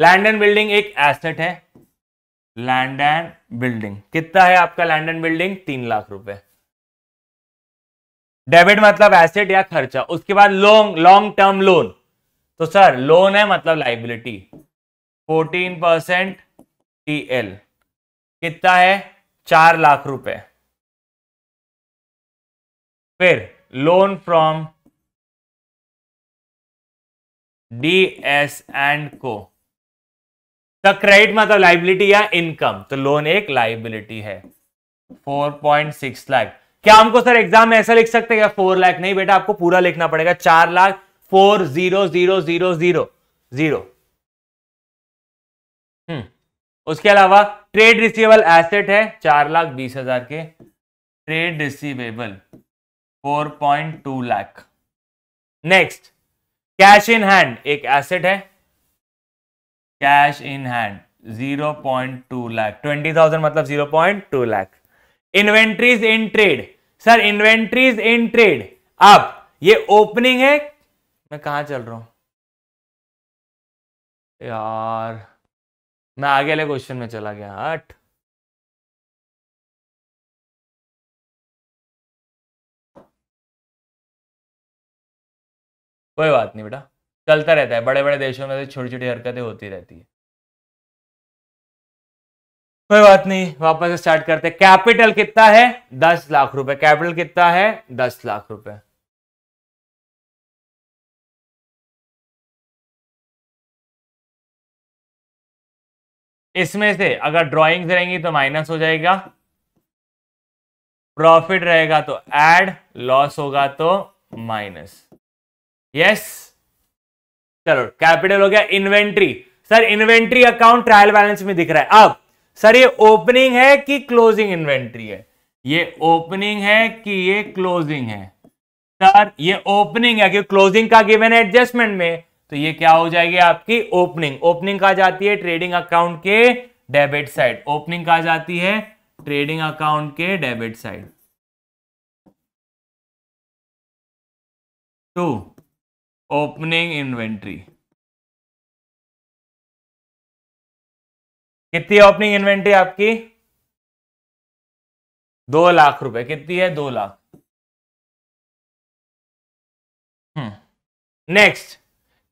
land and building एक एसेट है लैंड एंड बिल्डिंग कितना है आपका लैंड एंड बिल्डिंग तीन लाख रुपए डेबिट मतलब एसेट या खर्चा उसके बाद लॉन्ग लॉन्ग टर्म लोन तो सर लोन है मतलब liability fourteen percent T L कितना है चार लाख रुपए फिर loan from D S and को द क्रेडिट मतलब लाइबिलिटी या इनकम तो लोन एक लाइबिलिटी है 4.6 लाख क्या हमको सर एग्जाम में ऐसा लिख सकते हैं फोर लाख नहीं बेटा आपको पूरा लिखना पड़ेगा चार lakh four zero zero zero zero zero उसके अलावा ट्रेड रिसीवेबल एसेट है चार लाख बीस हजार के trade receivable 4.2 lakh next cash in hand एक एसेट है कैश इन हैंड 0.2 लाख 20,000 मतलब 0.2 lakh inventories in trade sir inventories in trade अब ये ओपनिंग है मैं कहा चल रहा हूं यार मैं आगे वाले क्वेश्चन में चला गया आठ कोई बात नहीं बेटा चलता रहता है बड़े बड़े देशों में तो छोटी छोटी हरकतें होती रहती है कोई बात नहीं वापस स्टार्ट करते कैपिटल कितना है दस लाख रुपए कैपिटल कितना है दस लाख रुपए इसमें से अगर ड्राइंग्स रहेंगी तो माइनस हो जाएगा प्रॉफिट रहेगा तो ऐड लॉस होगा तो माइनस यस चलो कैपिटल हो गया inventory sir inventory account trial balance में दिख रहा है अब सर ये ओपनिंग है कि क्लोजिंग इन्वेंट्री है ये ओपनिंग है कि ये क्लोजिंग है सर ये ओपनिंग है कि क्लोजिंग का गिवन है एडजस्टमेंट में तो ये क्या हो जाएगी आपकी ओपनिंग ओपनिंग कहा जाती है ट्रेडिंग अकाउंट के डेबिट साइड ओपनिंग कहा जाती है ट्रेडिंग अकाउंट के debit side to opening inventory कितनी ओपनिंग इन्वेंट्री आपकी दो लाख रुपए कितनी है दो lakh next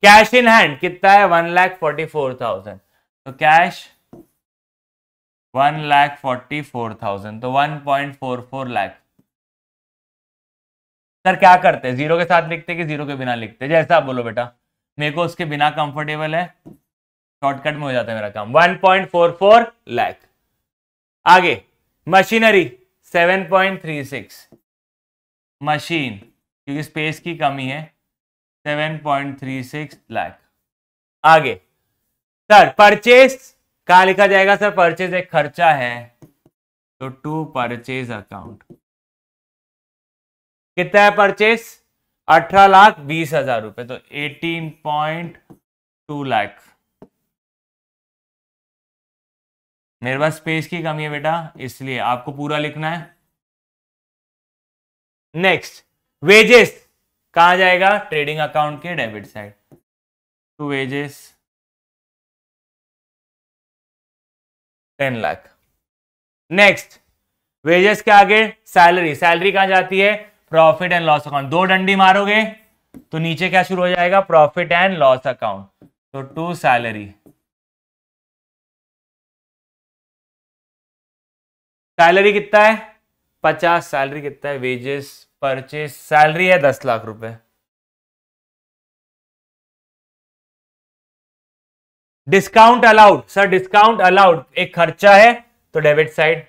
cash in hand कितना है one lakh forty four thousand तो cash one lakh forty four thousand तो one point four four lakh sir क्या करते हैं जीरो के साथ लिखते हैं कि जीरो के बिना लिखते हैं जैसा आप बोलो बेटा मेरे को उसके बिना कंफर्टेबल है शॉर्टकट में हो जाता है मेरा काम 1.44 लाख आगे मशीनरी 7.36 मशीन क्योंकि स्पेस की कमी है 7.36 लाख आगे सर परचेज कहा लिखा जाएगा सर परचेज एक खर्चा है तो टू परचेज अकाउंट कितना है परचेस अठारह लाख बीस हजार रुपए तो एटीन पॉइंट टू लाख मेरे पास स्पेस की कमी है बेटा इसलिए आपको पूरा लिखना है नेक्स्ट वेजेस कहा जाएगा ट्रेडिंग अकाउंट के debit side to wages ten lakh next wages के आगे सैलरी सैलरी कहां जाती है प्रॉफिट एंड लॉस अकाउंट दो डंडी मारोगे तो नीचे क्या शुरू हो जाएगा प्रॉफिट एंड लॉस अकाउंट तो टू सैलरी सैलरी कितना है पचास सैलरी कितना है वेजेस परचेज सैलरी है दस लाख रुपए discount allowed sir discount allowed एक खर्चा है तो debit side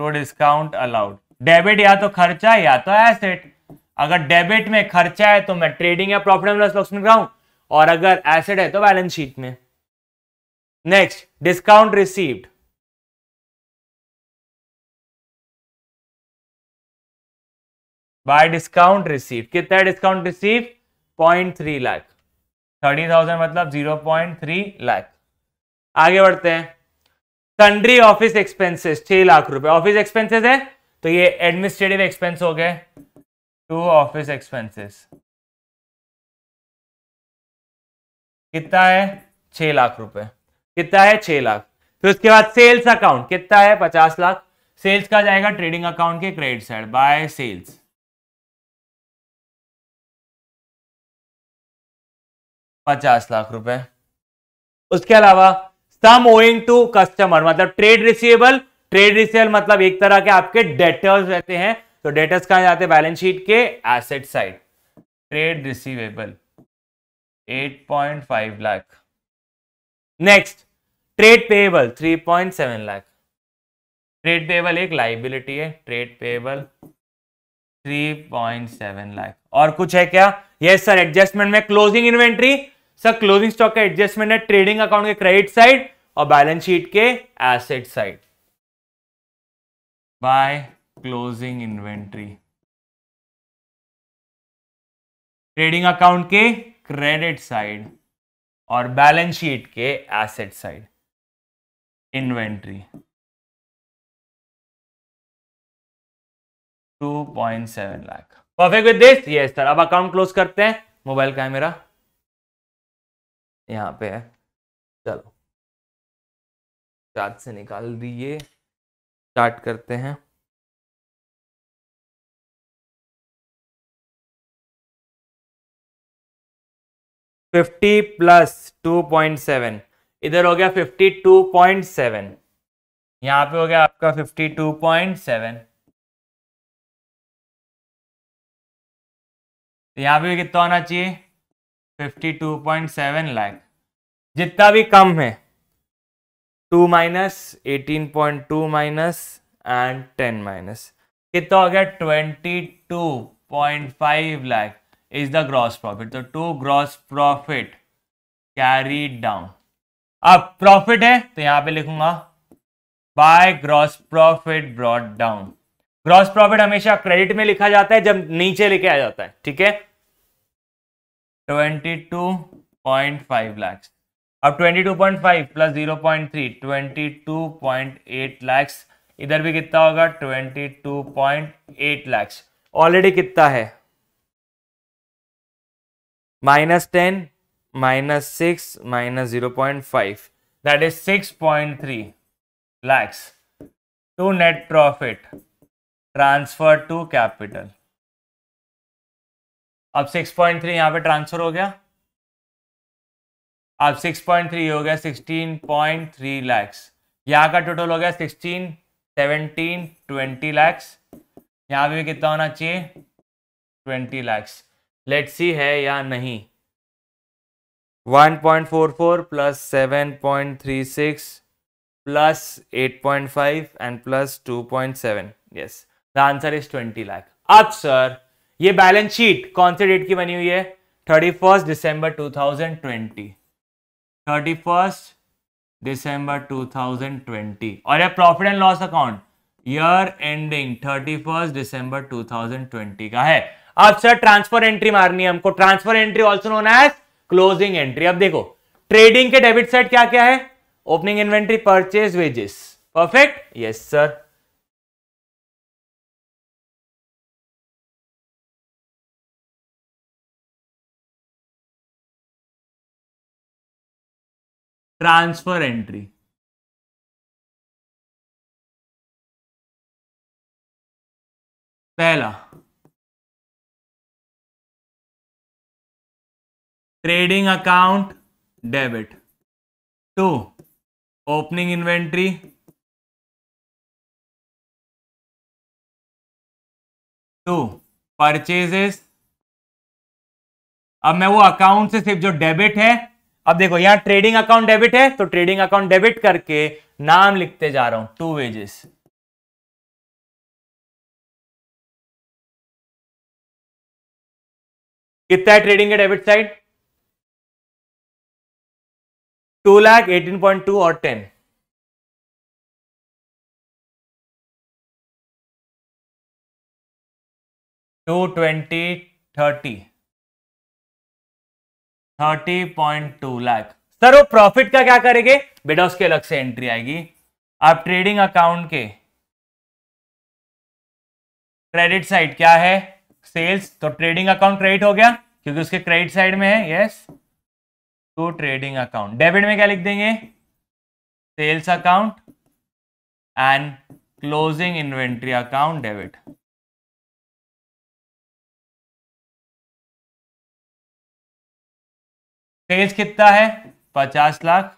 no discount allowed debit या तो खर्चा या तो एसेट अगर डेबिट में खर्चा है तो मैं ट्रेडिंग या प्रॉफिट एंड लॉस में कराऊं और अगर एसेट है तो बैलेंस शीट में next discount received by discount receive कितना discount receive point three lakh thirty thousand मतलब जीरो पॉइंट थ्री लाख आगे बढ़ते हैं कंट्री ऑफिस एक्सपेंसेस छह लाख रुपए ऑफिस एक्सपेंसेस है तो ये एडमिनिस्ट्रेटिव एक्सपेंस हो गए टू ऑफिस एक्सपेंसेस कितना है छह लाख रुपए कितना है छह लाख फिर उसके बाद सेल्स अकाउंट कितना है पचास लाख सेल्स का जाएगा ट्रेडिंग अकाउंट के क्रेडिट साइड बाय सेल्स पचास लाख रुपए उसके अलावा सम ओइंग टू कस्टमर मतलब ट्रेड रिसीवेबल ट्रेड रिसेल मतलब एक तरह के आपके डेटर्स रहते हैं तो डेटर्स कहा जाते हैं बैलेंस शीट के asset side trade receivable 8.5 lakh next trade payable 3.7 lakh trade payable एक लाइबिलिटी है ट्रेड पेएबल 3.7 लाख और कुछ है क्या यस सर एडजस्टमेंट में closing inventory sir closing stock का एडजस्टमेंट है ट्रेडिंग अकाउंट के क्रेडिट साइड और बैलेंस शीट के asset side by closing inventory. Trading account के क्रेडिट साइड और बैलेंस शीट के asset side inventory 2.7 lakh perfect with this yes sir अब अकाउंट क्लोज करते हैं मोबाइल का है मेरा यहां पे है चलो चार्ज से निकाल दिए स्टार्ट करते हैं fifty plus two point seven इधर हो गया फिफ्टी टू पॉइंट सेवन यहां पे हो गया आपका फिफ्टी टू पॉइंट सेवन तो यहां पे कितना होना चाहिए fifty two point seven lakh जितना भी कम है two minus eighteen point two minus and ten minus कितना हो गया twenty two point five lakh is the gross profit तो to gross profit carry down अब प्रॉफिट है तो यहां पे लिखूंगा by gross profit brought down gross profit हमेशा क्रेडिट में लिखा जाता है जब नीचे लिखे आ जाता है ठीक है twenty two point five lakhs अब 22.5 प्लस 0.3 22.8 लाख इधर भी कितना होगा 22.8 लाख ऑलरेडी कितना है minus ten minus six minus zero point five that is six point three lakhs to net profit transfer to capital अब सिक्स पॉइंट थ्री यहां पे ट्रांसफर हो गया अब 6.3 हो गया 16.3 लैक्स यहाँ का टोटल हो गया 16, 17, 20 लैक्स यहाँ पे कितना होना चाहिए 20 लैक्स लेट सी है या नहीं 1.44 plus 7.36 plus 8.5 and plus 2.7 yes the answer is 20 lakh अब सर ये बैलेंस शीट कौन से डेट की बनी हुई है 31 दिसंबर 2020 thirty first two thousand twenty और यह profit and loss account year ending thirty first thousand twenty का है अब सर ट्रांसफर एंट्री मारनी है हमको transfer entry also known as closing entry अब देखो ट्रेडिंग के डेबिट साइड क्या क्या है opening inventory purchase wages perfect yes sir transfer entry पहला trading account debit to opening inventory to purchases अब मैं वो अकाउंट से सिर्फ जो डेबिट है अब देखो यहां ट्रेडिंग अकाउंट डेबिट है तो ट्रेडिंग अकाउंट डेबिट करके नाम लिखते जा रहा हूं टू वेजेस कितना है ट्रेडिंग के debit side two lakh eighteen point two और ten two twenty thirty thirty point two lakh sir वो प्रॉफिट का क्या करेंगे बेटा उसके अलग से एंट्री आएगी आप ट्रेडिंग अकाउंट के क्रेडिट साइड क्या है सेल्स तो ट्रेडिंग अकाउंट क्रेडिट हो गया क्योंकि उसके क्रेडिट साइड में है yes to trading account debit में क्या लिख देंगे sales account and closing inventory account debit sales कितना है पचास लाख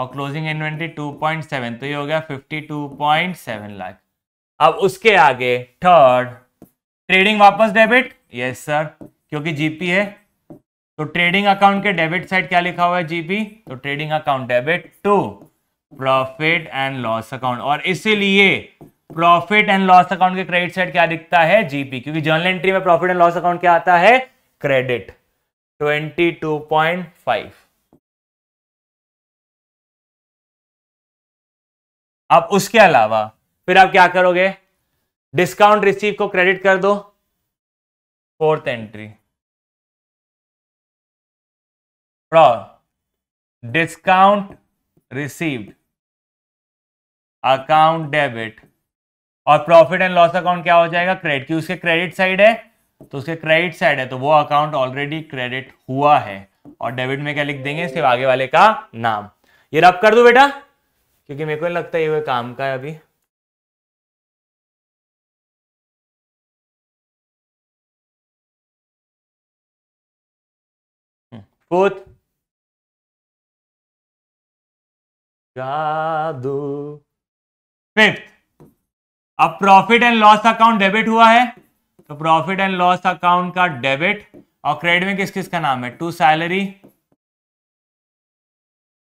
और closing inventory two point seven तो ये हो गया fifty two point seven lakh अब उसके आगे थर्ड ट्रेडिंग वापस डेबिट यस सर क्योंकि जीपी है तो ट्रेडिंग अकाउंट के डेबिट साइड क्या लिखा हुआ है जीपी तो trading account debit to profit and loss account और इसीलिए प्रॉफिट एंड लॉस अकाउंट के क्रेडिट साइड क्या दिखता है जीपी क्योंकि जर्नल एंट्री में प्रॉफिट एंड लॉस अकाउंट क्या आता है credit twenty two point five अब उसके अलावा फिर आप क्या करोगे डिस्काउंट रिसीव को क्रेडिट कर दो fourth entry discount received account debit और प्रॉफिट एंड लॉस अकाउंट क्या हो जाएगा क्रेडिट की उसके क्रेडिट साइड है तो उसके क्रेडिट साइड है तो वो अकाउंट ऑलरेडी क्रेडिट हुआ है और डेबिट में क्या लिख देंगे सिर्फ आगे वाले का नाम ये रब कर दो बेटा क्योंकि मेरे को नहीं लगता ये काम का है अभी फोर्थ हम्म, जादू फिफ्थ अब profit and loss account debit हुआ है तो प्रॉफिट एंड लॉस अकाउंट का डेबिट और क्रेडिट में किस किस का नाम है to salary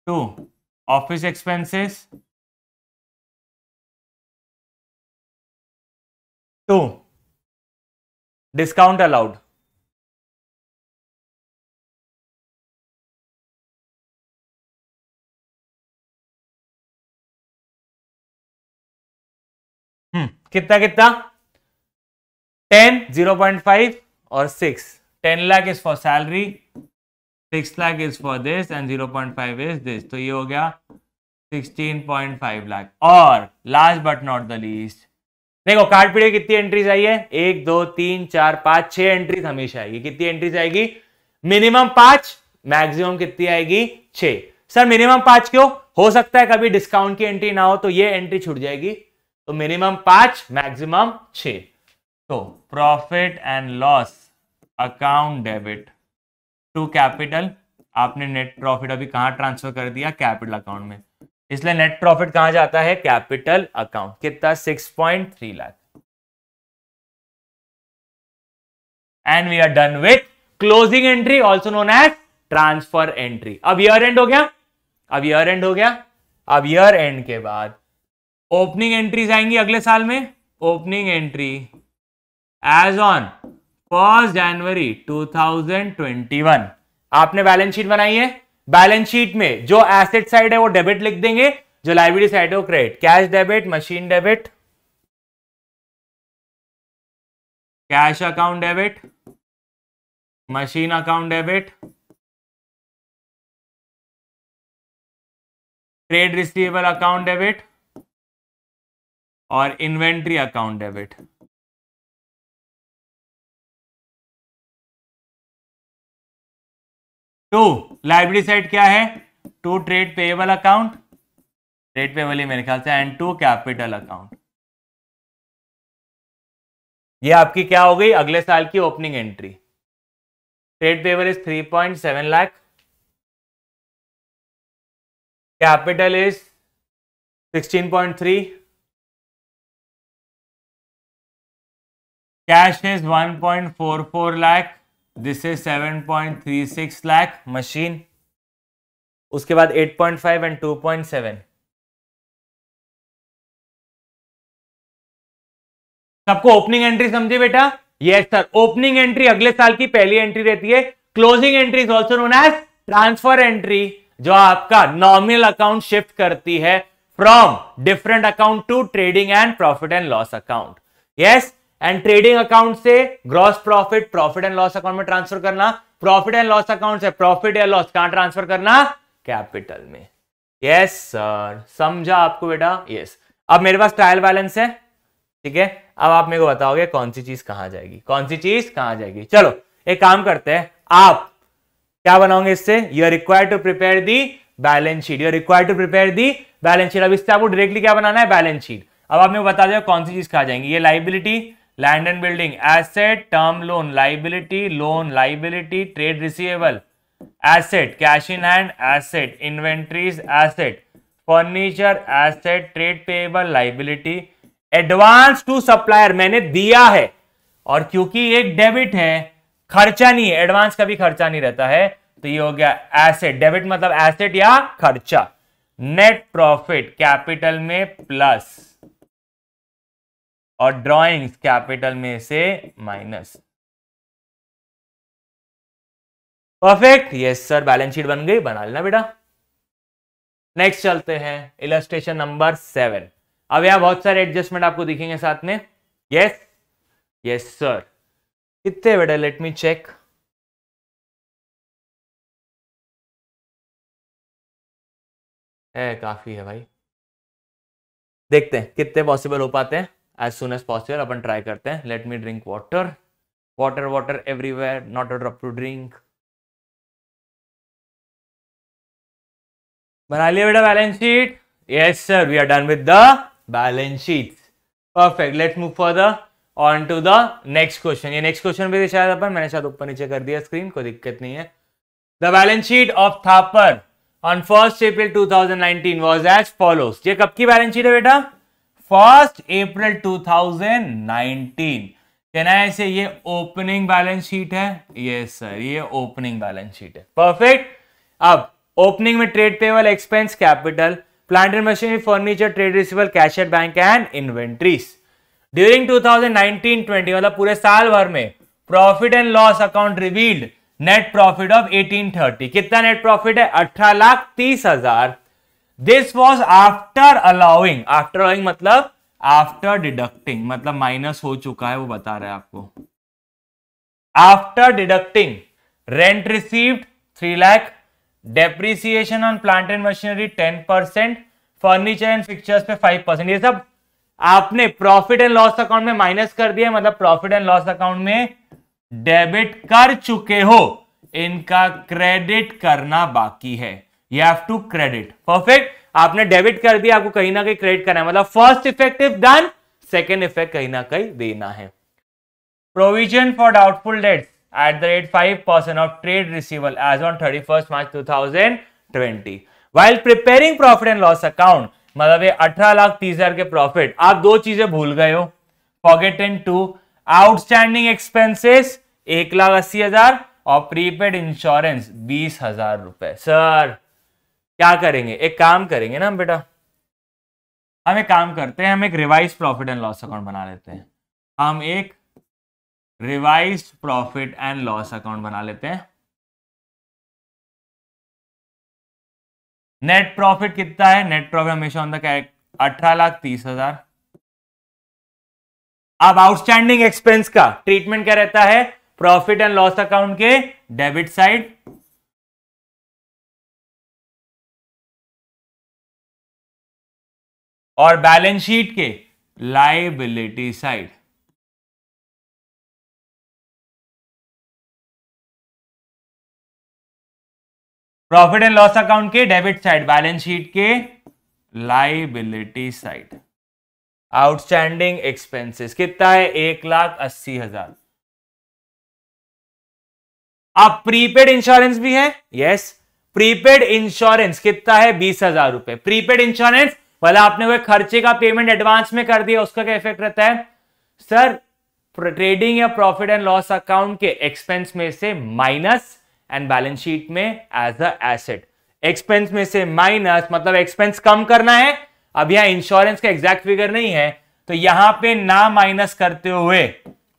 to office expenses to discount allowed कितना कितना टेन जीरो पॉइंट फाइव और six ten lakh is for salary six lakh is for this and zero point five is this तो ये हो गया सिक्सटीन पॉइंट फाइव लाख और last but not the least देखो कार्ड पीरियड कितनी एंट्रीज आई है एक दो तीन चार पांच छह एंट्रीज हमेशा आएगी कितनी एंट्रीज आएगी मिनिमम पांच मैक्सिमम कितनी आएगी छ सर मिनिमम पांच क्यों हो सकता है कभी डिस्काउंट की एंट्री ना हो तो ये एंट्री छूट जाएगी तो मिनिमम पांच मैक्सिमम छ तो profit and loss account debit to capital आपने नेट प्रॉफिट अभी कहाँ ट्रांसफर कर दिया कैपिटल अकाउंट में इसलिए नेट प्रॉफिट कहाँ जाता है कैपिटल अकाउंट कितना three lakh and we are done with closing entry also known as transfer entry अब ईयर एंड हो गया अब ईयर एंड हो गया अब ईयर एंड के बाद ओपनिंग एंट्रीज आएंगी अगले साल में opening entry as on first January 2021 आपने बैलेंस शीट बनाई है बैलेंस शीट में जो एसेट साइड है वो डेबिट लिख देंगे जो लाइब्रेरी साइड है वो credit cash debit machine debit cash account debit machine account debit trade receivable account debit और inventory account debit to liability side क्या है to trade payable account trade payable ही मेरे ख्याल से एंड टू कैपिटल अकाउंट ये आपकी क्या हो गई अगले साल की opening entry trade payable is 3.7 lakh capital is 16.3 cash is 1.44 lakh this is 7.36 lakh machine उसके बाद 8.5 एंड 2.7 सबको ओपनिंग एंट्री समझे बेटा यस सर ओपनिंग एंट्री अगले साल की पहली एंट्री रहती है closing entry is also known as transfer entry जो आपका नॉर्मल अकाउंट शिफ्ट करती है from different account to trading and profit and loss account yes and trading account से gross profit profit and loss account में ट्रांसफर करना प्रॉफिट एंड लॉस अकाउंट से प्रॉफिट या लॉस कहां ट्रांसफर करना कैपिटल में यस सर समझा आपको बेटा यस yes. अब मेरे पास ट्रायल बैलेंस है ठीक है अब आप मेरे को बताओगे कौन सी चीज कहां जाएगी कौन सी चीज कहां जाएगी चलो एक काम करते हैं आप क्या बनाओगे इससे you are required to prepare the balance sheet you are required to prepare the balance sheet अब इससे आपको डायरेक्टली क्या बनाना है बैलेंस शीट अब आप मेरे बता दो कौन सी चीज कहा जाएंगी ये liability land and building asset term loan liability loan liability trade receivable asset cash in hand asset inventories asset furniture asset trade payable liability advance to supplier मैंने दिया है और क्योंकि एक डेबिट है खर्चा नहीं है एडवांस का भी खर्चा नहीं रहता है तो ये हो गया एसेट डेबिट मतलब एसेट या खर्चा नेट प्रॉफिट कैपिटल में प्लस और ड्रॉइंग्स कैपिटल में से minus perfect yes sir balance sheet बन गई बना लेना बेटा नेक्स्ट चलते हैं इलस्ट्रेशन नंबर सेवन अब यहां बहुत सारे एडजस्टमेंट आपको दिखेंगे साथ में यस यस सर कितने बेटा लेट मी चेक है काफी है भाई देखते हैं कितने पॉसिबल हो पाते हैं एज सुन एज पॉसिबल अपन ट्राई करते हैं let me drink water water water everywhere not a drop to drink बना लिया बेटा balance sheet yes sir we are done with the balance sheet perfect let move for the on to the next question ये नेक्स्ट क्वेश्चन भी शायद अपन मैंने शायद ऊपर नीचे कर दिया स्क्रीन कोई दिक्कत नहीं है the balance sheet of Thapar on first April two thousand nineteen was as follows ये कब की बैलेंस शीट है बेटा फर्स्ट अप्रैल 2019 कहना से ये ओपनिंग बैलेंस शीट है ये सर ये ओपनिंग बैलेंस शीट है परफेक्ट अब ओपनिंग में trade payable expense capital plant and machinery furniture trade receivable cash at bank and inventories during 2019-20 मतलब पूरे साल भर में profit and loss account revealed net profit of 1830 कितना नेट प्रॉफिट है अठारह लाख तीस हजार this was after allowing after allowing मतलब आफ्टर डिडक्टिंग मतलब माइनस हो चुका है वो बता रहे आपको after deducting rent received three lakh depreciation on plant and machinery ten percent furniture and fixtures पे फाइव परसेंट ये सब आपने प्रॉफिट एंड लॉस अकाउंट में माइनस कर दिया मतलब प्रॉफिट एंड लॉस अकाउंट में डेबिट कर चुके हो इनका क्रेडिट करना बाकी है you have to credit perfect आपने डेबिट कर दिया आपको कहीं ना कहीं क्रेडिट करना है मतलब first effective done second effect कहीं ना कहीं देना है provision for doubtful debt at the rate five percent of trade receivable as on thirty first March two thousand twenty while preparing profit and loss account मतलब ये अठारह लाख तीस हजार के प्रॉफिट आप दो चीजें भूल गए हो pocket and to outstanding expenses एक लाख अस्सी हजार और प्रीपेड इंश्योरेंस बीस हजार रुपए सर क्या करेंगे एक काम करेंगे ना हम बेटा हम एक काम करते हैं हम एक revise profit and loss account बना लेते हैं हम एक revise profit and loss account बना लेते हैं नेट प्रॉफिट कितना है नेट प्रॉफिट हमेशा ऑन द कैरेक्ट अठारह लाख तीस हजार अब आउटस्टैंडिंग एक्सपेंस का ट्रीटमेंट क्या रहता है प्रॉफिट एंड लॉस अकाउंट के डेबिट साइड और बैलेंस शीट के liability side profit and loss account के डेबिट साइड बैलेंस शीट के लाइबिलिटी साइड आउटस्टैंडिंग एक्सपेंसेस कितना है एक लाख अस्सी हजार अब प्रीपेड इंश्योरेंस भी है यस प्रीपेड इंश्योरेंस कितना है बीस हजार रुपए प्रीपेड इंश्योरेंस भले आपने कोई खर्चे का पेमेंट एडवांस में कर दिया उसका क्या इफेक्ट रहता है सर ट्रेडिंग या प्रॉफिट एंड लॉस अकाउंट के एक्सपेंस में से माइनस एंड बैलेंस शीट में एज अ एसेट एक्सपेंस में से माइनस मतलब एक्सपेंस कम करना है अब यहां इंश्योरेंस का एग्जैक्ट फिगर नहीं है तो यहां पे ना माइनस करते हुए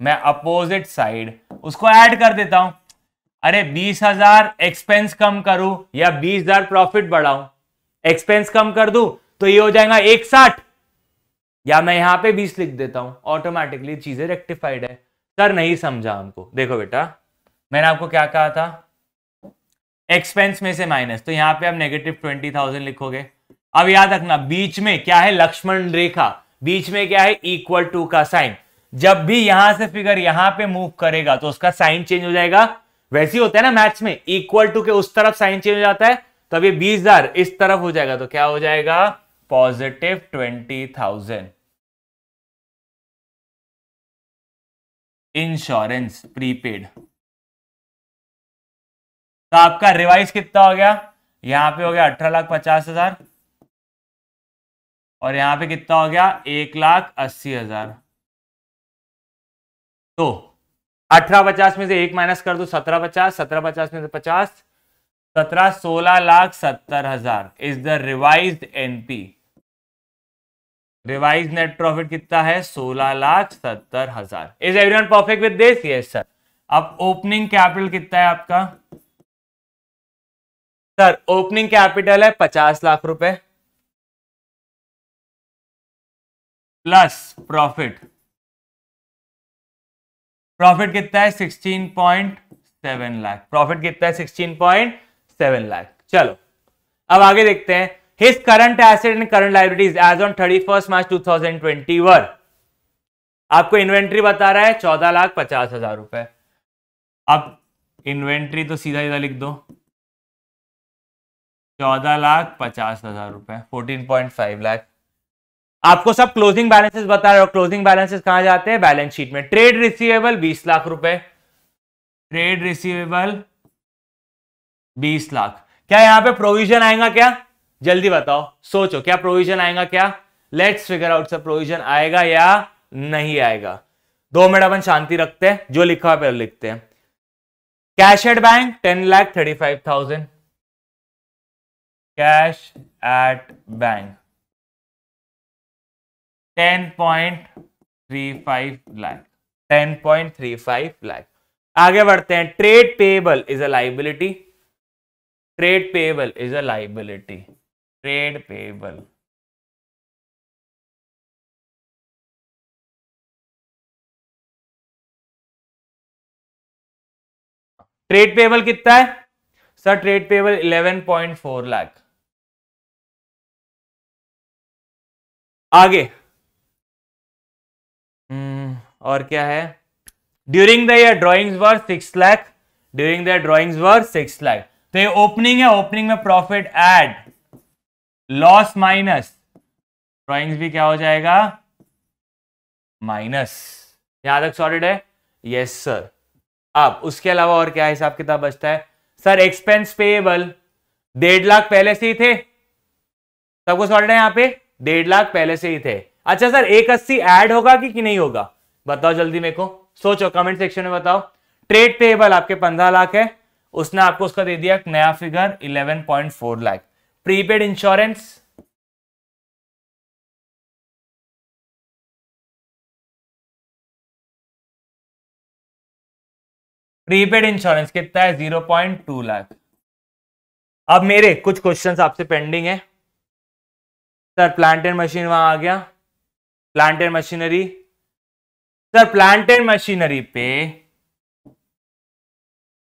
मैं अपोजिट साइड उसको ऐड कर देता हूं अरे बीस हजार एक्सपेंस कम करूं या बीस हजार प्रॉफिट बढ़ाऊं एक्सपेंस कम कर दू तो ये हो जाएगा एक साठ या मैं यहां पे बीस लिख देता हूं ऑटोमेटिकली चीजें रेक्टिफाइड है सर नहीं समझा हमको देखो बेटा मैंने आपको क्या कहा था एक्सपेंस में से माइनस तो यहां पे आप नेगेटिव ट्वेंटी थाउजेंड लिखोगे अब याद रखना बीच में क्या है लक्ष्मण रेखा बीच में क्या है इक्वल टू का साइन जब भी यहां से फिगर यहां पे मूव करेगा तो उसका साइन चेंज हो जाएगा वैसे ही होता है ना मैथ्स में इक्वल टू के उस तरफ साइन चेंज हो जाता है तो अभी ये बीस इस तरफ हो जाएगा तो क्या हो जाएगा positive twenty thousand insurance prepaid तो आपका रिवाइज कितना हो गया यहां पे हो गया अठारह लाख पचास हजार और यहां पे कितना हो गया एक लाख अस्सी हजार तो अठारह पचास में से एक माइनस कर दो सत्रह पचास सत्रह पचास में से पचास सत्रह सोलह लाख सत्तर हजार is the revised NP revise net profit कितना है सोलह लाख सत्तर हजार is everyone perfect with this yes sir अब ओपनिंग कैपिटल कितना है आपका सर ओपनिंग कैपिटल है पचास लाख रुपए प्लस प्रॉफिट प्रॉफिट कितना है sixteen point seven lakh profit कितना है सिक्सटीन पॉइंट सेवन लाख चलो अब आगे देखते हैं his current asset and current liabilities as on 31st मार्च 2021 आपको इन्वेंट्री बता रहा है चौदह लाख पचास हजार रुपए अब इन्वेंट्री तो सीधा सीधा लिख दो चौदह लाख पचास हजार रुपए फोर्टीन पॉइंट फाइव लाख आपको सब क्लोजिंग बैलेंसेस बता रहे हो क्लोजिंग बैलेंसेस कहां जाते हैं बैलेंस शीट में ट्रेड रिसीवेबल बीस लाख रुपए ट्रेड रिसीवेबल बीस लाख क्या यहां पर प्रोविजन आएगा क्या जल्दी बताओ सोचो क्या प्रोविजन आएगा क्या let's figure out sir provision आएगा या नहीं आएगा दो मिनट अपन शांति रखते हैं जो लिखा है पहले लिखते हैं cash at bank ten lakh thirty five thousand cash at bank ten point three five lakh ten point three five lakh आगे बढ़ते हैं trade payable is a liability trade payable is a liability trade payable trade payable कितना है सर ट्रेड पेबल 11.4 लाख आगे हम्म, और क्या है during the year drawings were six lakh during the drawings were six lakh तो ये ओपनिंग है ओपनिंग में profit and loss minus drawings भी क्या हो जाएगा माइनस यहां तक सॉलिड है यस सर अब उसके अलावा और क्या हिसाब किताब बचता है सर एक्सपेंस पेएबल डेढ़ लाख पहले से ही थे सबको सॉलिड है यहां पे डेढ़ लाख पहले से ही थे अच्छा सर एक अस्सी एड होगा कि, कि नहीं होगा बताओ जल्दी मेरे को सोचो कमेंट सेक्शन में बताओ ट्रेड पेएबल आपके पंद्रह लाख है उसने आपको उसका दे दिया नया figure eleven point four lakh prepaid insurance prepaid insurance कितना है जीरो पॉइंट टू लाख अब मेरे कुछ क्वेश्चंस आपसे पेंडिंग है सर प्लांट एंड मशीन वहां आ गया plant and machinery sir plant and machinery पे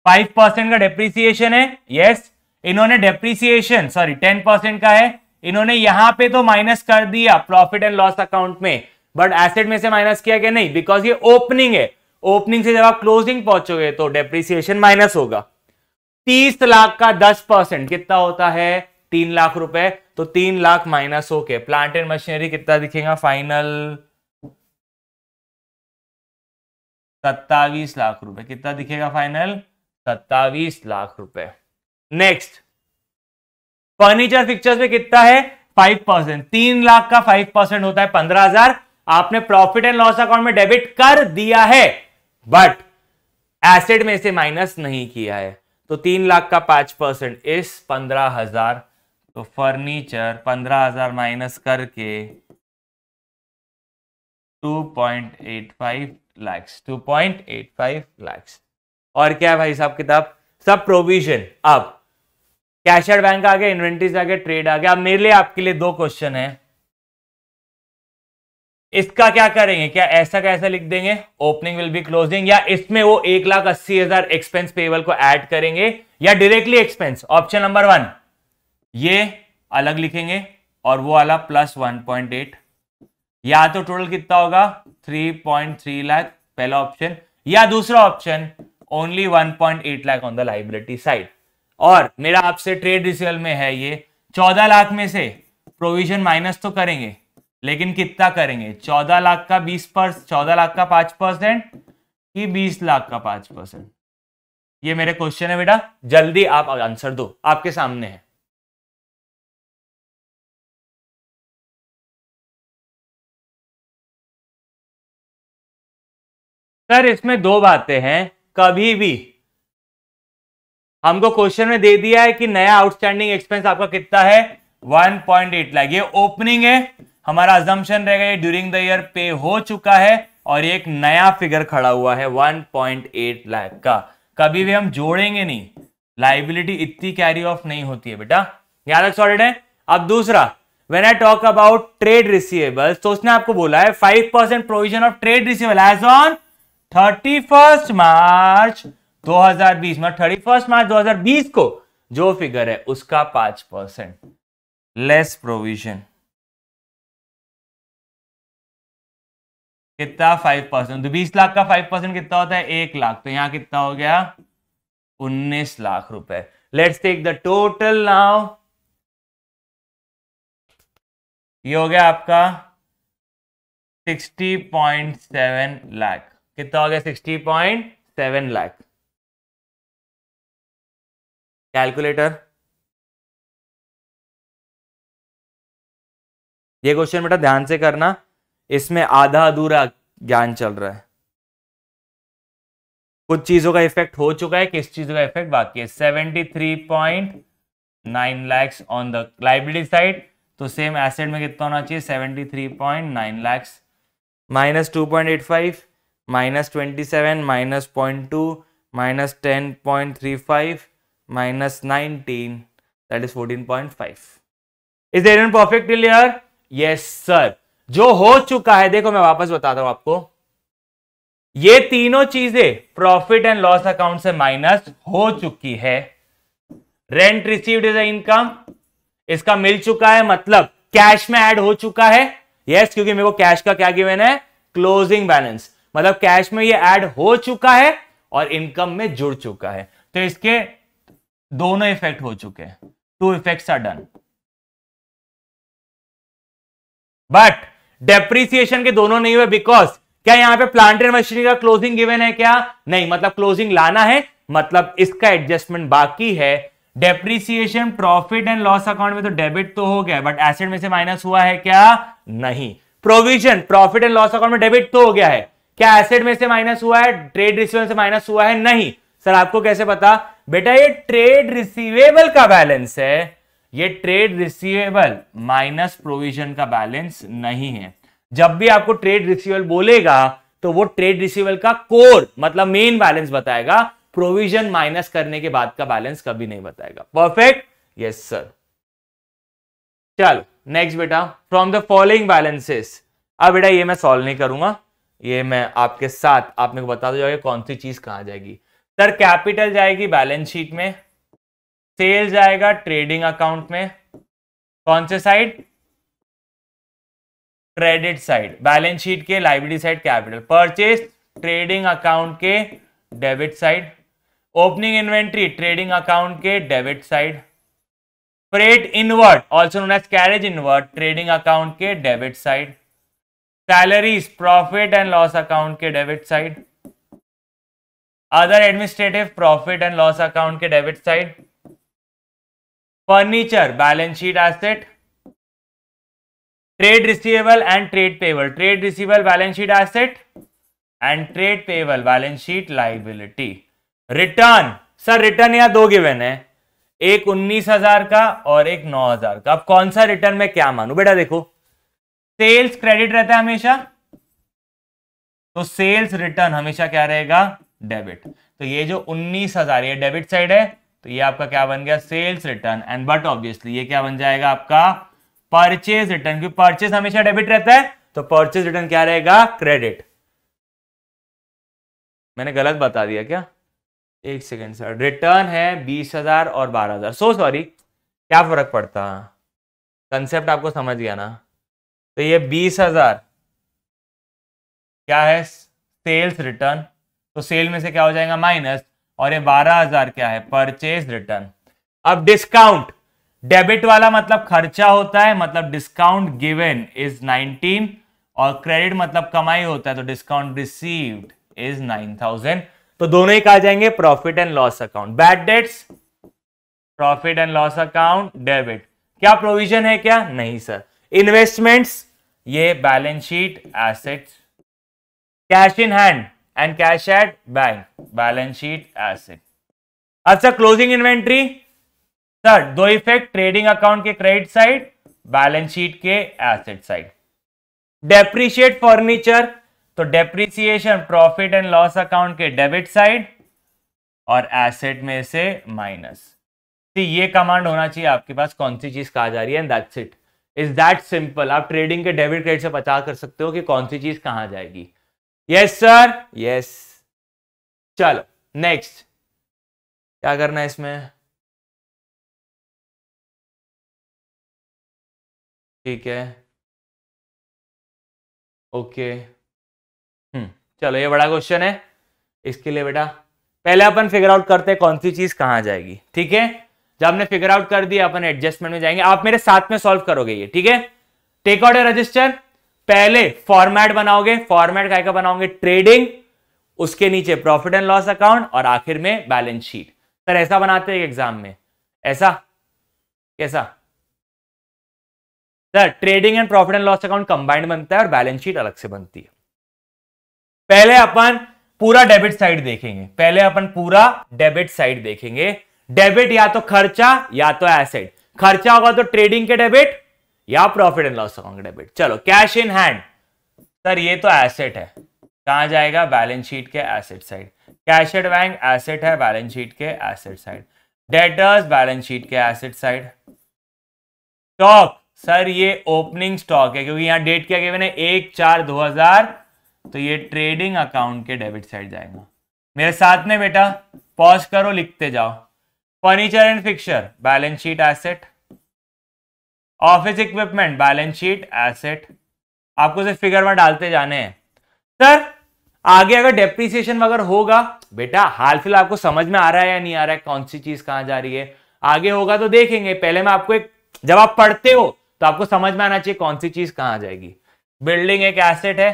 फाइव परसेंट का डेप्रिसिएशन है यस इन्होंने डेप्रिसिएशन सॉरी टेन परसेंट का है इन्होंने यहां पे तो माइनस कर दिया प्रॉफिट एंड लॉस अकाउंट में बट एसेट में से माइनस किया गया नहीं बिकॉज ये ओपनिंग है ओपनिंग से जब आप क्लोजिंग पहुंचोगे तो डेप्रिसिएशन माइनस होगा तीस लाख का दस परसेंट कितना होता है तीन लाख रुपए तो तीन लाख माइनस होके प्लांट एंड मशीनरी कितना दिखेगा फाइनल सत्तावीस लाख रुपए कितना दिखेगा फाइनल सत्तावीस लाख रुपए नेक्स्ट फर्नीचर फिक्चर्स में कितना है फाइव परसेंट तीन लाख का फाइव परसेंट होता है पंद्रह हजार आपने प्रॉफिट एंड लॉस अकाउंट में डेबिट कर दिया है बट एसेड में से माइनस नहीं किया है तो तीन लाख का पांच परसेंट इस पंद्रह हजार तो फर्नीचर पंद्रह हजार माइनस करके two point eight five lakhs two point eight five lakhs और क्या है भाई साहब किताब सब प्रोविजन अब कैशर बैंक आ गया इन्वेंट्रीज आ गया ट्रेड आ गया अब मेरे लिए आपके लिए दो क्वेश्चन है इसका क्या करेंगे क्या ऐसा कैसा लिख देंगे ओपनिंग विल बी क्लोजिंग या इसमें वो एक लाख अस्सी हजार एक्सपेंस पेबल को ऐड करेंगे या directly expense option number one ये अलग लिखेंगे और वो वाला प्लस वन पॉइंट एट या तो टोटल कितना होगा थ्री पॉइंट थ्री लाख पहला ऑप्शन या दूसरा option only one point eight lakh on the liability side और मेरा आपसे ट्रेड रिसीवल में है ये चौदह लाख में से प्रोविजन माइनस तो करेंगे लेकिन कितना करेंगे चौदह लाख का बीस परसेंट चौदह लाख का पांच परसेंट कि बीस लाख का पांच परसेंट ये मेरे क्वेश्चन है बेटा जल्दी आप आंसर दो आपके सामने है सर इसमें दो बातें हैं कभी भी हमको क्वेश्चन में दे दिया है कि नया आउटस्टैंडिंग एक्सपेंस आपका कितना है 1.8 लाख ये ओपनिंग है हमारा अजम्पन रहेगा ये ड्यूरिंग द ईयर पे हो चुका है और एक नया फिगर खड़ा हुआ है 1.8 लाख का कभी भी हम जोड़ेंगे नहीं लाइबिलिटी इतनी कैरी ऑफ नहीं होती है बेटा याद रख सॉलिड है अब दूसरा when I talk about trade receivable तो उसने आपको बोला है five percent provision of trade receivable as on thirty first March 2020 में थर्टी फर्स्ट मार्च 2020 को जो फिगर है उसका पांच परसेंट लेस प्रोविजन कितना फाइव परसेंट तो बीस लाख का फाइव परसेंट कितना होता है एक लाख तो यहां कितना हो गया उन्नीस लाख रुपए let's take the total now ये हो गया आपका सिक्सटी पॉइंट सेवन लाख कितना हो गया sixty point seven lakh calculator ये क्वेश्चन बेटा ध्यान से करना इसमें आधा अधूरा ज्ञान चल रहा है कुछ चीजों का इफेक्ट हो चुका है किस चीजों का इफेक्ट बाकी है seventy three point nine lakhs on the liability side तो सेम एसेट में कितना होना चाहिए seventy three point nine lakhs minus two point eight five minus twenty seven minus point two minus ten point three five minus 19 that is 14.5 is the element perfect till here yes sir जो हो चुका है देखो मैं वापस बताता हूं आपको ये तीनों चीजें प्रॉफिट एंड लॉस अकाउंट से माइनस हो चुकी है रेंट रिसीव्ड इज इनकम इसका मिल चुका है मतलब कैश में ऐड हो चुका है यस yes, क्योंकि मेरे को कैश का क्या गिवन है क्लोजिंग बैलेंस मतलब कैश में ये ऐड हो चुका है और इनकम में जुड़ चुका है तो इसके दोनों इफेक्ट हो चुके हैं two effects are done but depreciation के दोनों नहीं हुए बिकॉज क्या यहां पे प्लांट एंड मशीनरी का क्लोजिंग गिवन है क्या नहीं मतलब क्लोजिंग लाना है मतलब इसका एडजस्टमेंट बाकी है depreciation profit and loss account में तो डेबिट तो हो गया बट एसेट में से माइनस हुआ है क्या नहीं provision profit and loss account में डेबिट तो हो गया है क्या एसेट में से माइनस हुआ है ट्रेड रिसीवेबल से माइनस हुआ है नहीं सर आपको कैसे पता बेटा ये ट्रेड रिसीवेबल का बैलेंस है ये ट्रेड रिसीवेबल माइनस प्रोविजन का बैलेंस नहीं है जब भी आपको ट्रेड रिसीवेबल बोलेगा तो वो ट्रेड रिसीवेबल का कोर मतलब मेन बैलेंस बताएगा प्रोविजन माइनस करने के बाद का बैलेंस कभी नहीं बताएगा परफेक्ट यस सर चलो नेक्स्ट बेटा फ्रॉम द फॉलोइंग बैलेंसेस अब बेटा ये मैं सॉल्व नहीं करूंगा ये मैं आपके साथ आप मेरे को बता दो जाएगा कौन सी चीज कहां जाएगी सर कैपिटल जाएगी बैलेंस शीट में सेल जाएगा ट्रेडिंग अकाउंट में कौन से side credit side balance sheet के liability side capital purchase trading account के debit side opening inventory trading account के debit side freight inward also known as carriage inward trading account के debit side salaries profit and loss account के debit side other administrative profit and loss account के debit side furniture balance sheet asset trade receivable and trade payable trade receivable balance sheet asset and trade payable balance sheet liability return sir return यहां दो गिवन है एक उन्नीस हजार का और एक नौ हजार का अब कौन सा रिटर्न में क्या मानू बेटा देखो सेल्स क्रेडिट रहता है हमेशा तो सेल्स रिटर्न हमेशा क्या रहेगा डेबिट तो ये जो उन्नीस हजार ये डेबिट साइड है तो ये आपका क्या बन गया sales return and but obviously ये क्या बन जाएगा आपका परचेज रिटर्न क्योंकि परचेज हमेशा डेबिट रहता है तो परचेज रिटर्न क्या रहेगा क्रेडिट मैंने गलत बता दिया क्या एक सेकेंड सर रिटर्न है बीस हजार और बारह हजार सो सॉरी क्या फर्क पड़ता कंसेप्ट आपको समझ गया ना तो ये बीस हजार क्या है सेल्स रिटर्न तो सेल में से क्या हो जाएगा माइनस और ये बारह हजार क्या है परचेज रिटर्न अब डिस्काउंट डेबिट वाला मतलब खर्चा होता है मतलब डिस्काउंट गिवेन इज नाइनटीन और क्रेडिट मतलब कमाई होता है तो discount received is nine thousand तो दोनों ही कहा जाएंगे profit and loss account bad debts profit and loss account debit क्या प्रोविजन है क्या नहीं सर इन्वेस्टमेंट्स ये balance sheet assets cash in hand and cash at bank balance sheet asset अच्छा क्लोजिंग इन्वेंट्री सर दो इफेक्ट ट्रेडिंग अकाउंट के क्रेडिट साइड बैलेंस शीट के एसेट साइड डेप्रिशिएट फर्नीचर तो depreciation profit and loss account के डेबिट साइड और एसेट में से माइनस तो ये कमांड होना चाहिए आपके पास कौन सी चीज कहा जा रही है and that's it is that simple आप ट्रेडिंग के डेबिट क्रेडिट से पता कर सकते हो कि कौन सी चीज कहां जाएगी यस सर यस चलो नेक्स्ट क्या करना है इसमें ठीक है ओके हम्म hmm. चलो ये बड़ा क्वेश्चन है इसके लिए बेटा पहले अपन फिगर आउट करते हैं कौन सी चीज कहां जाएगी ठीक है जब हमने फिगर आउट कर दिया अपन एडजस्टमेंट में जाएंगे आप मेरे साथ में सॉल्व करोगे ये ठीक है टेक आउट ए रजिस्टर पहले फॉर्मेट बनाओगे फॉर्मेट क्या क्या बनाओगे ट्रेडिंग उसके नीचे प्रॉफिट एंड लॉस अकाउंट और आखिर में बैलेंस शीट सर ऐसा बनाते हैं एग्जाम में ऐसा कैसा sir trading and profit and loss account combined बनता है और बैलेंस शीट अलग से बनती है पहले अपन पूरा डेबिट साइड देखेंगे पहले अपन पूरा डेबिट साइड देखेंगे डेबिट या तो खर्चा या तो एसेट खर्चा होगा तो ट्रेडिंग के डेबिट या profit and loss account debit चलो कैश इन हैंड सर ये तो एसेट है कहा जाएगा बैलेंस शीट के asset side cash at bank asset है बैलेंस शीट के asset side debtors balance sheet के एसेट साइड स्टॉक सर ये ओपनिंग स्टॉक है क्योंकि यहां डेट क्या गिवन है एक चार दो हजार तो ये ट्रेडिंग अकाउंट के डेबिट साइड जाएगा मेरे साथ में बेटा पॉज करो लिखते जाओ furniture and fixture balance sheet asset office equipment balance sheet asset आपको सिर्फ फिगर में डालते जाने हैं सर आगे अगर डेप्रिसिएशन वगैरह होगा बेटा हाल फिलहाल आपको समझ में आ रहा है या नहीं आ रहा है कौन सी चीज कहां जा रही है आगे होगा तो देखेंगे पहले मैं आपको एक जब आप पढ़ते हो तो आपको समझ में आना चाहिए कौन सी चीज कहां जाएगी बिल्डिंग एक एसेट है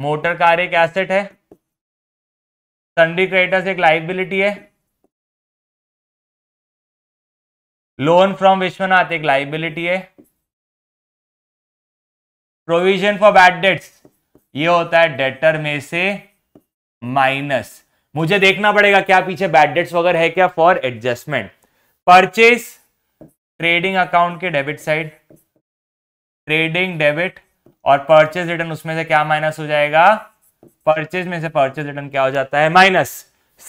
मोटर कार एक एसेट है संडी क्रेडिटर्स एक लाइबिलिटी है लोन फ्रॉम विश्वनाथ एक लाइबिलिटी है प्रोविजन फॉर बैड डेट्स ये होता है डेटर में से माइनस मुझे देखना पड़ेगा क्या पीछे बैड डेट्स वगैरह है क्या for adjustment purchase trading account के डेबिट साइड ट्रेडिंग डेबिट और परचेज रिटर्न उसमें से क्या माइनस हो जाएगा परचेज में से परचेज रिटर्न क्या हो जाता है माइनस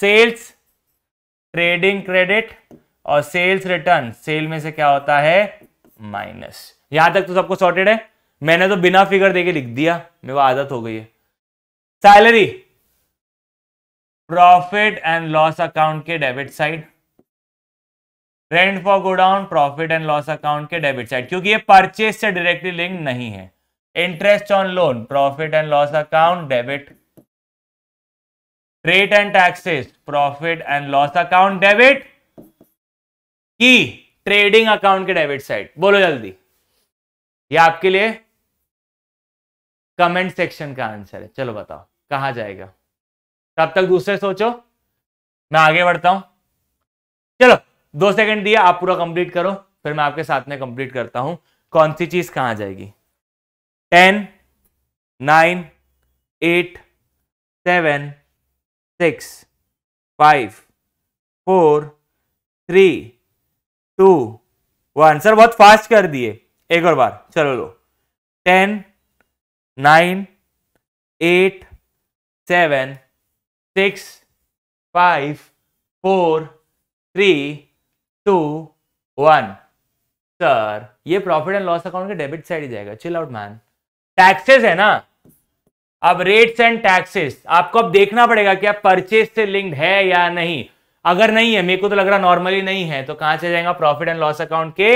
सेल्स ट्रेडिंग क्रेडिट और सेल्स रिटर्न सेल में से क्या होता है माइनस यहां तक तो सबको सॉर्टेड है मैंने तो बिना फिगर देके लिख दिया मेरे को आदत हो गई है salary profit and loss account के debit side rent for godown profit and loss account के डेबिट साइड क्योंकि ये परचेज से डायरेक्टली लिंक नहीं है interest on loan profit and loss account debit rate and taxes profit and loss account debit की ट्रेडिंग अकाउंट के डेबिट साइड बोलो जल्दी ये आपके लिए कमेंट सेक्शन का आंसर है चलो बताओ कहा जाएगा तब तक दूसरे सोचो मैं आगे बढ़ता हूं चलो दो सेकंड दिया आप पूरा कंप्लीट करो फिर मैं आपके साथ में कंप्लीट करता हूं कौन सी चीज कहां जाएगी ten nine eight seven six five four three two वो आंसर बहुत फास्ट कर दिए एक और बार चलो लो ten nine eight seven six five four three two one sir ये प्रॉफिट एंड लॉस अकाउंट के डेबिट साइड ही जाएगा चिल आउट मैन टैक्सेस है ना अब रेट्स एंड टैक्सेस आपको अब देखना पड़ेगा कि आप परचेज से लिंक्ड है या नहीं अगर नहीं है मेरे को तो लग रहा नॉर्मली नहीं है तो कहां से जाएगा प्रॉफिट एंड लॉस अकाउंट के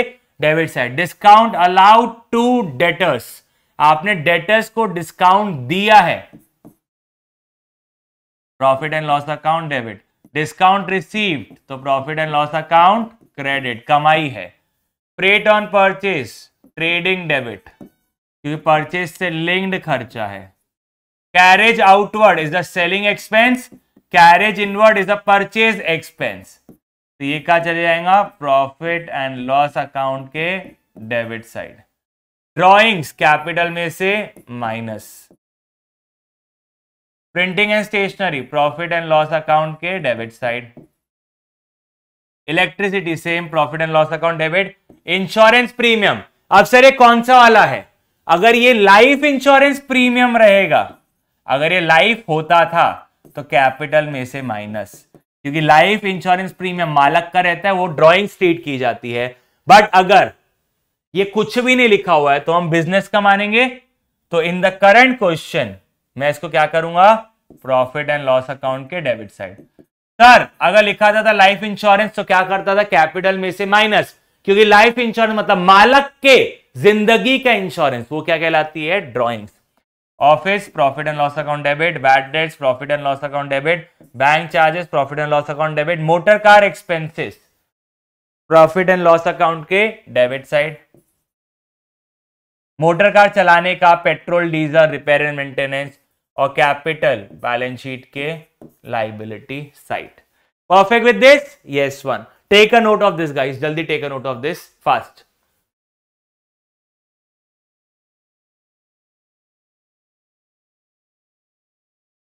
debit side discount allowed to debtors आपने डेटर्स को डिस्काउंट दिया है profit and loss account debit discount received तो profit and loss account credit कमाई है freight on purchase trading debit क्योंकि परचेस से लिंक्ड खर्चा है carriage outward is the selling expense carriage inward is a purchase expense तो ये कहा चले जाएगा प्रॉफिट एंड लॉस अकाउंट के डेबिट साइड ड्रॉइंग्स कैपिटल में से minus printing and stationery profit and loss account के debit side electricity same profit and loss account debit insurance premium अब सर ये कौन सा वाला है अगर ये लाइफ इंश्योरेंस प्रीमियम रहेगा अगर ये लाइफ होता था तो कैपिटल में से माइनस क्योंकि लाइफ इंश्योरेंस प्रीमियम मालक का रहता है वो ड्रॉइंग स्टेट की जाती है बट अगर ये कुछ भी नहीं लिखा हुआ है तो हम बिजनेस का मानेंगे तो इन द करंट क्वेश्चन मैं इसको क्या करूंगा प्रॉफिट एंड लॉस अकाउंट के डेबिट साइड सर अगर लिखा जाता लाइफ इंश्योरेंस तो क्या करता था कैपिटल में से माइनस क्योंकि लाइफ इंश्योरेंस मतलब मालक के जिंदगी का इंश्योरेंस वो क्या कहलाती है drawings office profit and loss account debit bad debts profit and loss account debit bank charges profit and loss account debit motor car expenses profit and loss account के डेबिट साइड मोटर कार चलाने का petrol diesel repair and maintenance और कैपिटल बैलेंस शीट के liability side perfect with this yes one take a note of this guys जल्दी take a note of this fast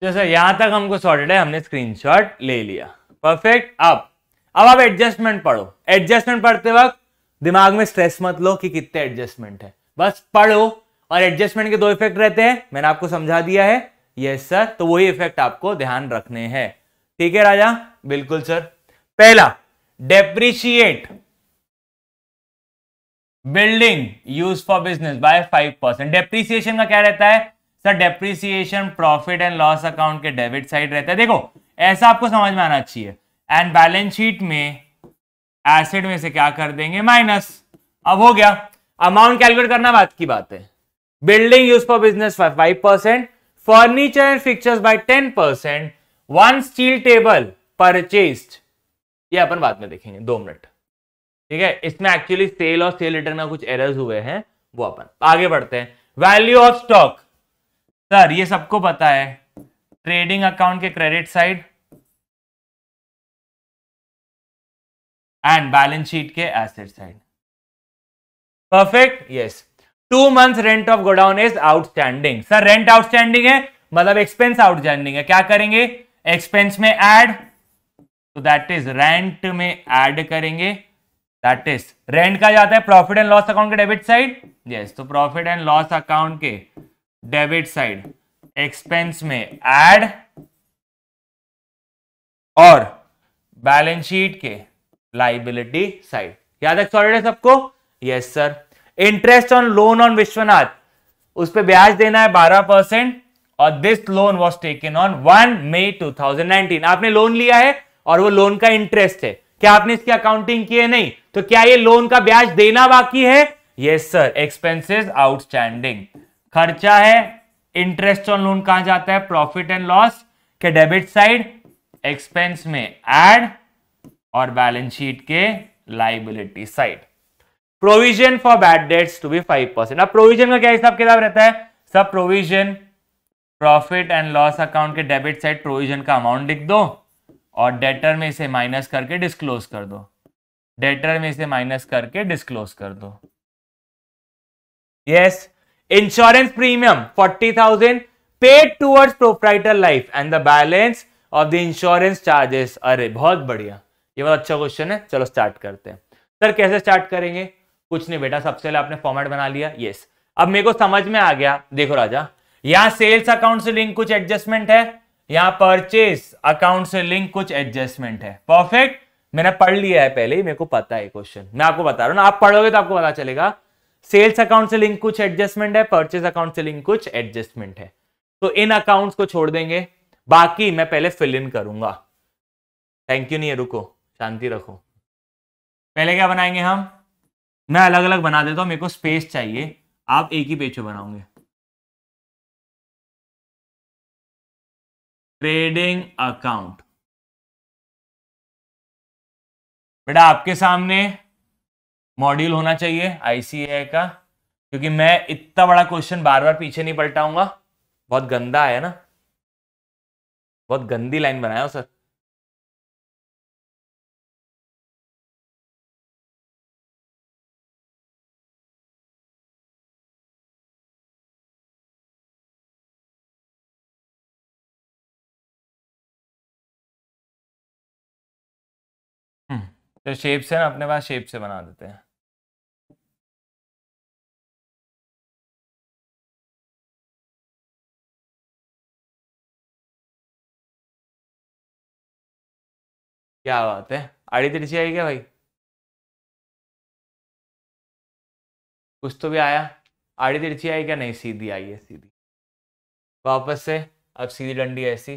तो सर यहाँ तक हमको सॉर्टेड है हमने स्क्रीनशॉट ले लिया परफेक्ट अब अब आप एडजस्टमेंट पढ़ो एडजस्टमेंट पढ़ते वक्त दिमाग में स्ट्रेस मत लो कि कितने एडजस्टमेंट है बस पढ़ो और एडजस्टमेंट के दो इफेक्ट रहते हैं मैंने आपको समझा दिया है यस सर तो वही इफेक्ट आपको ध्यान रखने हैं ठीक है राजा बिल्कुल सर पहला depreciate building use for business by five percent depreciation का क्या रहता है sir depreciation profit and loss account के डेबिट साइड रहता है देखो ऐसा आपको समझ में आना चाहिए एंड बैलेंस शीट में एसिड में से क्या कर देंगे माइनस अब हो गया अमाउंट कैलकुलेट करना बात की बात है building use for business five percent furniture and fixtures by ten percent one steel table purchased ये अपन बाद में देखेंगे दो मिनट ठीक है इसमें एक्चुअली सेल और सेल रिटर्न में कुछ एरर्स हुए हैं वो अपन आगे बढ़ते हैं वैल्यू ऑफ स्टॉक सर ये सबको पता है ट्रेडिंग अकाउंट के credit side and balance sheet के asset side perfect yes two month rent of godown is outstanding sir rent outstanding है मतलब एक्सपेंस आउटस्टैंडिंग है क्या करेंगे एक्सपेंस में एड तो दैट इज रेंट में एड करेंगे दैट इज रेंट का जाता है प्रॉफिट एंड लॉस अकाउंट के डेबिट साइड यस तो प्रॉफिट एंड लॉस अकाउंट के डेबिट साइड एक्सपेंस में एड और बैलेंस शीट के लाइबिलिटी साइड याद है सॉरी सबको yes sir interest on loan on Vishwanath उस पर ब्याज देना है बारह परसेंट और this loan was taken on one May 2019 आपने लोन लिया है और वो लोन का इंटरेस्ट है क्या आपने इसकी अकाउंटिंग की है नहीं तो क्या ये लोन का ब्याज देना बाकी है यस सर एक्सपेंसेस आउटस्टैंडिंग खर्चा है इंटरेस्ट ऑन लोन कहा जाता है प्रॉफिट एंड लॉस के डेबिट साइड एक्सपेंस में एड और बैलेंस शीट के liability side provision for bad debts to be five percent अब प्रोविजन का क्या हिसाब किताब रहता है सब provision profit and loss account के डेबिट साइड प्रोविजन का अमाउंट लिख दो और डेटर में इसे माइनस करके डिस्क्लोज कर दो डेटर में इसे माइनस करके डिस्क्लोज कर दो yes yes, premium forty 40,000 paid towards proprietor life and the balance of the insurance charges अरे बहुत बढ़िया ये बहुत अच्छा क्वेश्चन है चलो स्टार्ट करते हैं सर कैसे स्टार्ट करेंगे कुछ नहीं बेटा सबसे पहले आपने फॉर्मेट बना लिया यस अब मेरे को समझ में आ गया देखो राजा यहाँ सेल्स अकाउंट से लिंक कुछ एडजस्टमेंट है यहाँ परचेस अकाउंट से लिंक कुछ एडजस्टमेंट है परफेक्ट मैंने पढ़ लिया है पहले ही मेरे को पता है क्वेश्चन मैं आपको बता रहा हूँ आप पढ़ोगे तो आपको पता चलेगा सेल्स अकाउंट से लिंक कुछ एडजस्टमेंट है परचेज अकाउंट से लिंक कुछ एडजस्टमेंट है तो इन अकाउंट्स को छोड़ देंगे बाकी मैं पहले फिल इन करूंगा थैंक यू नहीं है रुको शांति रखो पहले क्या बनाएंगे हम मैं अलग अलग बना देता हूँ मेरे को स्पेस चाहिए आप एक ही पेज पे बनाओगे ट्रेडिंग अकाउंट बेटा आपके सामने मॉड्यूल होना चाहिए आईसीए का क्योंकि मैं इतना बड़ा क्वेश्चन बार बार पीछे नहीं पलटाऊंगा बहुत गंदा है ना बहुत गंदी लाइन बनाया हो सर जो शेप्स है ना अपने पास शेप से बना देते हैं क्या बात है आड़ी तिरछी आई क्या भाई कुछ तो भी आया आड़ी तिरछी आई क्या नहीं सीधी आई है सीधी वापस से अब सीधी डंडी ऐसी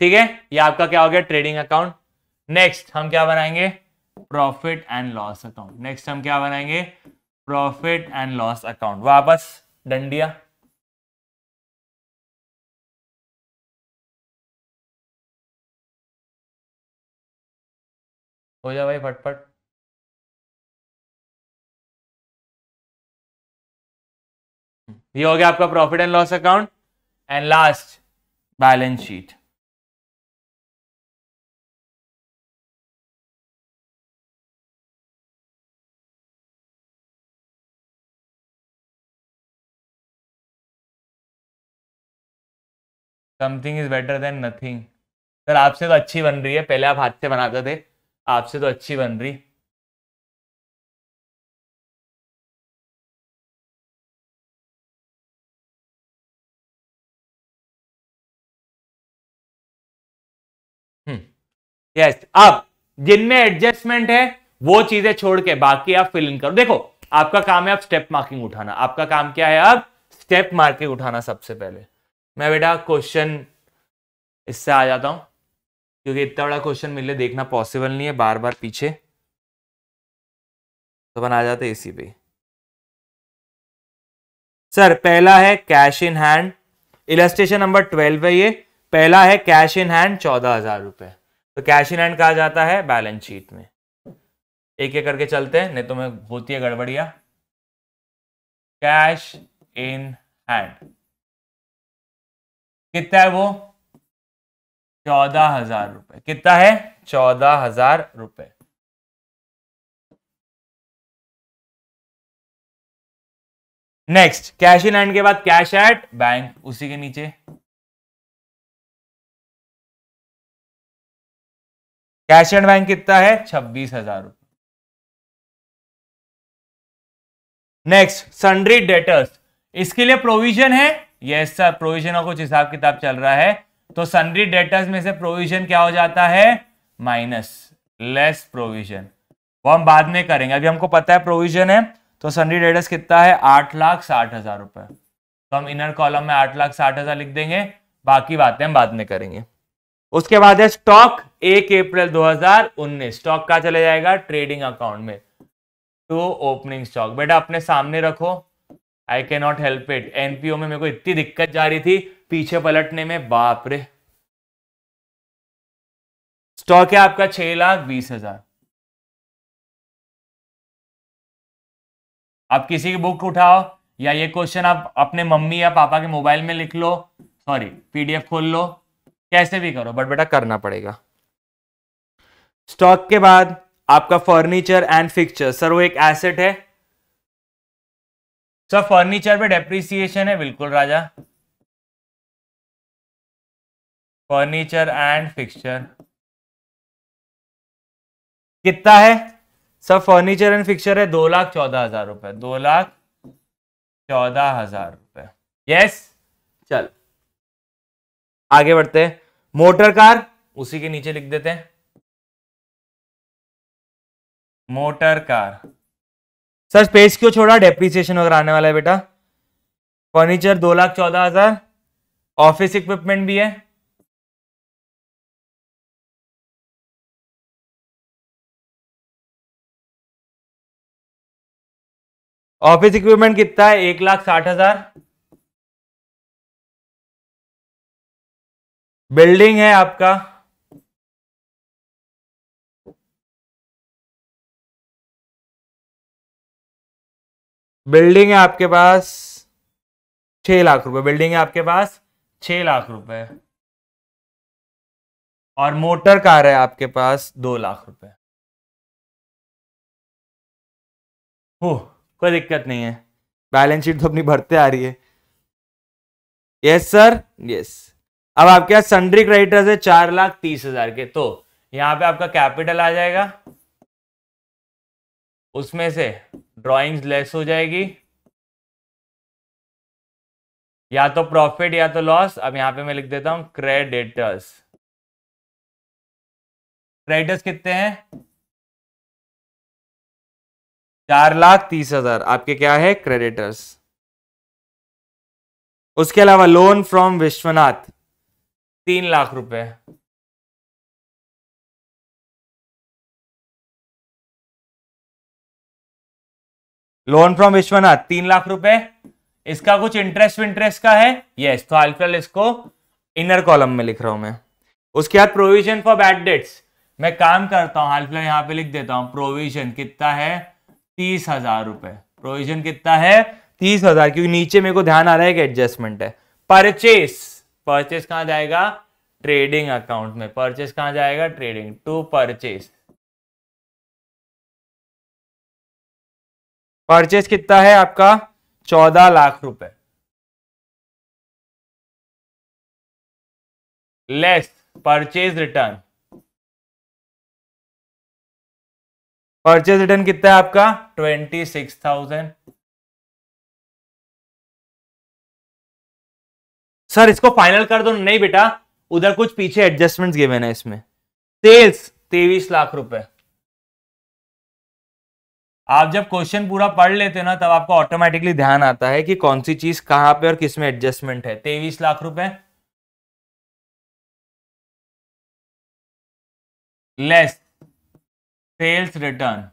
ठीक है ये आपका क्या हो गया ट्रेडिंग अकाउंट नेक्स्ट हम क्या बनाएंगे profit and loss account next हम क्या बनाएंगे प्रॉफिट एंड लॉस अकाउंट वापस डंडिया हो जा भाई फटफट ये हो गया आपका profit and loss account and last balance sheet something is better than nothing sir आपसे तो अच्छी बन रही है पहले आप हाथ से बनाते थे आपसे तो अच्छी बन रही यस हम्म। yes. अब जिनमें एडजस्टमेंट है वो चीजें छोड़ के बाकी आप फिल इन करो देखो आपका काम है अब स्टेप मार्किंग उठाना आपका काम क्या है अब स्टेप मार्किंग उठाना सबसे पहले मैं बेटा क्वेश्चन इससे आ जाता हूँ क्योंकि इतना बड़ा क्वेश्चन मिले देखना पॉसिबल नहीं है बार बार पीछे तो बना जाते इसी पे सर पहला है cash in hand illustration number twelve है ये पहला है कैश इन हैंड चौदह हजार रुपए तो कैश इन हैंड कहा जाता है बैलेंस शीट में एक एक करके चलते हैं नहीं तो मैं होती है गड़बड़िया कैश इन हैंड कितना है वो चौदह हजार रुपए कितना है चौदह हजार रुपए नेक्स्ट कैश इन हैंड के बाद कैश एट बैंक उसी के नीचे कैश एंड बैंक कितना है छब्बीस हजार रुपये नेक्स्ट सन्ड्री डेटर्स इसके लिए प्रोविजन है ये सर प्रोविजन और कुछ हिसाब किताब चल रहा है तो सनरी डेटर्स में से प्रोविजन क्या हो जाता है माइनस लेस प्रोविजन वो हम बाद में करेंगे अभी हमको पता है प्रोविजन है तो सनरी डेटर्स कितना है आठ लाख साठ हजार रुपए तो हम इनर कॉलम में आठ लाख साठ हजार लिख देंगे बाकी बातें हम बाद में करेंगे उसके बाद है स्टॉक एक अप्रैल 2019 स्टॉक का चले जाएगा ट्रेडिंग अकाउंट में टू ओपनिंग स्टॉक बेटा अपने सामने रखो I can not help it NPO में मेरे को इतनी दिक्कत जा रही थी पीछे पलटने में बाप रे स्टॉक है आपका छह लाख बीस हजार आप किसी की बुक उठाओ या ये क्वेश्चन आप अपने मम्मी या पापा के मोबाइल में लिख लो सॉरी पीडीएफ खोल लो कैसे भी करो बट बेटा करना पड़ेगा स्टॉक के बाद आपका फर्नीचर एंड फिक्चर सर वो एक एसेट है सर फर्नीचर पे डेप्रिसिएशन है बिल्कुल राजा फर्नीचर एंड फिक्सचर कितना है सब फर्नीचर एंड फिक्सचर है दो लाख चौदह हजार रुपए दो लाख चौदह हजार रुपए यस चल आगे बढ़ते हैं मोटर कार उसी के नीचे लिख देते हैं मोटर कार सर स्पेस क्यों छोड़ा डेप्रीसिएशन वगैरह आने वाला है बेटा फर्नीचर दो लाख चौदह हजार ऑफिस इक्विपमेंट भी है ऑफिस इक्विपमेंट कितना है एक लाख साठ हजार बिल्डिंग है आपका बिल्डिंग है आपके पास छह लाख रुपए बिल्डिंग है आपके पास छह लाख रुपए और मोटर कार है आपके पास दो लाख रुपए हो कोई दिक्कत नहीं है बैलेंस शीट तो अपनी भरते आ रही है यस सर यस अब आपके पास सन्ड्री क्राइटर्स है चार लाख तीस हजार के तो यहां पे आपका कैपिटल आ जाएगा उसमें से ड्राइंग्स लेस हो जाएगी या तो प्रॉफिट या तो लॉस अब यहां पे मैं लिख देता हूं क्रेडिटर्स क्रेडिटर्स कितने हैं चार लाख तीस हजार आपके क्या है क्रेडिटर्स उसके अलावा लोन फ्रॉम विश्वनाथ तीन लाख रुपए लोन फ्रॉम विश्वनाथ तीन लाख रुपए इसका कुछ इंटरेस्ट इंटरेस्ट का है यस yes, तो हाल फिलहाल इसको इनर कॉलम में लिख रहा हूं मैं उसके बाद प्रोविजन फॉर बैड डेट्स मैं काम करता हूं हाल फिलहाल यहां पे लिख देता हूं प्रोविजन कितना है तीस हजार रुपए प्रोविजन कितना है तीस हजार क्योंकि नीचे मेरे को ध्यान आ रहा है कि एडजस्टमेंट है परचेस परचेस कहां जाएगा ट्रेडिंग अकाउंट में परचेस कहां जाएगा ट्रेडिंग टू परचेस परचेज कितना है आपका चौदह लाख रुपए less purchase return purchase return कितना है आपका ट्वेंटी सिक्स थाउजेंड सर इसको फाइनल कर दो नहीं बेटा उधर कुछ पीछे एडजस्टमेंट्स गिवन है इसमें सेल्स तेईस लाख रुपए आप जब क्वेश्चन पूरा पढ़ लेते ना तब आपको ऑटोमेटिकली ध्यान आता है कि कौन सी चीज कहां पे और किस में एडजस्टमेंट है तेईस लाख रुपए less sales return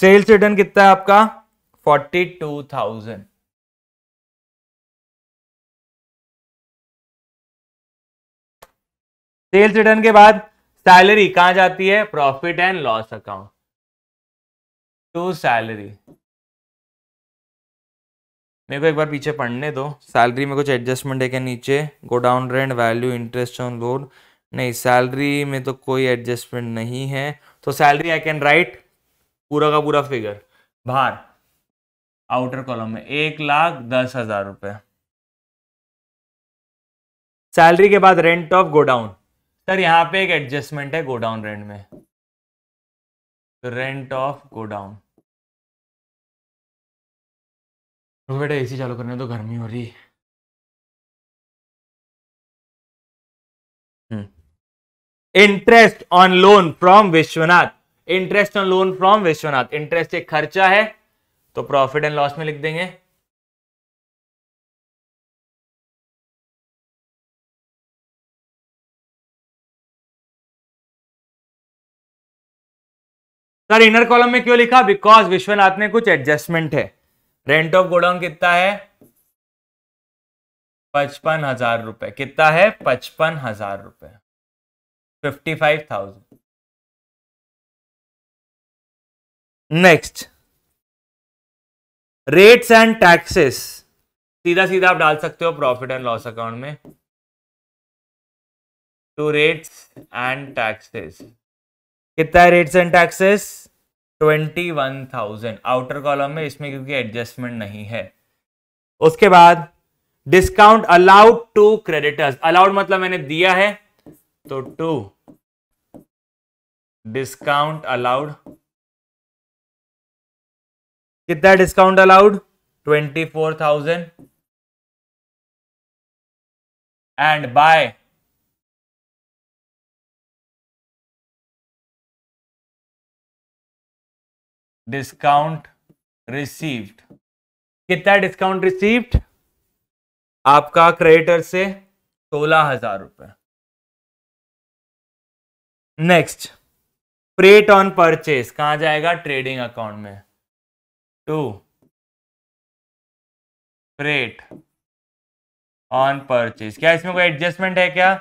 sales return कितना है आपका forty two thousand sales return के बाद सैलरी कहाँ जाती है profit and loss account to salary मेरे को एक बार पीछे पढ़ने दो सैलरी में कुछ एडजस्टमेंट है क्या नीचे godown rent value interest on loan नहीं सैलरी में तो कोई एडजस्टमेंट नहीं है तो सैलरी आई कैन राइट पूरा का पूरा फिगर बाहर आउटर कॉलम में एक लाख दस हजार रुपये सैलरी के बाद रेंट ऑफ गोडाउन सर यहाँ पे एक एडजस्टमेंट है गोडाउन रेंट में रेंट तो ऑफ गोडाउन रुको तो बेटा सी चालू करने तो गर्मी हो रही है interest on loan from Vishwanath interest on loan from Vishwanath interest एक खर्चा है तो प्रॉफिट एंड लॉस में लिख देंगे सर इनर कॉलम में क्यों लिखा बिकॉज विश्वनाथ में कुछ एडजस्टमेंट है रेंट ऑफ गोडाउन कितना है पचपन हजार रुपए कितना है पचपन हजार रुपए fifty five thousand next rates and taxes सीधा सीधा आप डाल सकते हो प्रॉफिट एंड लॉस अकाउंट में टू रेट्स एंड टैक्सेस कितना है rates and taxes twenty one thousand outer column में इसमें क्योंकि एडजस्टमेंट नहीं है उसके बाद discount allowed to creditors allowed मतलब मैंने दिया है तो टू डिस्काउंट अलाउड कितना discount allowed twenty four thousand and by discount received कितना डिस्काउंट रिसीव्ड आपका क्रेडिटर से सोलह हजार रुपये नेक्स्ट प्रेट ऑन परचेस कहां जाएगा ट्रेडिंग अकाउंट में टू प्रेट ऑन परचेस क्या इसमें कोई एडजस्टमेंट है क्या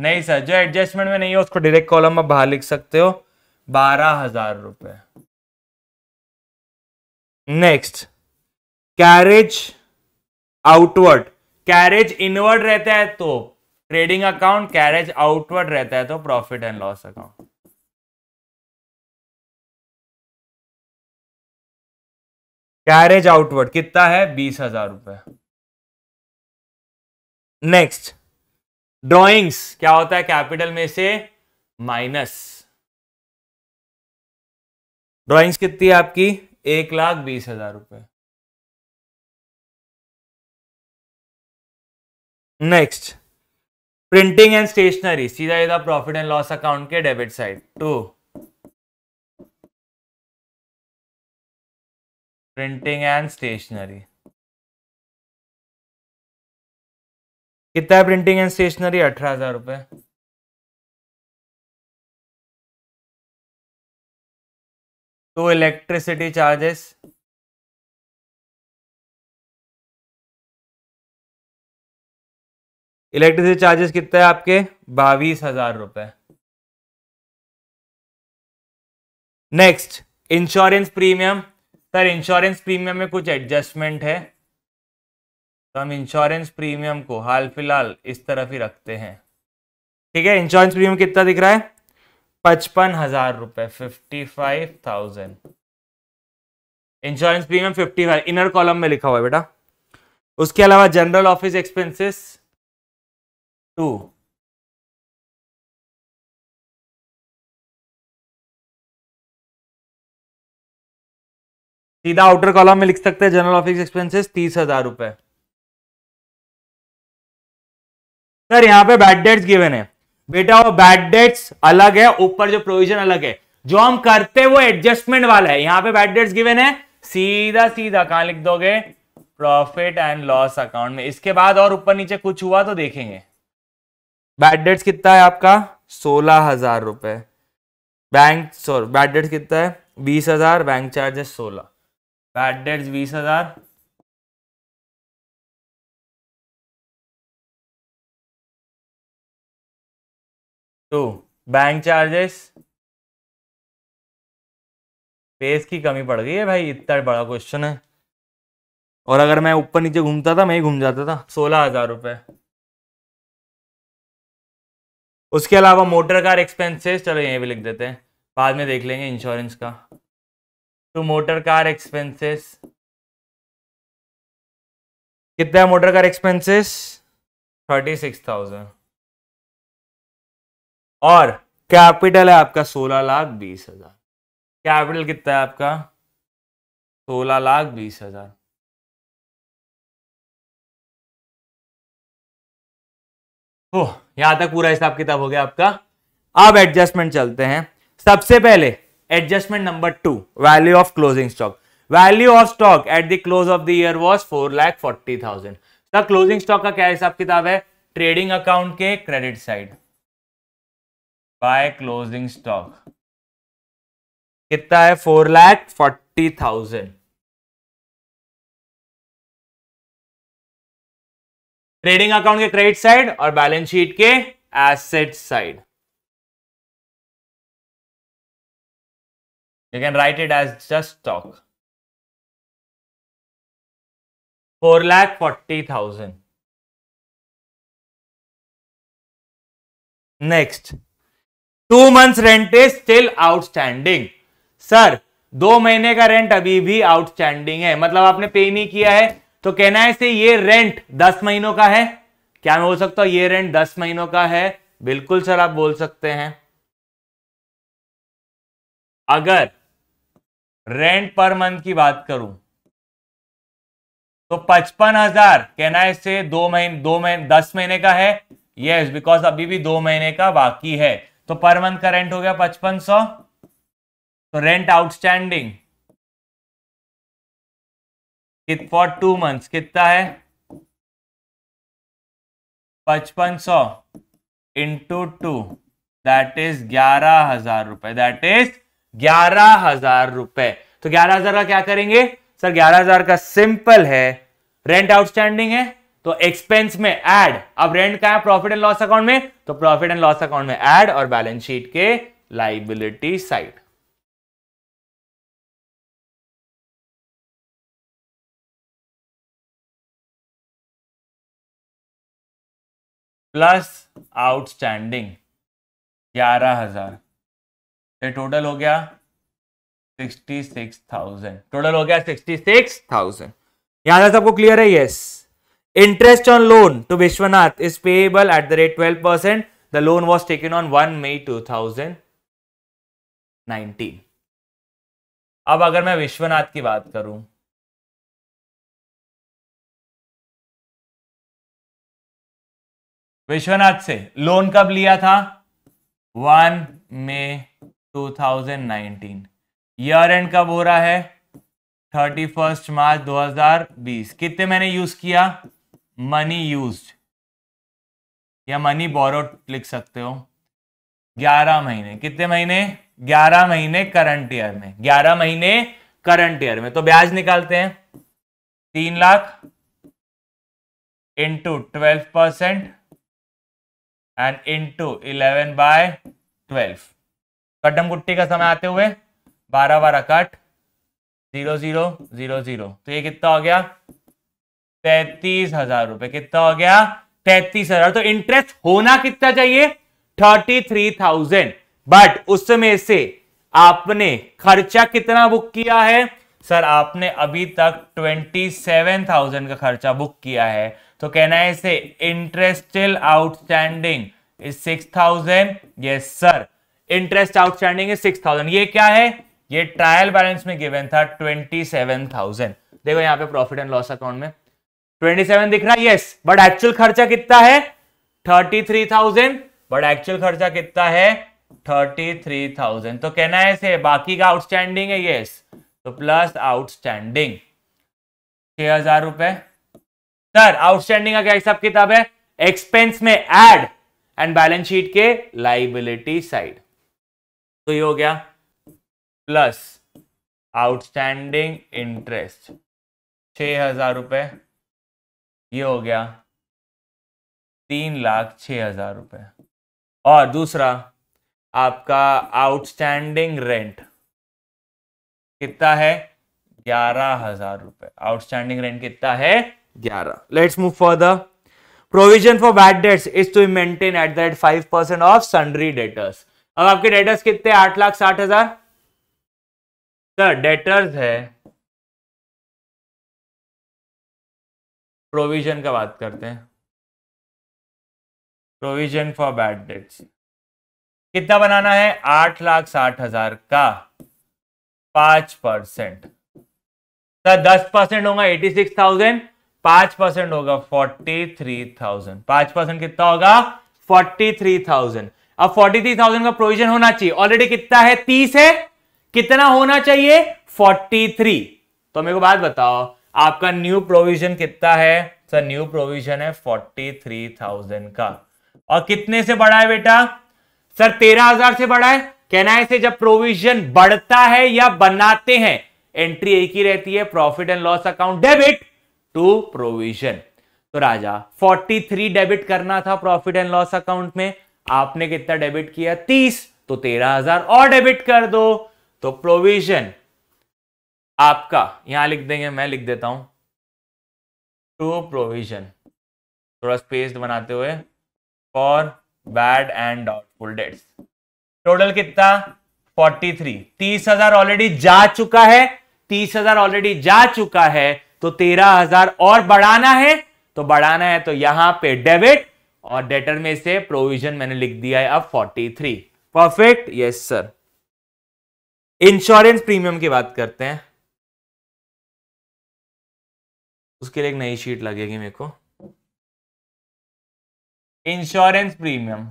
नहीं सर जो एडजस्टमेंट में नहीं है उसको डायरेक्ट कॉलम में बाहर लिख सकते हो बारह हजार रुपये next carriage outward carriage inward रहता है तो ट्रेडिंग अकाउंट कैरेज आउटवर्ड रहता है तो profit and loss account carriage outward कितना है बीस हजार रुपए नेक्स्ट ड्रॉइंग्स क्या होता है कैपिटल में से माइनस ड्रॉइंग्स कितनी है आपकी एक लाख बीस हजार रुपये नेक्स्ट प्रिंटिंग एंड स्टेशनरी सीधा सीधा प्रॉफिट एंड लॉस अकाउंट के debit side to printing and stationery कितना है प्रिंटिंग एंड स्टेशनरी अठारह हजार रुपये तो इलेक्ट्रिसिटी चार्जेस इलेक्ट्रिसिटी चार्जेस कितना है आपके बावीस हजार रुपए next insurance premium sir insurance premium में कुछ एडजस्टमेंट है तो हम इंश्योरेंस प्रीमियम को हाल फिलहाल इस तरफ ही रखते हैं ठीक है इंश्योरेंस प्रीमियम कितना दिख रहा है पचपन हजार रुपए fifty five thousand insurance premium fifty five inner column में लिखा हुआ है बेटा उसके अलावा जनरल ऑफिस एक्सपेंसेस टू सीधा आउटर कॉलम में लिख सकते हैं जनरल ऑफिस एक्सपेंसेस तीस हजार रुपए सर यहां पे बैड डेट्स गिवन है बेटा वो बैड डेट्स अलग है ऊपर जो प्रोविजन अलग है जो हम करते हैं वो एडजस्टमेंट वाला है यहां पे बैड डेट्स गिवन है सीधा सीधा कहा लिख दोगे प्रॉफिट एंड लॉस अकाउंट में इसके बाद और ऊपर नीचे कुछ हुआ तो देखेंगे बैड डेट्स कितना है आपका सोलह हजार रुपए बैंक सॉरी बैड डेट्स कितना है बीस हजार बैंक चार्जेस सोलह बैड डेट्स बीस हजार टू बैंक चार्जेस पेस की कमी पड़ गई है भाई इतना बड़ा क्वेश्चन है और अगर मैं ऊपर नीचे घूमता था मैं ही घूम जाता था सोलह हजार रुपये उसके अलावा मोटर कार एक्सपेंसेस चलो यहीं भी लिख देते हैं बाद में देख लेंगे इंश्योरेंस का तो मोटर कार एक्सपेंसेस कितना है motor car expenses thirty six thousand और कैपिटल है आपका सोलह लाख बीस हजार कैपिटल कितना है आपका सोलह लाख बीस हजार हो यहां तक पूरा हिसाब किताब हो गया आपका अब एडजस्टमेंट चलते हैं सबसे पहले adjustment number two value of closing stock value of stock at the close of the year was four lakh forty thousand closing stock का क्या हिसाब किताब है ट्रेडिंग अकाउंट के credit side by closing stock कितना है four lakh forty thousand trading account के क्रेडिट साइड और बैलेंस शीट के asset side you can write it as just stock four lakh forty thousand next two months rent is still outstanding sir दो महीने का रेंट अभी भी आउटस्टैंडिंग है मतलब आपने पे नहीं किया है तो कहना है से ये रेंट दस महीनों का है क्या मैं बोल सकता हूं ये रेंट दस महीनों का है बिल्कुल सर आप बोल सकते हैं अगर रेंट पर मंथ की बात करूं तो पचपन हजार कहना है से दो महीने दो महीने दस महीने का है यस yes, बिकॉज अभी भी दो महीने का बाकी है तो पर मंथ का रेंट हो गया पचपन सौ तो rent outstanding for two months कितना है पचपन सौ इंटू टू दैट इज ग्यारह हजार रुपए दैट इज ग्यारह हजार रुपए तो ग्यारह हजार का क्या करेंगे सर ग्यारह हजार का सिंपल है रेंट आउटस्टैंडिंग है तो एक्सपेंस में एड अब रेंट का है प्रॉफिट एंड लॉस अकाउंट में तो प्रॉफिट एंड लॉस अकाउंट में एड और बैलेंस शीट के लाइबिलिटी साइड प्लस आउटस्टैंडिंग ग्यारह हजार ये टोटल हो गया सिक्सटी सिक्स थाउजेंड टोटल हो गया सिक्सटी सिक्स थाउजेंड यहां सबको क्लियर है yes yes. Interest on loan to Vishwanath is payable at the rate twelve percent the loan was taken on one May two thousand nineteen अब अगर मैं विश्वनाथ की बात करूं विश्वनाथ से लोन कब लिया था one May two thousand nineteen year end कब हो रहा है थर्टी फर्स्ट मार्च दो हजार बीस कितने मैंने यूज किया मनी यूज या मनी बोरो लिख सकते हो ग्यारह महीने कितने महीने ग्यारह महीने करंट ईयर में ग्यारह महीने करंट ईयर में तो ब्याज निकालते हैं तीन lakh into twelve percent and into eleven by twelve कटम कुट्टी का समय आते हुए बारह बारह cut zero zero zero zero तो ये कितना हो गया तैतीस हजार रुपए कितना हो गया तैतीस हजार तो इंटरेस्ट होना कितना चाहिए थर्टी थ्री थाउजेंड बट उसमें से आपने खर्चा कितना बुक किया है सर आपने अभी तक ट्वेंटी सेवन थाउजेंड का खर्चा बुक किया है तो कहना है इसे interest outstanding is six thousand yes sir interest outstanding is six thousand ये क्या है ये ट्रायल बैलेंस में गिवन था ट्वेंटी सेवन थाउजेंड देखो यहां पे प्रॉफिट एंड लॉस अकाउंट में 27 दिख रहा है यस बट एक्चुअल खर्चा कितना है 33,000 बट एक्चुअल खर्चा कितना है 33,000 तो कहना है से बाकी का आउटस्टैंडिंग है यस तो प्लस आउटस्टैंडिंग छह हजार रुपए सर आउटस्टैंडिंग का क्या हिसाब किताब है एक्सपेंस में एड एंड बैलेंस शीट के लाइबिलिटी साइड तो ये हो गया प्लस आउटस्टैंडिंग इंटरेस्ट छह हजार रुपए ये हो गया तीन लाख छ हजार रुपये और दूसरा आपका आउटस्टैंडिंग रेंट कितना है ग्यारह हजार रुपए आउटस्टैंडिंग रेंट कितना है ग्यारह let's move further provision for bad debts is to maintain at rate five percent of sundry debtors अब आपके डेटर्स कितने आठ लाख साठ हजार सर डेटर्स है प्रोविजन का बात करते हैं प्रोविजन फॉर बैड डेट्स कितना बनाना है आठ लाख साठ हजार का पांच परसेंट सर तो दस परसेंट होगा एटी सिक्स थाउजेंड पांच परसेंट होगा फोर्टी थ्री थाउजेंड पांच परसेंट कितना होगा फोर्टी थ्री थाउजेंड अब फोर्टी थ्री थाउजेंड का प्रोविजन होना चाहिए ऑलरेडी कितना है तीस है कितना होना चाहिए फोर्टी थ्री तो मेरे को बात बताओ आपका न्यू प्रोविजन कितना है सर न्यू प्रोविजन है फोर्टी थ्री थाउजेंड का और कितने से बढ़ा है बेटा सर तेरह हजार से बढ़ा है कहना है से जब प्रोविजन बढ़ता है या बनाते हैं एंट्री एक ही रहती है profit and loss account debit to provision तो राजा 43 डेबिट करना था प्रॉफिट एंड लॉस अकाउंट में आपने कितना डेबिट किया 30 तो 13000 और डेबिट कर दो तो प्रोविजन आपका यहां लिख देंगे मैं लिख देता हूं टू प्रोविजन थोड़ा स्पेस बनाते हुए for bad and doubtful debts total कितना 43 तीस हजार ऑलरेडी जा चुका है तीस हजार ऑलरेडी जा चुका है तो तेरह हजार और बढ़ाना है तो बढ़ाना है तो यहां पे डेबिट और डेटर में से प्रोविजन मैंने लिख दिया है अब 43 perfect yes sir insurance premium की बात करते हैं उसके लिए एक नई शीट लगेगी मेरे को इंश्योरेंस प्रीमियम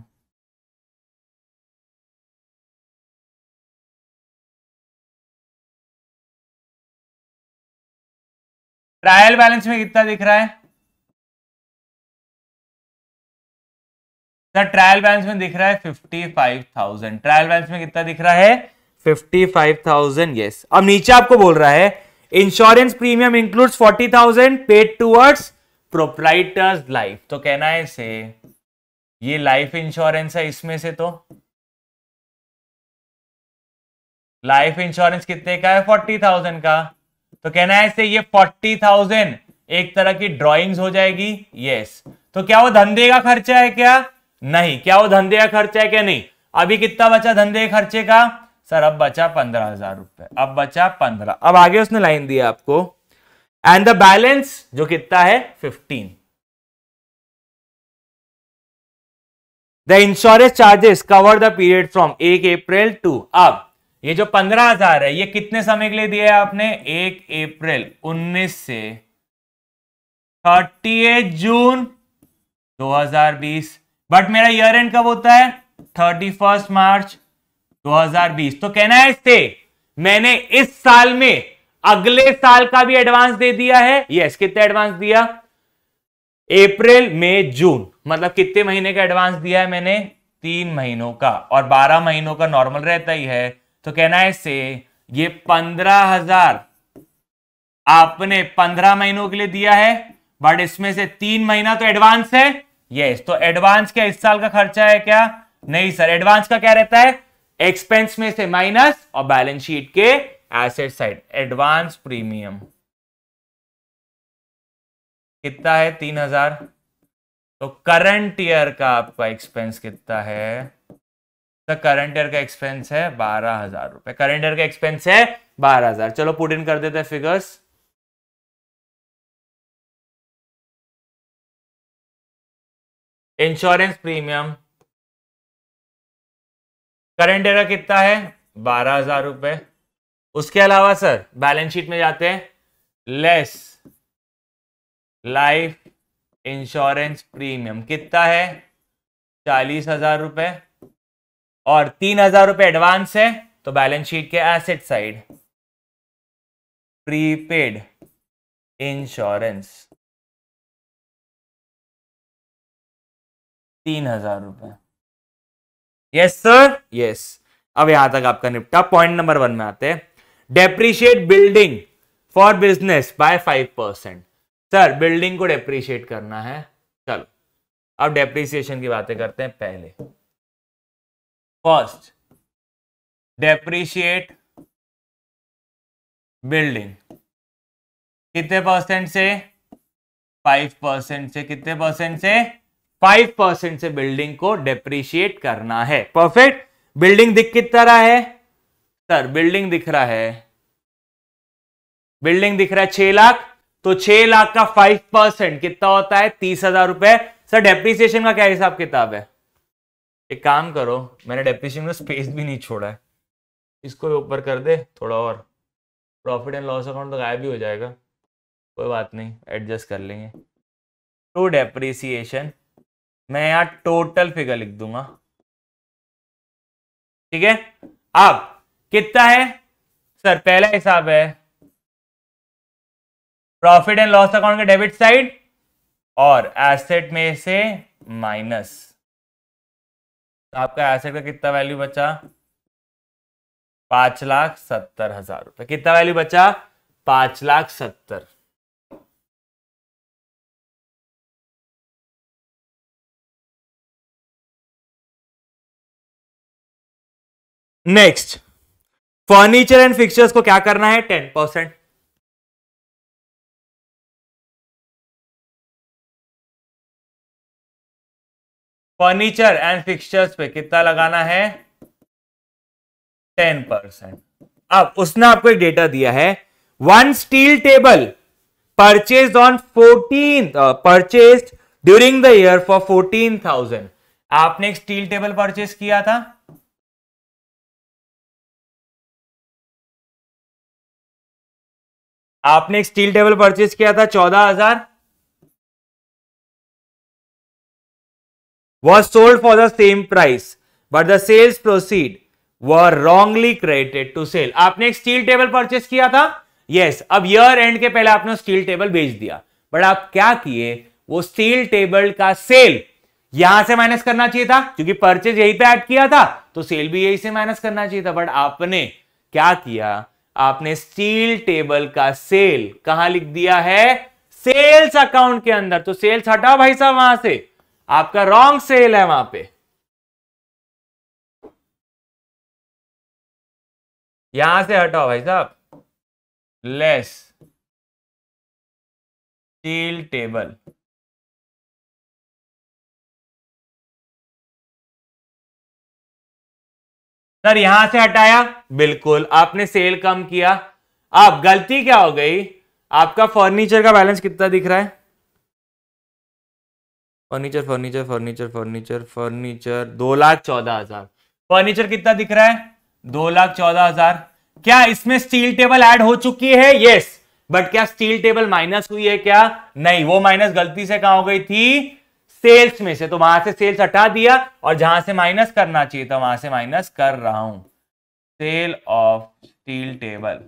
ट्रायल बैलेंस में कितना दिख रहा है सर ट्रायल बैलेंस में दिख रहा है fifty five thousand trial balance में कितना दिख रहा है फिफ्टी फाइव थाउजेंड यस अब नीचे आपको बोल रहा है insurance premium includes forty thousand paid towards proprietor's life तो कहना है इसे ये लाइफ इंश्योरेंस है इसमें से तो लाइफ इंश्योरेंस कितने का है फोर्टी थाउजेंड का तो कहना है इसे ये फोर्टी थाउजेंड एक तरह की ड्रॉइंग्स हो जाएगी यस तो क्या वो धंधे का खर्चा है क्या नहीं क्या वो धंधे का खर्चा है क्या नहीं अभी कितना बचा धंधे खर्चे का सर अब बचा पंद्रह हजार रुपए अब बचा पंद्रह अब आगे उसने लाइन दिया आपको एंड द बैलेंस जो कितना है fifteen the insurance charges cover the period from एक अप्रैल टू अब ये जो पंद्रह हजार है ये कितने समय के लिए दिया है आपने एक अप्रैल उन्नीस से थर्टी जून 2020 बट मेरा ईयर एंड कब होता है थर्टी फर्स्ट मार्च 2020 तो कहना है इससे मैंने इस साल में अगले साल का भी एडवांस दे दिया है यस कितने एडवांस दिया अप्रैल मई जून मतलब कितने महीने का एडवांस दिया है मैंने तीन महीनों का और बारह महीनों का नॉर्मल रहता ही है तो कहना है इससे ये पंद्रह हजार आपने पंद्रह महीनों के लिए दिया है बट इसमें से तीन महीना तो एडवांस है यस तो एडवांस क्या इस साल का खर्चा है क्या नहीं सर एडवांस का क्या रहता है एक्सपेंस में से माइनस और बैलेंस शीट के एसेट साइड एडवांस प्रीमियम कितना है तीन हजार तो करंट ईयर का आपका एक्सपेंस कितना है तो करंट ईयर का एक्सपेंस है बारह हजार रुपए करंट ईयर का एक्सपेंस है बारह हजार चलो पुट इन कर देते हैं फिगर्स इंश्योरेंस प्रीमियम करंट एरा कितना है बारह हजार रुपये उसके अलावा सर बैलेंस शीट में जाते हैं लेस लाइफ इंश्योरेंस प्रीमियम कितना है चालीस हजार रुपये और तीन हजार रुपये एडवांस है तो बैलेंस शीट के एसेट साइड प्रीपेड इंश्योरेंस तीन हजार रुपये यस सर यस अब यहां तक आपका निपटा पॉइंट नंबर वन में आते हैं depreciate building for business by five percent sir building को डेप्रीशिएट करना है चलो अब डेप्रीसिएशन की बातें करते हैं पहले फर्स्ट डेप्रीशिएट बिल्डिंग कितने परसेंट से फाइव परसेंट से कितने परसेंट से फाइव परसेंट से बिल्डिंग को डेप्रिशिएट करना है परफेक्ट बिल्डिंग दिख कितना है सर बिल्डिंग दिख रहा है बिल्डिंग दिख रहा है छह लाख तो छह लाख का फाइव परसेंट कितना होता है तीस हजार रुपए सर डेप्रिसिएशन का क्या हिसाब किताब है एक काम करो मैंने डेप्रिसिएशन में स्पेस भी नहीं छोड़ा है इसको ऊपर कर दे थोड़ा और प्रॉफिट एंड लॉस अकाउंट तो गायब भी हो जाएगा कोई बात नहीं एडजस्ट कर लेंगे टू डेप्रिसिएशन मैं यहां टोटल फिगर लिख दूंगा ठीक है अब कितना है सर पहला हिसाब है प्रॉफिट एंड लॉस अकाउंट के डेबिट साइड और एसेट में से माइनस तो आपका एसेट का कितना वैल्यू बचा पांच लाख सत्तर हजार रुपए कितना वैल्यू बचा पांच लाख सत्तर नेक्स्ट फर्नीचर एंड फिक्सर्स को क्या करना है ten percent furniture and fixtures पे कितना लगाना है टेन परसेंट अब उसने आपको एक डेटा दिया है one steel table purchase on fourteen purchase during the year for fourteen thousand आपने एक स्टील टेबल परचेज किया था आपने एक स्टील टेबल परचेज किया था चौदह हजार was sold for the same price but the sales proceed were wrongly credited to sale आपने एक स्टील टेबल परचेज किया था यस yes, अब ईयर एंड के पहले आपने स्टील टेबल बेच दिया बट आप क्या किए वो स्टील टेबल का सेल यहां से माइनस करना चाहिए था क्योंकि परचेज यही पे ऐड किया था तो सेल भी यही से माइनस करना चाहिए था बट आपने क्या किया आपने स्टील टेबल का सेल कहा लिख दिया है सेल्स अकाउंट के अंदर तो सेल्स हटाओ भाई साहब वहां से आपका रॉन्ग सेल है वहां पे यहां से हटाओ भाई साहब लेस स्टील टेबल सर यहां से हटाया बिल्कुल आपने सेल कम किया आप गलती क्या हो गई आपका फर्नीचर का बैलेंस कितना दिख रहा है furniture furniture furniture furniture furniture दो लाख चौदह हजार फर्नीचर कितना दिख रहा है दो लाख चौदह हजार क्या इसमें स्टील टेबल ऐड हो चुकी है यस बट क्या स्टील टेबल माइनस हुई है क्या नहीं वो माइनस गलती से कहा हो गई थी सेल्स में से तो वहां से सेल्स हटा दिया और जहां से माइनस करना चाहिए था वहां से माइनस कर रहा हूं sale of steel table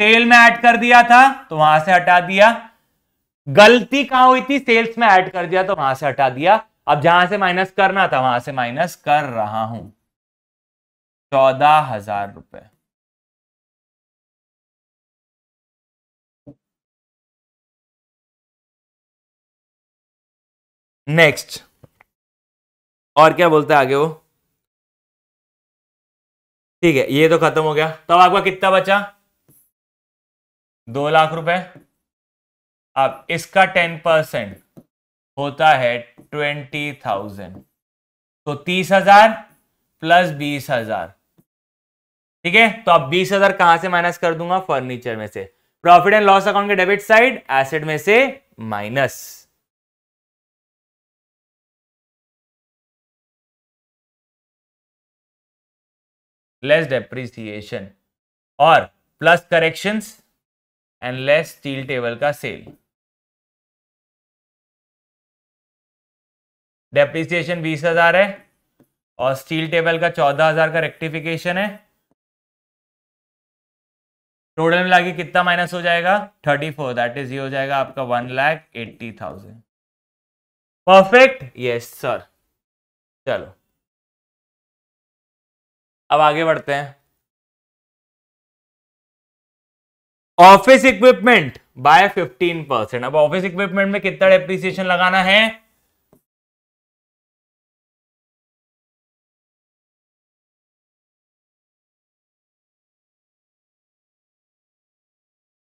sale में ऐड कर दिया था तो वहां से हटा दिया गलती कहां हुई थी सेल्स में ऐड कर दिया तो वहां से हटा दिया अब जहां से माइनस करना था वहां से माइनस कर रहा हूं चौदह हजार रुपए नेक्स्ट और क्या बोलते हैं आगे वो ठीक है ये तो खत्म हो गया तो अब आपका कितना बचा दो लाख रुपए अब इसका टेन परसेंट होता है ट्वेंटी थाउजेंड तो तीस हजार प्लस बीस हजार ठीक है तो अब बीस हजार कहां से माइनस कर दूंगा फर्नीचर में से प्रॉफिट एंड लॉस अकाउंट के डेबिट साइड एसेट में से माइनस less depreciation और plus corrections and less steel table का sale डेप्रिसिएशन बीस हजार है और स्टील टेबल का चौदह हजार का रेक्टिफिकेशन है टोटल मिला के कितना माइनस हो जाएगा थर्टी फोर दैट इज ये हो जाएगा आपका one lakh eighty thousand perfect yes sir चलो अब आगे बढ़ते हैं ऑफिस इक्विपमेंट बाय 15 परसेंट अब ऑफिस इक्विपमेंट में कितना डेप्रिसिएशन लगाना है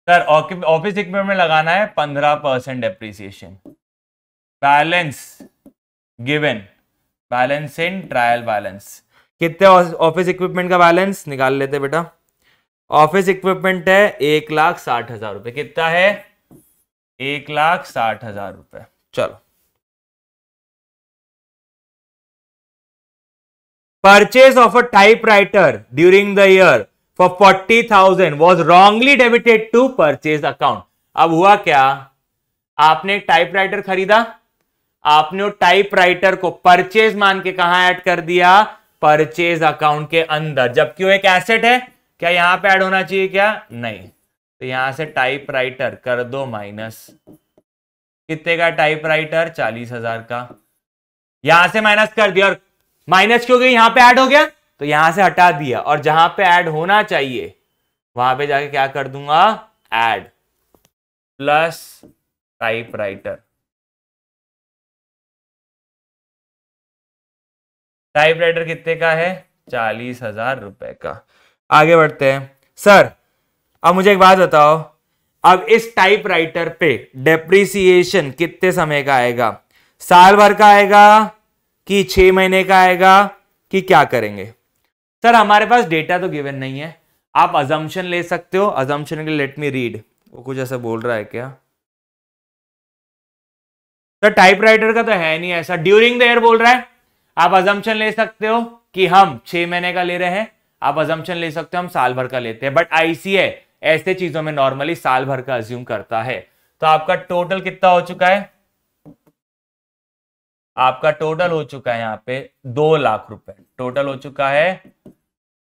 सर ऑफिस इक्विपमेंट में लगाना है पंद्रह percent depreciation balance given balance in trial balance कितने ऑफिस इक्विपमेंट का बैलेंस निकाल लेते बेटा ऑफिस इक्विपमेंट है एक लाख साठ हजार रुपये कितना है एक लाख साठ हजार रुपये चलो purchase a typewriter during the year for forty thousand was wrongly debited to purchase account अब हुआ क्या आपने एक टाइपराइटर खरीदा आपने वो टाइपराइटर को परचेज मान के कहा ऐड कर दिया परचेज अकाउंट के अंदर जबकि वो एक एसेट है क्या यहां पे ऐड होना चाहिए क्या नहीं तो यहां से टाइप राइटर कर दो माइनस कितने का टाइप राइटर चालीस हजार का यहां से माइनस कर दिया और माइनस क्यों गई यहां पे ऐड हो गया तो यहां से हटा दिया और जहां पे ऐड होना चाहिए वहां पे जाके क्या कर दूंगा add plus typewriter typewriter कितने का है चालीस हजार रुपए का आगे बढ़ते हैं सर अब मुझे एक बात बताओ अब इस टाइपराइटर पे डेप्रिसिएशन कितने समय का आएगा साल भर का आएगा कि छह महीने का आएगा कि क्या करेंगे सर हमारे पास डेटा तो गिवन नहीं है आप अजम्पन ले सकते हो अजम्पन के लेट मी रीड वो कुछ ऐसा बोल रहा है क्या सर टाइपराइटर का तो है नहीं ऐसा ड्यूरिंग द ईयर बोल रहा है आप अजम्पन ले सकते हो कि हम छह महीने का ले रहे हैं आप अजम्पन ले सकते हो हम साल भर का लेते हैं बट आईसीए ऐसे चीजों में नॉर्मली साल भर का अज्यूम करता है तो आपका टोटल कितना हो चुका है आपका टोटल हो चुका है यहां पे दो लाख रुपए टोटल हो चुका है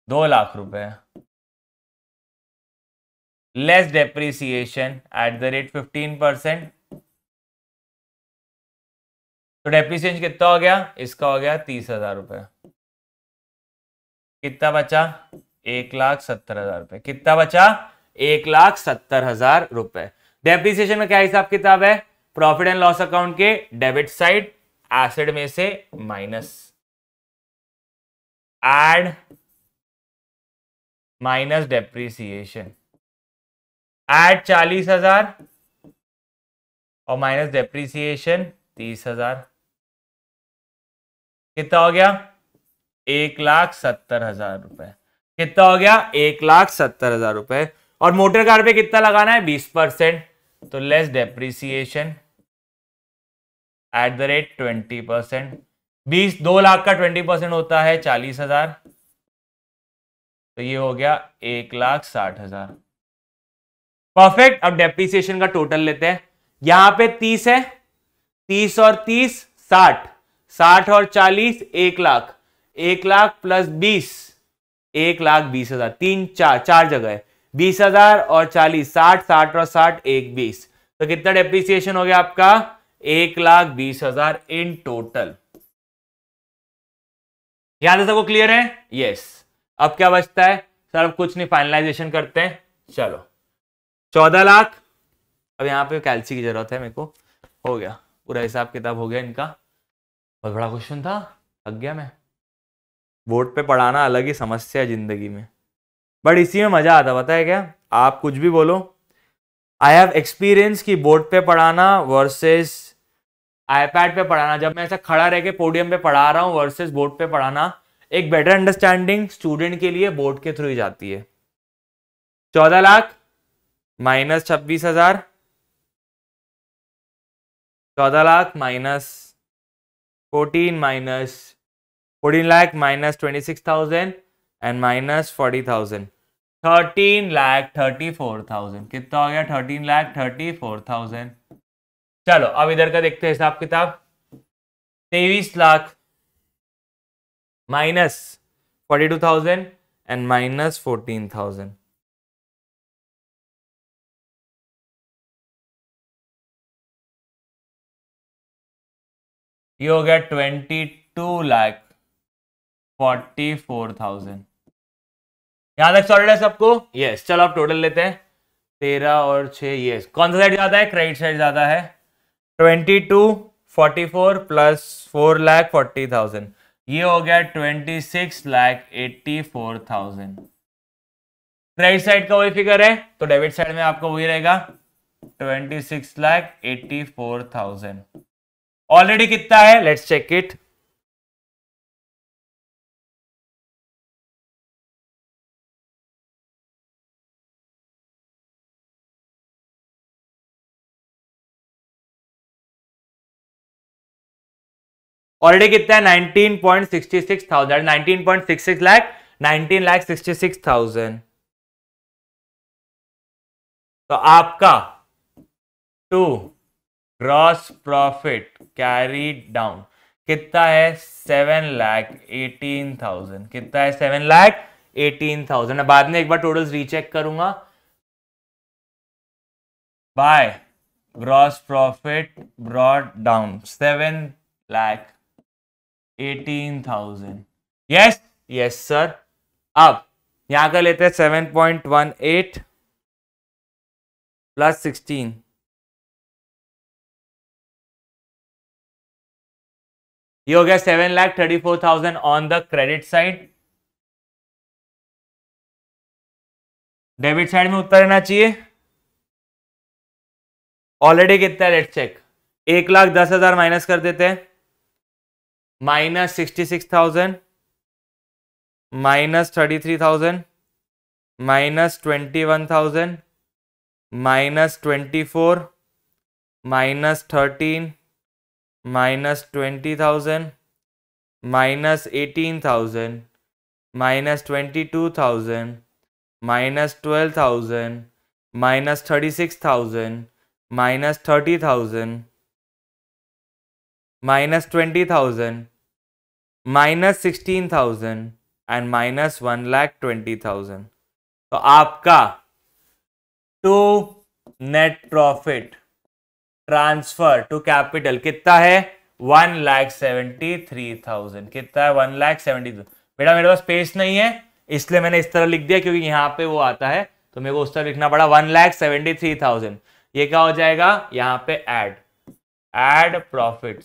दो लाख रुपए less depreciation at the rate fifteen percent तो डेप्रीसिएशन कितना हो गया इसका हो गया तीस हजार रुपये कितना बचा एक लाख सत्तर हजार रुपये कितना बचा एक लाख सत्तर हजार रुपये डेप्रीसिएशन में क्या हिसाब किताब है प्रॉफिट एंड लॉस अकाउंट के डेबिट साइड एसिड में से minus add minus depreciation add चालीस हजार और माइनस डेप्रीसिएशन तीस हजार कितना हो गया एक लाख सत्तर हजार रुपए कितना हो गया एक लाख सत्तर हजार रुपए और मोटर कार पे कितना लगाना है बीस परसेंट तो less depreciation at the rate twenty percent बीस दो लाख का ट्वेंटी परसेंट होता है चालीस हजार तो ये हो गया एक लाख साठ हजार परफेक्ट अब डेप्रिसिएशन का टोटल लेते हैं यहां पे तीस है तीस और तीस साठ साठ और चालीस एक लाख एक लाख प्लस बीस एक लाख बीस हजार तीन चार चार जगह है बीस हजार और चालीस साठ साठ और साठ एक बीस तो कितना डेप्रिसिएशन हो गया आपका एक लाख बीस हजार इन टोटल यहां है वो क्लियर है यस अब क्या बचता है सर अब कुछ नहीं फाइनलाइजेशन करते हैं चलो चौदह लाख अब यहां पे कैल्सी की जरूरत है मेरे को हो गया पूरा हिसाब किताब हो गया इनका बहुत बड़ा क्वेश्चन था थक गया मैं बोर्ड पे पढ़ाना अलग ही समस्या है ज़िंदगी में बट इसी में मज़ा आता पता है क्या आप कुछ भी बोलो आई हैव एक्सपीरियंस कि बोर्ड पे पढ़ाना वर्सेस आईपैड पे पढ़ाना जब मैं ऐसा खड़ा रह के पोडियम पे पढ़ा रहा हूँ वर्सेस बोर्ड पे पढ़ाना एक बेटर अंडरस्टैंडिंग स्टूडेंट के लिए बोर्ड के थ्रू ही जाती है चौदह लाख माइनस छब्बीस हजार चौदह lakh minus 14 minus 14 lakh minus 26,000 and minus 40,000. 13 lakh 34,000 कितना हो गया 13 लाख 34,000 चलो अब इधर का देखते हैं हिसाब किताब 23 लाख माइनस 42,000 एंड माइनस 14,000 ये हो गया twenty two lakh forty four thousand यहां तक सॉलिड है सबको यस चलो आप टोटल लेते हैं तेरह और छः यस कौन सा साइड ज्यादा है क्रेडिट साइड ज्यादा है twenty two forty four plus four lakh forty thousand ये हो गया twenty six lakh eighty four thousand credit side का वही फिगर है तो डेबिट साइड में आपको वही रहेगा twenty six lakh eighty four thousand already कितना है लेट्स चेक इट ऑलरेडी कितना है nineteen point sixty six thousand nineteen point six six lakh nineteen lakh sixty six thousand तो आपका to gross profit carry down कितना है सेवन लाख एटीन थाउजेंड कितना है सेवन लाख एटीन थाउजेंड बाद में एक बार टोटल रीचेक करूंगा by gross profit brought down seven lakh eighteen thousand yes yes sir अब यहां का लेते हैं seven point one eight plus sixteen ये हो गया seven lakh thirty four thousand on the credit side debit side में उत्तर रहना चाहिए ऑलरेडी कितना है लेट चेक एक लाख दस हजार माइनस कर देते हैं minus sixty six thousand minus thirty three thousand minus twenty one thousand minus twenty four minus thirteen minus twenty thousand minus eighteen thousand minus twenty two thousand minus twelve thousand minus thirty six thousand minus thirty thousand minus twenty thousand minus sixteen thousand and minus one lakh twenty thousand तो आपका to net profit transfer to capital कितना है one lakh seventy three thousand कितना है वन लाख सेवेंटी बेटा मेरे पास स्पेस नहीं है इसलिए मैंने इस तरह लिख दिया क्योंकि यहाँ पे वो आता है तो मेरे को उस तरह लिखना पड़ा one lakh seventy three thousand ये क्या हो जाएगा यहाँ पे add add profit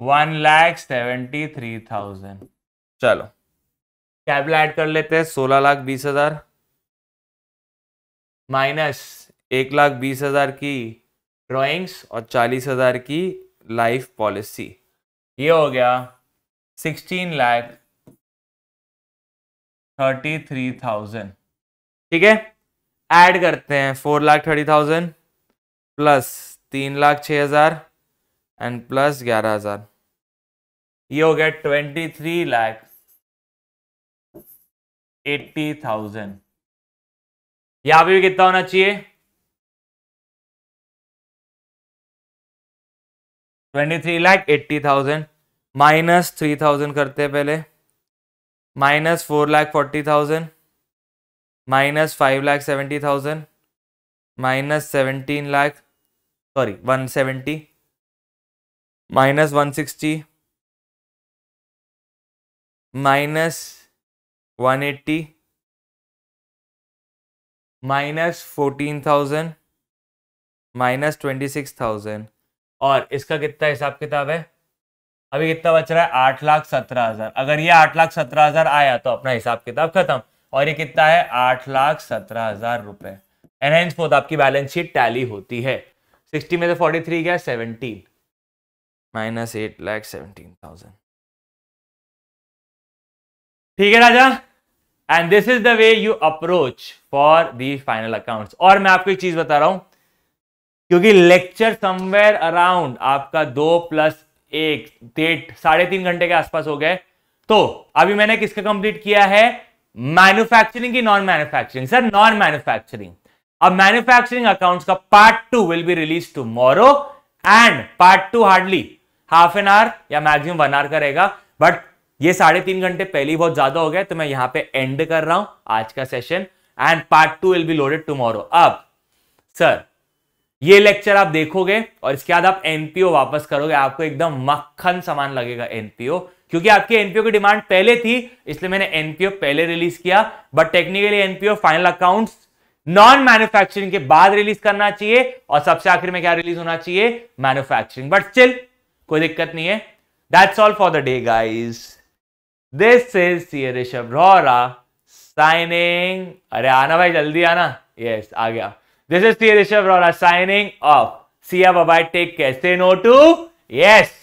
one lakh seventy three thousand चलो कैपिटल ऐड कर लेते हैं सोलह लाख बीस हजार माइनस एक लाख बीस हज़ार की ड्राइंग्स और चालीस हज़ार की लाइफ पॉलिसी ये हो गया sixteen lakh thirty three thousand ठीक है ऐड करते हैं four lakh thirty thousand plus तीन लाख छः हज़ार एंड प्लस ग्यारह हज़ार ये हो गया twenty three lakh eighty thousand यहाँ पे भी कितना होना चाहिए twenty three lakh eighty thousand minus three thousand करते हैं पहले minus four lakh forty thousand minus five lakh seventy thousand minus seventeen lakh sorry one seventy minus one sixty minus one eighty minus fourteen thousand minus twenty six thousand और इसका कितना हिसाब किताब है अभी कितना बच रहा है आठ लाख सत्रह हजार अगर ये आठ लाख सत्रह हजार आया तो अपना हिसाब किताब खत्म और ये कितना है आठ लाख सत्रह हजार रुपए एनहेंस फोर्थ आपकी बैलेंस शीट टैली होती है सिक्सटी में से फोर्टी थ्री गया seventeen minus eight lakh seventeen thousand ठीक है राजा and this is the way you approach for the final account और मैं आपको एक चीज बता रहा हूं क्योंकि लेक्चर समवेयर अराउंड आपका दो प्लस एक डेढ़ साढ़े तीन घंटे के आसपास हो गए तो अभी मैंने किसका कंप्लीट किया है मैन्युफैक्चरिंग की non manufacturing sir non manufacturing अब मैन्युफैक्चरिंग अकाउंट्स का part two will be release tomorrow and part two hardly half an hour या मैक्सिमम वन आवर करेगा बट ये साढ़े तीन घंटे पहले ही बहुत ज्यादा हो गया तो मैं यहां पे एंड कर रहा हूं आज का session and part two will be loaded tomorrow अब सर ये लेक्चर आप देखोगे और इसके बाद आप एनपीओ वापस करोगे आपको एकदम मक्खन समान लगेगा एनपीओ क्योंकि आपके एनपीओ की डिमांड पहले थी इसलिए मैंने एनपीओ पहले रिलीज किया but technically NPO final accounts non manufacturing के बाद रिलीज करना चाहिए और सबसे आखिर में क्या रिलीज होना चाहिए मैन्युफैक्चरिंग बट स्टिल कोई दिक्कत नहीं है that's all for the day guys this is C Rishabh Arora signing अरे आना भाई जल्दी आना यस yes, आ गया This is Thierry Chevrola signing off. See you. Bye bye. Take care. Say no to yes.